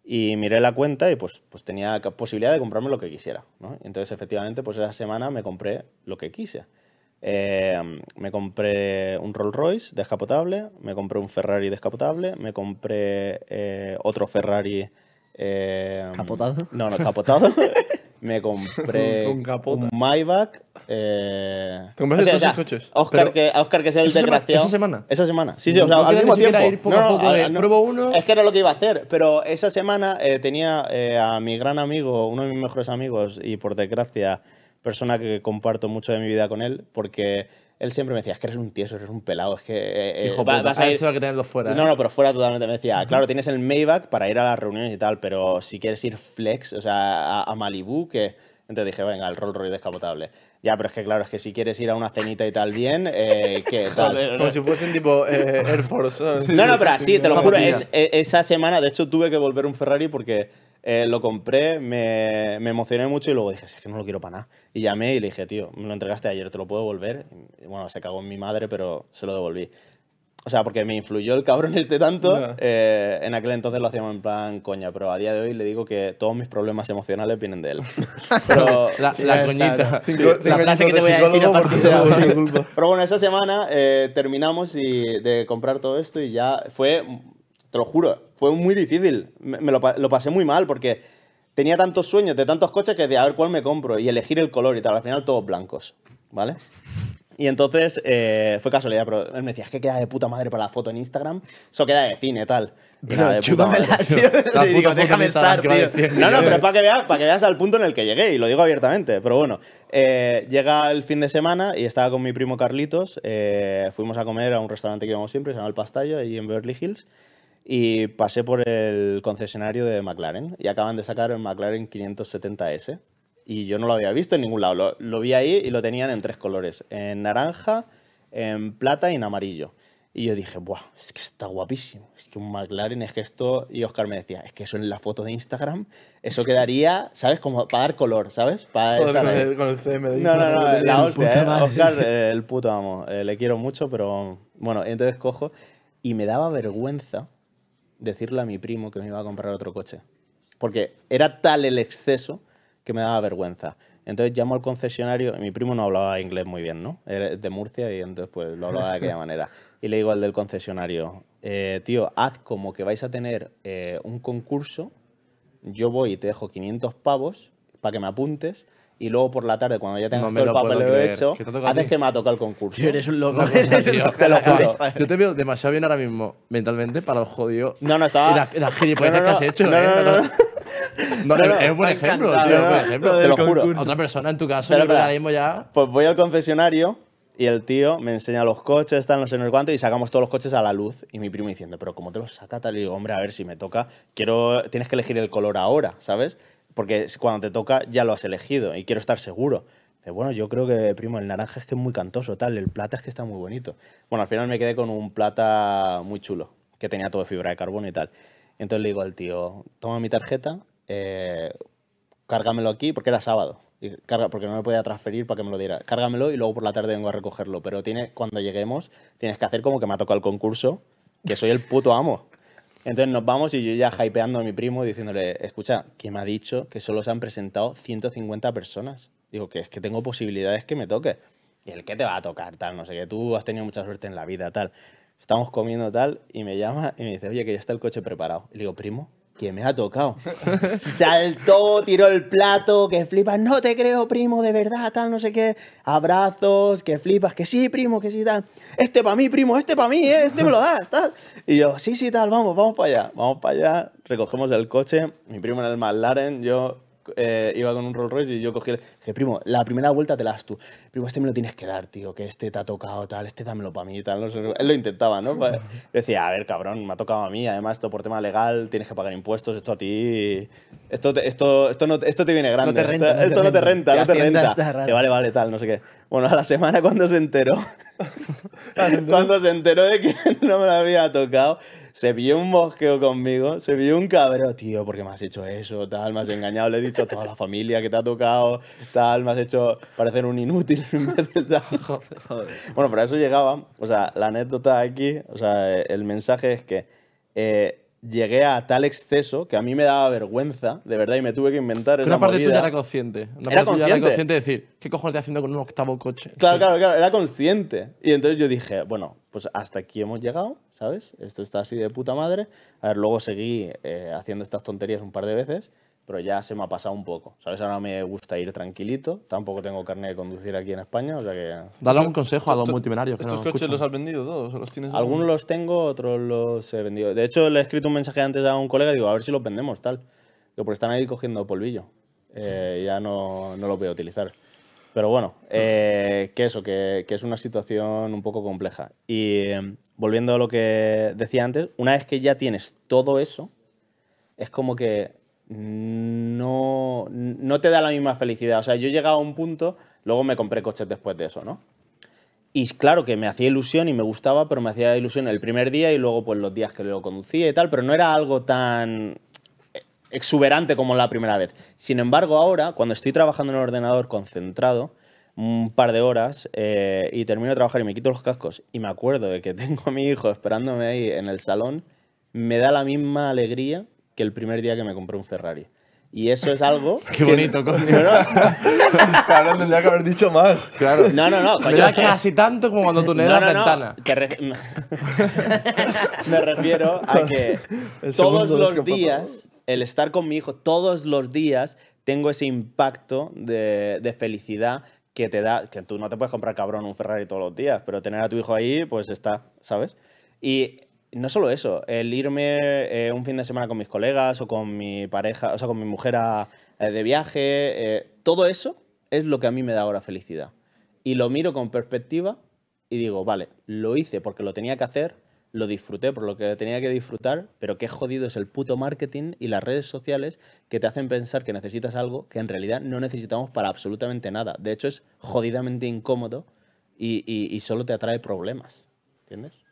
y miré la cuenta y pues, pues tenía posibilidad de comprarme lo que quisiera. ¿no? Entonces, efectivamente, pues esa semana me compré lo que quise. Eh, me compré un Rolls Royce descapotable, me compré un Ferrari descapotable, me compré eh, otro Ferrari... Eh, ¿Capotado? No, no, capotado. me compré un, Maybach. Eh... ¿Te compraste coches? Oscar, que, sea el desgraciado. ¿Esa semana? Esa semana. Sí, sí, o sea, al mismo tiempo. Es que era lo que iba a hacer. Pero esa semana eh, tenía eh, a mi gran amigo, uno de mis mejores amigos, y por desgracia, persona que comparto mucho de mi vida con él, porque él siempre me decía, es que eres un tieso, eres un pelado, es que... Eh, eh, hijo vas ah, a eso hay que tenerlo fuera. No, no, eh. pero fuera totalmente. Me decía, claro, tienes el Maybach para ir a las reuniones y tal, pero si quieres ir flex, o sea, a, a Malibu, que... Entonces dije, venga, el Rolls Royce descapotable. Ya, pero es que claro, es que si quieres ir a una cenita y tal bien, eh, ¿qué tal? como pues- si fuesen tipo eh, Air Force. No, no, pero sí, te lo juro, e-, esa semana, de hecho, tuve que volver un Ferrari porque eh, lo compré, me, emocioné mucho y luego dije, es que no lo quiero para nada. Y llamé y le dije, tío, me lo entregaste ayer, te lo puedo volver? bueno, se cagó en mi madre, pero se lo devolví. O sea, porque me influyó el cabrón este tanto. Eh, en aquel entonces lo hacíamos en plan coña, pero a día de hoy le digo que todos mis problemas emocionales vienen de él. Pero, la, la coñita. la frase que te voy a decir a partir de Pero bueno, esa semana eh, terminamos de comprar todo esto y ya fue, te lo juro, fue muy difícil. lo, lo pasé muy mal porque tenía tantos sueños de tantos coches que de a ver cuál me compro y elegir el color y tal. Al final todos blancos, ¿vale? Y entonces eh, fue casualidad, pero él me decía, es que queda de puta madre para la foto en Instagram, eso queda de cine, tal. Pero tío. déjame estar, tío. no, no, pero para que, veas, para que veas al punto en el que llegué, y lo digo abiertamente, pero bueno. Eh, llega el fin de semana y estaba con mi primo Carlitos, eh, fuimos a comer a un restaurante que íbamos siempre, se llama El Pastallo, allí en Beverly Hills, y pasé por el concesionario de McLaren, y acaban de sacar el McLaren 570S y yo no lo había visto en ningún lado. Lo, vi ahí y lo tenían en tres colores, en naranja, en plata y en amarillo. Y yo dije, ¡buah! Es que está guapísimo. Es que un McLaren es que esto... Y Oscar me decía, es que eso en la foto de Instagram, eso quedaría, ¿sabes? Como para dar color, ¿sabes? Para el, No, no, no, Oscar, ¿eh? el puto amo. Eh, le quiero mucho, pero... Bueno, entonces cojo y me daba vergüenza decirle a mi primo que me iba a comprar otro coche. Porque era tal el exceso que me daba vergüenza. Entonces llamo al concesionario, mi primo no hablaba inglés muy bien, ¿no? Era de Murcia y entonces pues lo hablaba de aquella manera. Y le digo al del concesionario, eh, tío, haz como que vais a tener eh, un concurso, yo voy y te dejo 500 pavos para que me apuntes y luego por la tarde, cuando ya tengas todo el papel hecho, haces que me ha tocado el concurso. eres un loco. Yo te veo demasiado bien ahora mismo, mentalmente, para los jodido. No, no, estaba... gilipollas no, que has hecho, ¿eh? es un buen ejemplo, tío, ejemplo. Te lo juro. Otra persona en tu caso, ya. Pues voy al confesionario y el tío me enseña los coches, están los en el sé y sacamos todos los coches a la luz. Y mi primo diciendo, pero ¿cómo te los saca? Tal, y digo, hombre, a ver si me toca, quiero, tienes que elegir el color ahora, ¿sabes? Porque cuando te toca ya lo has elegido y quiero estar seguro. Dice, bueno, yo creo que, primo, el naranja es que es muy cantoso, tal, el plata es que está muy bonito. Bueno, al final me quedé con un plata muy chulo, que tenía todo fibra de carbono y tal. Entonces le digo al tío, toma mi tarjeta eh, cárgamelo aquí porque era sábado. Y carga, porque no me podía transferir para que me lo diera. Cárgamelo y luego por la tarde vengo a recogerlo. Pero tiene cuando lleguemos, tienes que hacer como que me ha tocado el concurso, que soy el puto amo. Entonces nos vamos y yo ya hypeando a mi primo diciéndole, escucha, que me ha dicho que solo se han presentado 150 personas. Digo, que es que tengo posibilidades que me toque. Y el que te va a tocar, tal, no sé que tú has tenido mucha suerte en la vida, tal. Estamos comiendo tal y me llama y me dice, oye, que ya está el coche preparado. Y le digo, primo, ¿Quién me ha tocado? Saltó, tiró el plato, que flipas, no te creo, primo, de verdad, tal, no sé qué. Abrazos, que flipas, que sí, primo, que sí, tal. Este para mí, primo, este para mí, ¿eh? este me lo das, tal. Y yo, sí, sí, tal, vamos, vamos para allá, vamos para allá. Recogemos el coche, mi primo en el McLaren, yo eh, iba con un Rolls Royce y yo cogí el... Dije, primo, la primera vuelta te la das tú. Primo, este me lo tienes que dar, tío, que este te ha tocado, tal, este dámelo para mí, tal. él lo intentaba, ¿no? Pues, decía, a ver, cabrón, me ha tocado a mí, además esto por tema legal, tienes que pagar impuestos, esto a ti... Esto, te, esto, esto, esto viene grande. esto, no, te renta, no te renta. Que vale, vale, tal, no sé qué. Bueno, a la semana cuando se enteró, cuando se enteró de que no me lo había tocado, se vio un bosqueo conmigo, se vio un cabrón, tío, porque me has hecho eso, tal, me has engañado, le he dicho a toda la familia que te ha tocado, tal, me has hecho parecer un inútil. bueno, pero eso llegaba, o sea, la anécdota aquí, o sea, el mensaje es que eh, llegué a tal exceso que a mí me daba vergüenza, de verdad, y me tuve que inventar una parte movida. ya era consciente. era consciente. era consciente de decir, ¿qué cojones estoy haciendo con un octavo coche? Claro, claro, claro, era consciente. Y entonces yo dije, bueno, pues hasta aquí hemos llegado. ¿sabes? Esto está así de puta madre. A ver, luego seguí eh, haciendo estas tonterías un par de veces, pero ya se me ha pasado un poco, ¿sabes? Ahora me gusta ir tranquilito, tampoco tengo carne de conducir aquí en España, o sea que... Dale un consejo a los multimillonarios. ¿Estos coches los has vendido todos? los tienes Algunos los tengo, otros los he vendido. De hecho, le he escrito un mensaje antes a un colega, digo, a ver si los vendemos, tal. Que porque están ahí cogiendo polvillo. Eh, ya no, no los voy a utilizar. Pero bueno, eh, que eso, que, es una situación un poco compleja. Y em, volviendo a lo que decía antes, una vez que ya tienes todo eso, es como que no, no te da la misma felicidad. O sea, yo llegaba a un punto, luego me compré coches después de eso, ¿no? Y claro que me hacía ilusión y me gustaba, pero me hacía ilusión el primer día y luego pues los días que lo conducía y tal, pero no era algo tan exuberante como la primera vez. Sin embargo, ahora, cuando estoy trabajando en el ordenador concentrado, un par de horas eh, y termino de trabajar y me quito los cascos y me acuerdo de que tengo a mi hijo esperándome ahí en el salón, me da la misma alegría que el primer día que me compré un Ferrari. Y eso es algo. Qué bonito, claro, tendría que haber dicho más. Claro. No, no, no. casi tanto como cuando tú la ventana. me refiero a que todos los días el estar con mi hijo todos los días, tengo ese impacto de, felicidad que te da, que tú no te puedes comprar cabrón un Ferrari todos los días, pero tener a tu hijo ahí, pues está, ¿sabes? Y no solo eso, el irme eh, un fin de semana con mis colegas o con mi pareja, o sea, con mi mujer a, eh, de viaje, eh, todo eso es lo que a mí me da ahora felicidad. Y lo miro con perspectiva y digo, vale, lo hice porque lo tenía que hacer, lo disfruté por lo que tenía que disfrutar, pero qué jodido es el puto marketing y las redes sociales que te hacen pensar que necesitas algo que en realidad no necesitamos para absolutamente nada. De hecho, es jodidamente incómodo y, solo te atrae problemas. ¿Entiendes?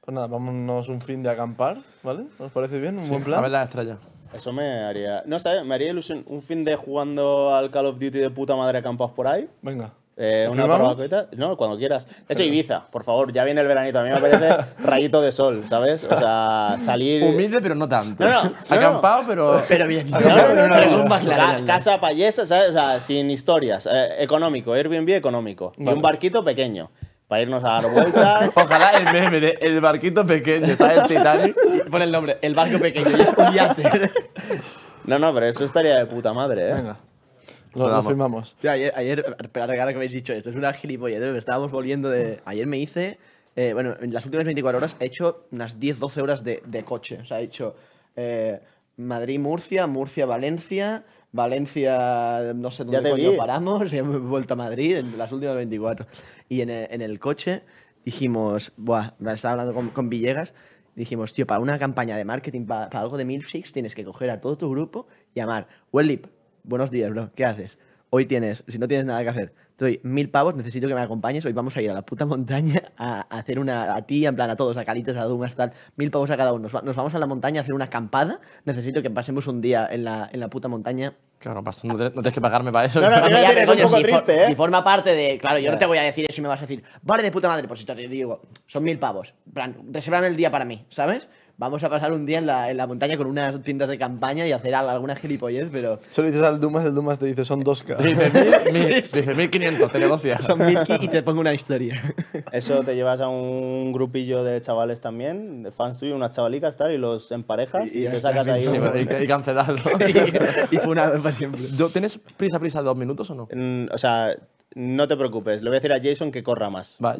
Pues nada, vámonos un fin de acampar, ¿vale? ¿Os parece bien? ¿Un buen plan? A ver la estrella. Eso me haría. No sé, me haría ilusión un fin de jugando al Call of Duty de puta madre acampados por ahí. Venga. Eh, una barbacoita, no, cuando quieras. De hecho, Ibiza, por favor, ya viene el veranito. A mí me parece rayito de sol, ¿sabes? O sea, salir. Humilde, pero no tanto. Acampado, pero. Pero bien. No, no, casa payesa, ¿sabes? O sea, sin historias. Eh, económico, Airbnb económico. Y un barquito pequeño para irnos a dar vueltas. Ojalá el meme el barquito pequeño, ¿sabes? El Titanic. Pon el nombre, el barco pequeño, y es No, no, pero eso estaría de puta madre, ¿eh? Venga. Lo, lo firmamos. ayer, ayer, ahora que habéis dicho esto, es una gilipollez. estábamos volviendo de. Ayer me hice. Eh, bueno, en las últimas 24 horas he hecho unas 10-12 horas de, de, coche. O sea, he hecho eh, Madrid-Murcia, Murcia-Valencia, Valencia, no sé dónde coño paramos, vuelto a Madrid en las últimas 24. Y en, en el coche dijimos, buah, estaba hablando con, con Villegas, dijimos, tío, para una campaña de marketing, para, algo de milkshakes, tienes que coger a todo tu grupo y llamar, Wellip, buenos días, bro, ¿qué haces? Hoy tienes, si no tienes nada que hacer, te doy mil pavos, necesito que me acompañes, hoy vamos a ir a la puta montaña a, hacer una, a ti, en plan a todos, a Calitos, a Dumas, tal, mil pavos a cada uno, nos, vamos a la montaña a hacer una acampada, necesito que pasemos un día en la, en la puta montaña. Claro, no, tienes que pagarme para eso. No, no, si, triste, si, forma parte de. Claro, yo no te voy a decir eso y me vas a decir, vale de puta madre, por pues si te digo, son mil pavos. plan, reservame el día para mí, ¿sabes? vamos a pasar un día en la, en la montaña con unas tiendas de campaña y hacer alguna gilipollez, pero... Solo dices al Dumas, el Dumas te dice, son 2K. Dice, 1500, te negocias. Son 1000 y te pongo una historia. Eso te llevas a un grupillo de chavales también, de fans tuyos, unas chavalicas, tal, y los emparejas y, te sacas ahí... Sí, un... y, y, cancelarlo. y, funado para siempre. Yo, ¿Tienes prisa, prisa, dos minutos o no? Mm, o sea, no te preocupes. Le voy a decir a Jason que corra más. Va,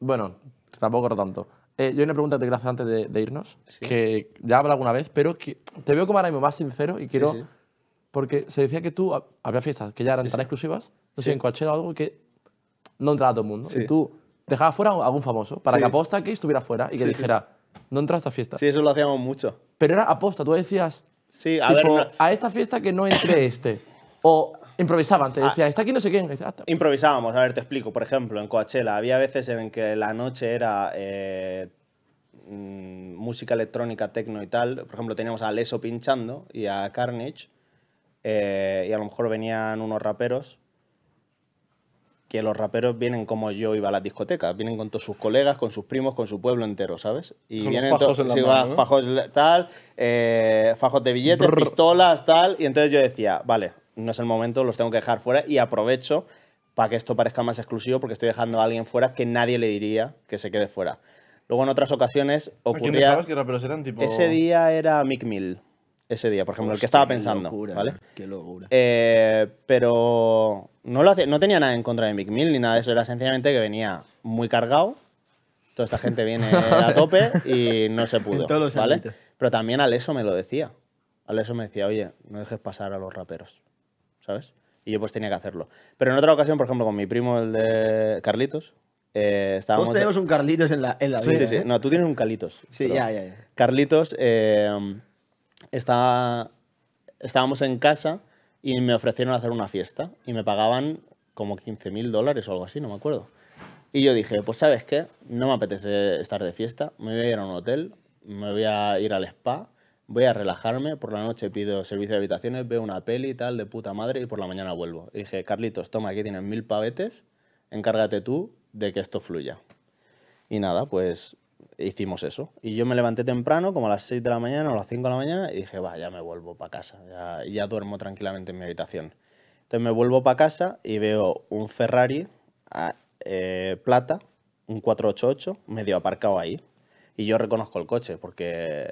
bueno, tampoco corro tanto. Eh, yo una pregunta te te hacer antes de, irnos, que ya habla alguna vez, pero que te veo como ahora mismo más sincero y quiero... Porque se decía que tú, había fiestas que ya eran tan exclusivas, no sé, en Coachella o algo, que no entraba todo el mundo. Y tú dejabas fuera a algún famoso para que aposta que estuviera fuera y que dijera, no entras a esta fiesta. Sí, eso lo hacíamos mucho. Pero era aposta, tú decías, a, ver, a esta fiesta que no entre este. O Improvisaban, te ah. decía está aquí no sé quién. Ah, improvisábamos, a ver, te explico. Por ejemplo, en Coachella había veces en que la noche era eh, mm, música electrónica, tecno y tal. Por ejemplo, teníamos a Leso pinchando y a Carnage. Eh, y a lo mejor venían unos raperos. Que los raperos vienen como yo iba a las discotecas, vienen con todos sus colegas, con sus primos, con su pueblo entero, ¿sabes? Y vienen todos, fajos tal, eh, fajos de billetes, pistolas, tal. Y entonces yo decía, vale, no es el momento, los tengo que dejar fuera y aprovecho para que esto parezca más exclusivo porque estoy dejando a alguien fuera que nadie le diría que se quede fuera. Luego en otras ocasiones ah, ocurría... que Ese día era Mick Mill. Ese día, por ejemplo, el que estaba pensando. Eh, pero no, lo hace, no tenía nada en contra de Mick Mill ni nada de eso. Era sencillamente que venía muy cargado. Toda esta gente viene a tope y no se pudo. ¿vale? Pero también Al eso me lo decía. eso me decía, oye, no dejes pasar a los raperos. Y yo pues tenía que hacerlo. Pero en otra ocasión, por ejemplo, con mi primo, el de Carlitos, eh, estábamos... Todos tenemos un Carlitos en la, en la sí, vida, Sí, sí, ¿eh? No, tú tienes un Carlitos. Sí, ya, ya, ya, Carlitos eh, estábamos en casa y me ofrecieron hacer una fiesta y me pagaban como 15 mil dólares o algo así, no me acuerdo. Y yo dije, pues sabes qué, no me apetece estar de fiesta, me voy a ir a un hotel, me voy a ir al spa voy a relajarme, por la noche pido servicio de habitaciones, veo una peli y tal, de puta madre, y por la mañana vuelvo. Y dije, Carlitos, toma, aquí tienes mil pavetes, encárgate tú de que esto fluya. Y nada, pues hicimos eso. Y yo me levanté temprano, como a las 6 de la mañana o a las 5 de la mañana, y dije, va, ya me vuelvo para casa, ya, duermo tranquilamente en mi habitación. Entonces me vuelvo para casa y veo un Ferrari ah, eh, plata, un 488, medio aparcado ahí. Y yo reconozco el coche porque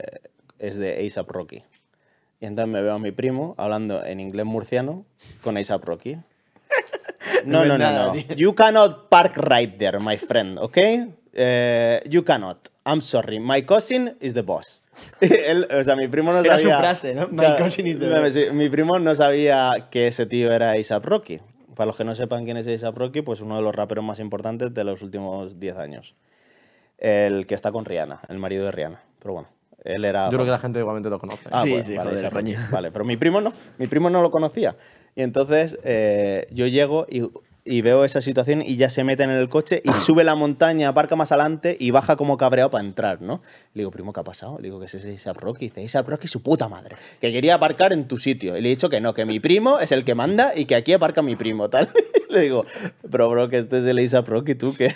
es de ASAP Rocky. Y entonces me veo a mi primo hablando en inglés murciano con ASAP Rocky. No, no, no, no. You cannot park right there, my friend, ¿ok? Eh, you cannot. I'm sorry. My cousin is the boss. o sea, mi primo no sabía. su frase, ¿no? My cousin is the boss. Mi, primo no sabía que ese tío era ASAP Rocky. Para los que no sepan quién es ASAP Rocky, pues uno de los raperos más importantes de los últimos 10 años. El que está con Rihanna, el marido de Rihanna. Pero bueno. Él era... Yo creo que la gente igualmente lo conoce. Ah, sí, sí, vale, vale, pero mi primo no, mi primo no lo conocía. Y entonces eh, yo llego y y veo esa situación y ya se meten en el coche y sube la montaña, aparca más adelante y baja como cabreado para entrar, ¿no? Le digo, primo, ¿qué ha pasado? Le digo que ese es Isa Rocky. Dice, Isa Rocky su puta madre, que quería aparcar en tu sitio. Y le he dicho que no, que mi primo es el que manda y que aquí aparca mi primo, tal. le digo, pero bro, que este es el ASAP Rocky, ¿tú qué?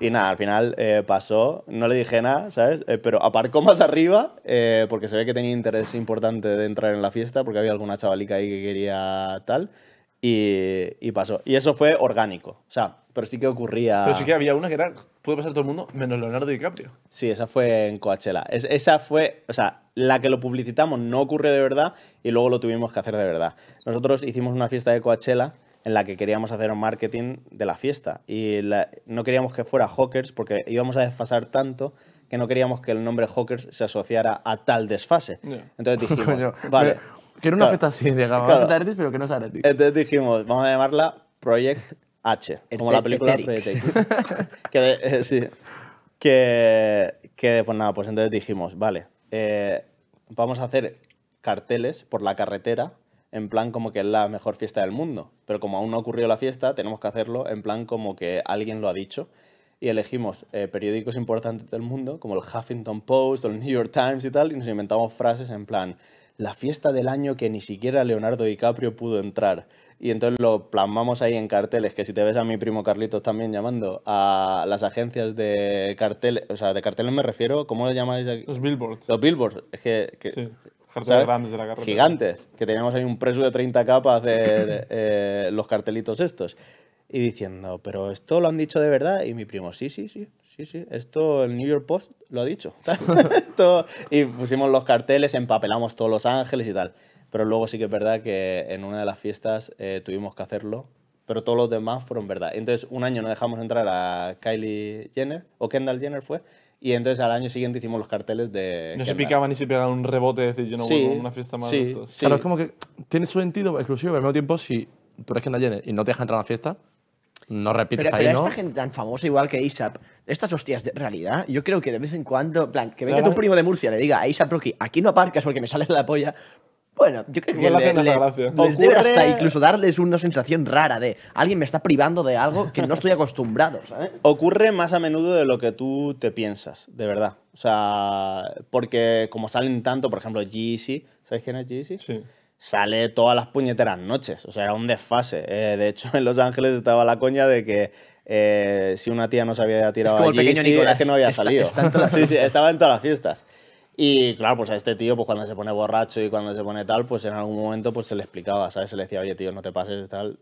Y nada, al final eh, pasó, no le dije nada, ¿sabes? Eh, pero aparcó más arriba eh, porque se ve que tenía interés importante de entrar en la fiesta porque había alguna chavalica ahí que quería tal. Y, pasó. Y eso fue orgánico. O sea, pero sí que ocurría. Pero sí que había una que era. Pudo pasar todo el mundo menos Leonardo DiCaprio. Sí, esa fue en Coachella. Es, esa fue. O sea, la que lo publicitamos no ocurrió de verdad y luego lo tuvimos que hacer de verdad. Nosotros hicimos una fiesta de Coachella en la que queríamos hacer un marketing de la fiesta. Y no queríamos que fuera Hawkers porque íbamos a desfasar tanto que no queríamos que el nombre Hawkers se asociara a tal desfase. Entonces dijimos, vale. Que era una fiesta así, digamos. Una fiesta pero que no es Entonces dijimos, vamos a llamarla Project H, como la película que, eh, sí. que, pues nada, pues entonces dijimos, vale, eh, vamos a hacer carteles por la carretera en plan como que es la mejor fiesta del mundo. Pero como aún no ha ocurrido la fiesta, tenemos que hacerlo en plan como que alguien lo ha dicho. Y elegimos eh, periódicos importantes del mundo, como el Huffington Post o el New York Times y tal, y nos inventamos frases en plan, la fiesta del año que ni siquiera Leonardo DiCaprio pudo entrar. Y entonces lo plasmamos ahí en carteles, que si te ves a mi primo Carlitos también llamando a las agencias de carteles, o sea, de carteles me refiero, ¿cómo lo llamáis aquí? Los billboards. Los billboards, es que... Grandes de la carretera. Gigantes, que teníamos ahí un preso de 30 capas de eh, los cartelitos estos. Y diciendo, pero esto lo han dicho de verdad. Y mi primo, sí, sí, sí, sí, sí, esto el New York Post lo ha dicho. y pusimos los carteles, empapelamos todos Los Ángeles y tal. Pero luego sí que es verdad que en una de las fiestas eh, tuvimos que hacerlo, pero todos los demás fueron verdad. Entonces, un año no dejamos entrar a Kylie Jenner, o Kendall Jenner fue, y entonces al año siguiente hicimos los carteles de. No se picaban ni se pegaban un rebote de decir yo no voy a una fiesta más sí, de Sí. Claro, es como que tiene su sentido exclusivo, pero al mismo tiempo, si tú eres Kendall Jenner y no te deja entrar a la fiesta, no repites ahí, pero esta gente tan famosa, igual que ASAP, estas hostias de realidad, yo creo que de vez en cuando, plan, que venga tu primo de Murcia le diga a ASAP aquí no aparcas porque me sales la polla. Bueno, yo creo que les debe hasta incluso darles una sensación rara de alguien me está privando de algo que no estoy acostumbrado, ¿sabes? Ocurre más a menudo de lo que tú te piensas, de verdad. O sea, porque como salen tanto, por ejemplo, G.C., ¿sabes quién es G.C.? Sí sale todas las puñeteras noches. O sea, era un desfase. Eh, de hecho, en Los Ángeles estaba la coña de que eh, si una tía no se había tirado allí, que no había salido. estaba en todas las fiestas. Y claro, pues a este tío, pues cuando se pone borracho y cuando se pone tal, pues en algún momento pues se le explicaba, ¿sabes? Se le decía, oye, tío, no te pases tal.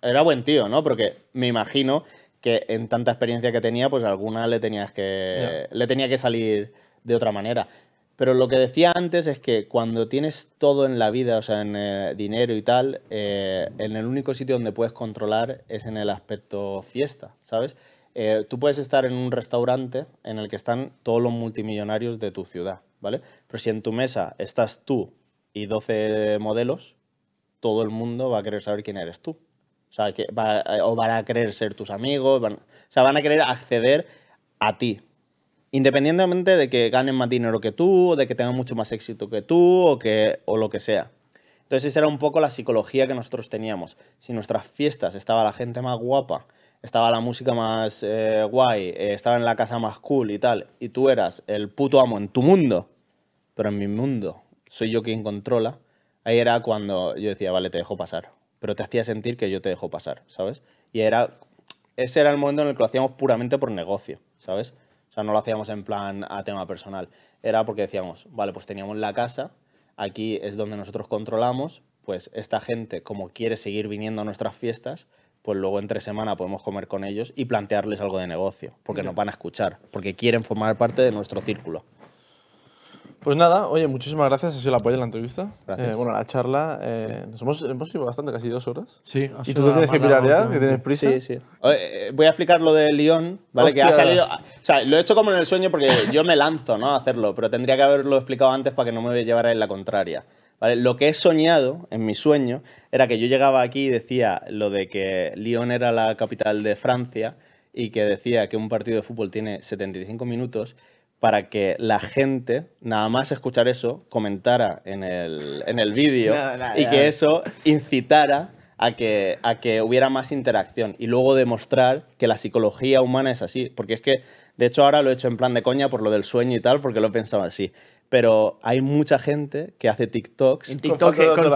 Era buen tío, ¿no? Porque me imagino que en tanta experiencia que tenía, pues alguna le tenías que, le tenía que salir de otra manera. Pero lo que decía antes es que cuando tienes todo en la vida, o sea, en eh, dinero y tal, eh, en el único sitio donde puedes controlar es en el aspecto fiesta, ¿sabes? Eh, tú puedes estar en un restaurante en el que están todos los multimillonarios de tu ciudad, ¿vale? Pero si en tu mesa estás tú y 12 modelos, todo el mundo va a querer saber quién eres tú. O, va, o van a querer ser tus amigos, o sea, van a querer acceder a ti, Independientemente de que ganen más dinero que tú, o de que tengan mucho más éxito que tú, o, que, o lo que sea. Entonces esa era un poco la psicología que nosotros teníamos. Si en nuestras fiestas estaba la gente más guapa, estaba la música más eh, guay, eh, estaba en la casa más cool y tal, y tú eras el puto amo en tu mundo, pero en mi mundo soy yo quien controla, ahí era cuando yo decía, vale, te dejo pasar, pero te hacía sentir que yo te dejo pasar, ¿sabes? Y era, ese era el momento en el que lo hacíamos puramente por negocio, ¿sabes? O sea, no lo hacíamos en plan a tema personal. Era porque decíamos, vale, pues teníamos la casa, aquí es donde nosotros controlamos, pues esta gente, como quiere seguir viniendo a nuestras fiestas, pues luego entre semana podemos comer con ellos y plantearles algo de negocio, porque nos van a escuchar, porque quieren formar parte de nuestro círculo. Pues nada, oye, muchísimas gracias, ha sido el apoyo en la entrevista. Gracias. Eh, bueno, la charla, eh, hemos, hemos bastante, casi dos horas. Sí. y tú te tienes que pirar ya, que tienes prisa. Sí, sí. Eh, voy a explicar lo de Lyon, ¿vale? Que ha salido... O sea, lo he hecho como en el sueño porque yo me lanzo, ¿no? A hacerlo, pero tendría que haberlo explicado antes para que no me llevara en la contraria. ¿Vale? Lo que he soñado en mi sueño era que yo llegaba aquí y decía lo de que Lyon era la capital de Francia y que decía que un partido de fútbol tiene 75 minutos para que la gente, nada más escuchar eso, comentara en el, en el vídeo y que eso incitara a que, a que hubiera más interacción y luego demostrar que la psicología humana es así. Porque es que, de hecho, ahora lo he hecho en plan de coña por lo del sueño y tal, porque lo he pensado así pero hay mucha gente que hace TikToks TikTok, con,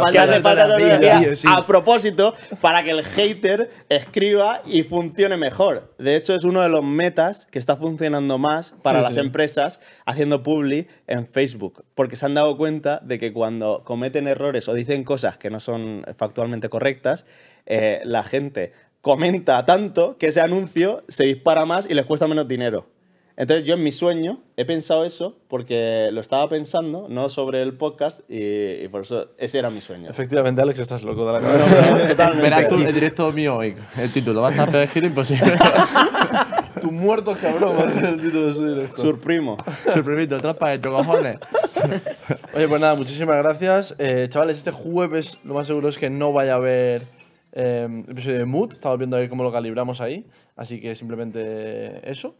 a propósito para que el hater escriba y funcione mejor. De hecho, es uno de los metas que está funcionando más para las empresas haciendo publi en Facebook, porque se han dado cuenta de que cuando cometen errores o dicen cosas que no son factualmente correctas, eh, la gente comenta tanto que ese anuncio se dispara más y les cuesta menos dinero. Entonces yo en mi sueño he pensado eso porque lo estaba pensando, no sobre el podcast, y, por eso ese era mi sueño. Efectivamente, Alex, estás loco de la cabeza. Verás tú el directo mío hoy, el título, va a estar peor imposible. Tú muerto cabrón, va a el título de su directo. Surprimo. Surprimito, trampa de cojones. Oye, pues nada, muchísimas gracias. Eh, chavales, este jueves lo más seguro es que no vaya a haber... Eh, episodio de Mood, estamos viendo ahí cómo lo calibramos ahí, así que simplemente eso.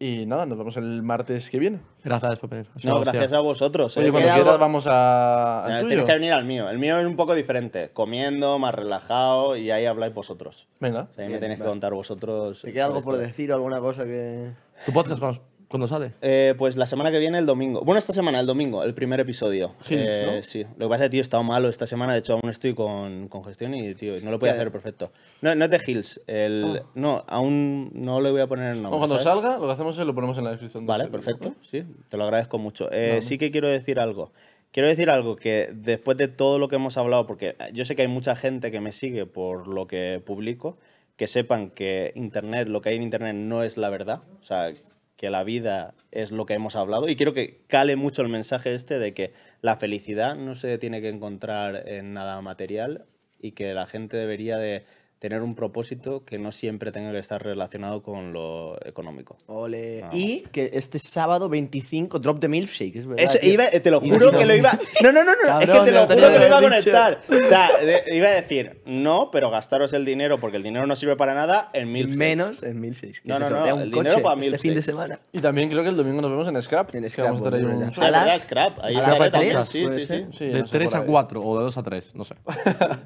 Y nada, nos vemos el martes que viene. Gracias por venir. no, gracias a vosotros. Oye, eh. cuando quieras vamos a. tienes que venir al mío. El mío es un poco diferente. Comiendo, más relajado y ahí habláis vosotros. Venga. ahí me tenéis que contar vosotros. ¿Te queda algo por decir o alguna cosa que.? Tu podcast, vamos. ¿Cuándo sale? Eh, pues la semana que viene, el domingo. Bueno, esta semana, el domingo, el primer episodio. Hills, eh, Sí. Lo que pasa es que, tío, he estado malo esta semana. De hecho, aún estoy con, congestión y, tío, no lo puedo hacer perfecto. No, no es de Hills. El, ah. No, aún no le voy a poner el nombre. cuando salga, lo que hacemos es lo ponemos en la descripción. Vale, este perfecto. Sí, te lo agradezco mucho. Eh, sí que quiero decir algo. Quiero decir algo que después de todo lo que hemos hablado, porque yo sé que hay mucha gente que me sigue por lo que publico, que sepan que Internet, lo que hay en Internet no es la verdad. O sea, que la vida es lo que hemos hablado y quiero que cale mucho el mensaje este de que la felicidad no se tiene que encontrar en nada material y que la gente debería de tener un propósito que no siempre tenga que estar relacionado con lo económico. Ole. Y que este sábado 25, drop de milkshake, es verdad. Eh, te lo juro que lo iba. No, no, no, no. es que te lo juro que lo iba a conectar. O sea, iba a decir, no, pero gastaros el dinero, porque el dinero no sirve para nada, en milkshake. Menos en milkshake. No, no, no, no. El coche dinero para Este fin de semana. Y también creo que el domingo nos vemos en Scrap. En Scrap. Vamos a estar ahí A las... Scrap. Ahí Sí, sí, sí. De 3 a 4 o de 2 a 3, no sé.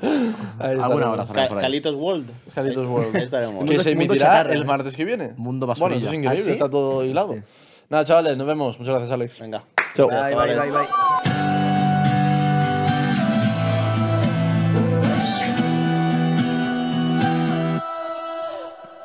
Alguna hora. Calitos World. Jaditos World. Que se emitirá el martes que viene. Mundo Bueno, eso es increíble, ah, está todo hilado. Este. Nada, chavales, nos vemos. Muchas gracias, Alex. Venga. Chao. bye, bye, bye. bye.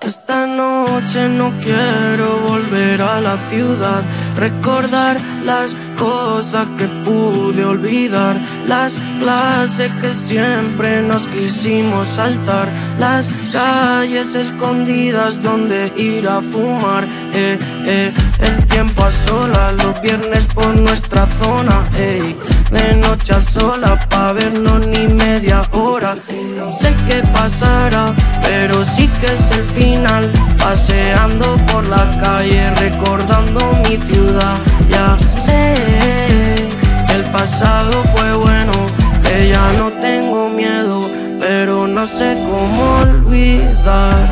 Esta noche no quiero volver a la ciudad Recordar las cosas que pude olvidar, las clases que siempre nos quisimos saltar, las calles escondidas donde ir a fumar, eh, eh, el tiempo a sola, los viernes por nuestra zona, de noche a sola, pa' vernos ni media hora. No sé qué pasará, pero sí que es el final, paseando por la calle recordando mi ciudad. Ya sé que el pasado fue bueno, que ya no tengo miedo, pero no sé cómo olvidar.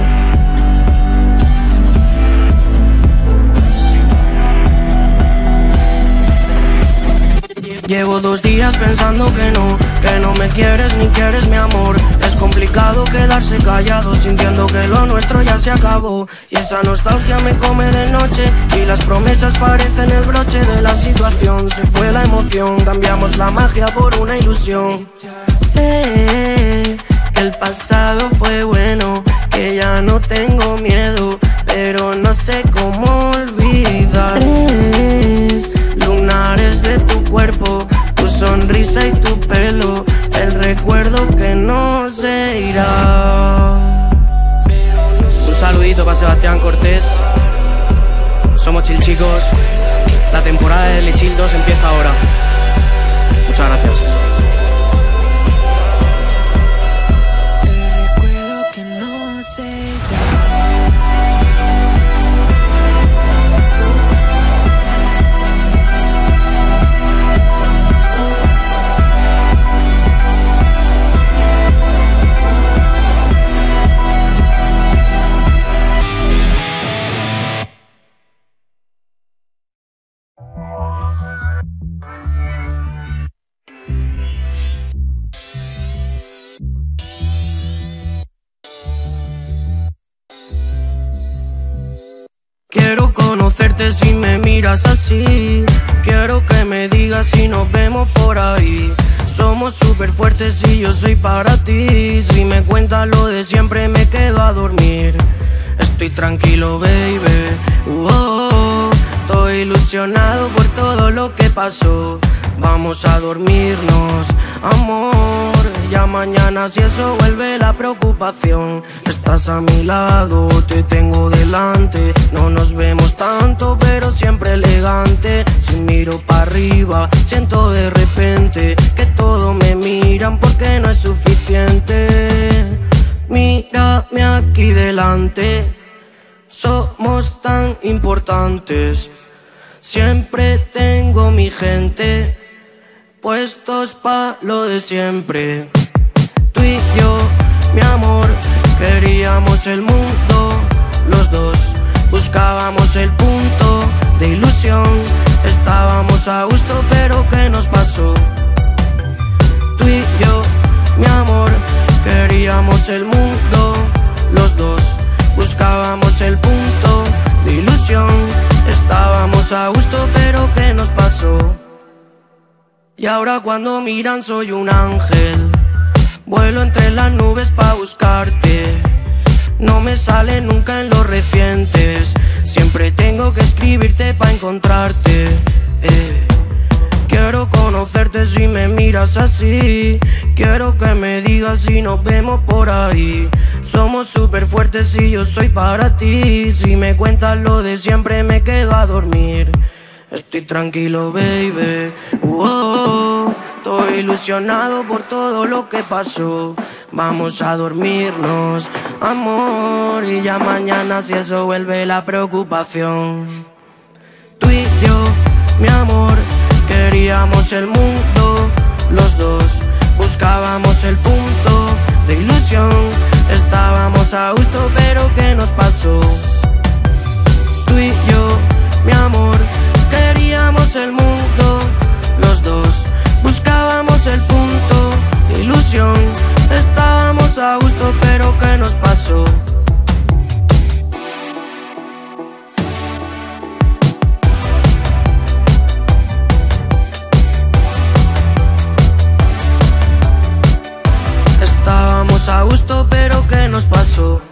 Llevo dos días pensando que no, que no me quieres ni quieres mi amor complicado quedarse callado sintiendo que lo nuestro ya se acabó Y esa nostalgia me come de noche y las promesas parecen el broche de la situación Se fue la emoción, cambiamos la magia por una ilusión Sé que el pasado fue bueno, que ya no tengo miedo Pero no sé cómo olvidar lunares de tu cuerpo sonrisa y tu pelo, el recuerdo que no se irá. Un saludito para Sebastián Cortés. Somos Chill Chicos. La temporada de Lechil 2 empieza ahora. Muchas gracias. por ahí. Somos súper fuertes y yo soy para ti. Si me cuentas lo de siempre, me quedo a dormir. Estoy tranquilo, baby. wow Estoy ilusionado por todo lo que pasó. Vamos a dormirnos, amor. Ya mañana si eso vuelve la preocupación. Estás a mi lado, te tengo delante. No nos vemos tanto, pero siempre elegante miro para arriba Siento de repente que todo me miran porque no es suficiente Mírame aquí delante Somos tan importantes Siempre tengo mi gente Puestos para lo de siempre Tú y yo, mi amor Queríamos el mundo, los dos Buscábamos el punto de ilusión Estábamos a gusto, pero ¿qué nos pasó? Tú y yo, mi amor, queríamos el mundo, los dos. Buscábamos el punto de ilusión. Estábamos a gusto, pero ¿qué nos pasó? Y ahora cuando miran soy un ángel. Vuelo entre las nubes para buscarte. No me sale nunca en los recientes Siempre tengo que escribirte pa' encontrarte eh. Quiero conocerte si me miras así Quiero que me digas si nos vemos por ahí Somos súper fuertes y yo soy para ti Si me cuentas lo de siempre me quedo a dormir Estoy tranquilo, baby wow. Estoy ilusionado por todo lo que pasó. Vamos a dormirnos, amor. Y ya mañana, si eso vuelve la preocupación. Tú y yo, mi amor, queríamos el mundo. Los dos buscábamos el punto de ilusión. Estábamos a gusto, pero ¿qué nos pasó? Tú y yo, mi amor, queríamos el mundo el punto, de ilusión. estamos a gusto, pero ¿qué nos pasó? estamos a gusto, pero ¿qué nos pasó?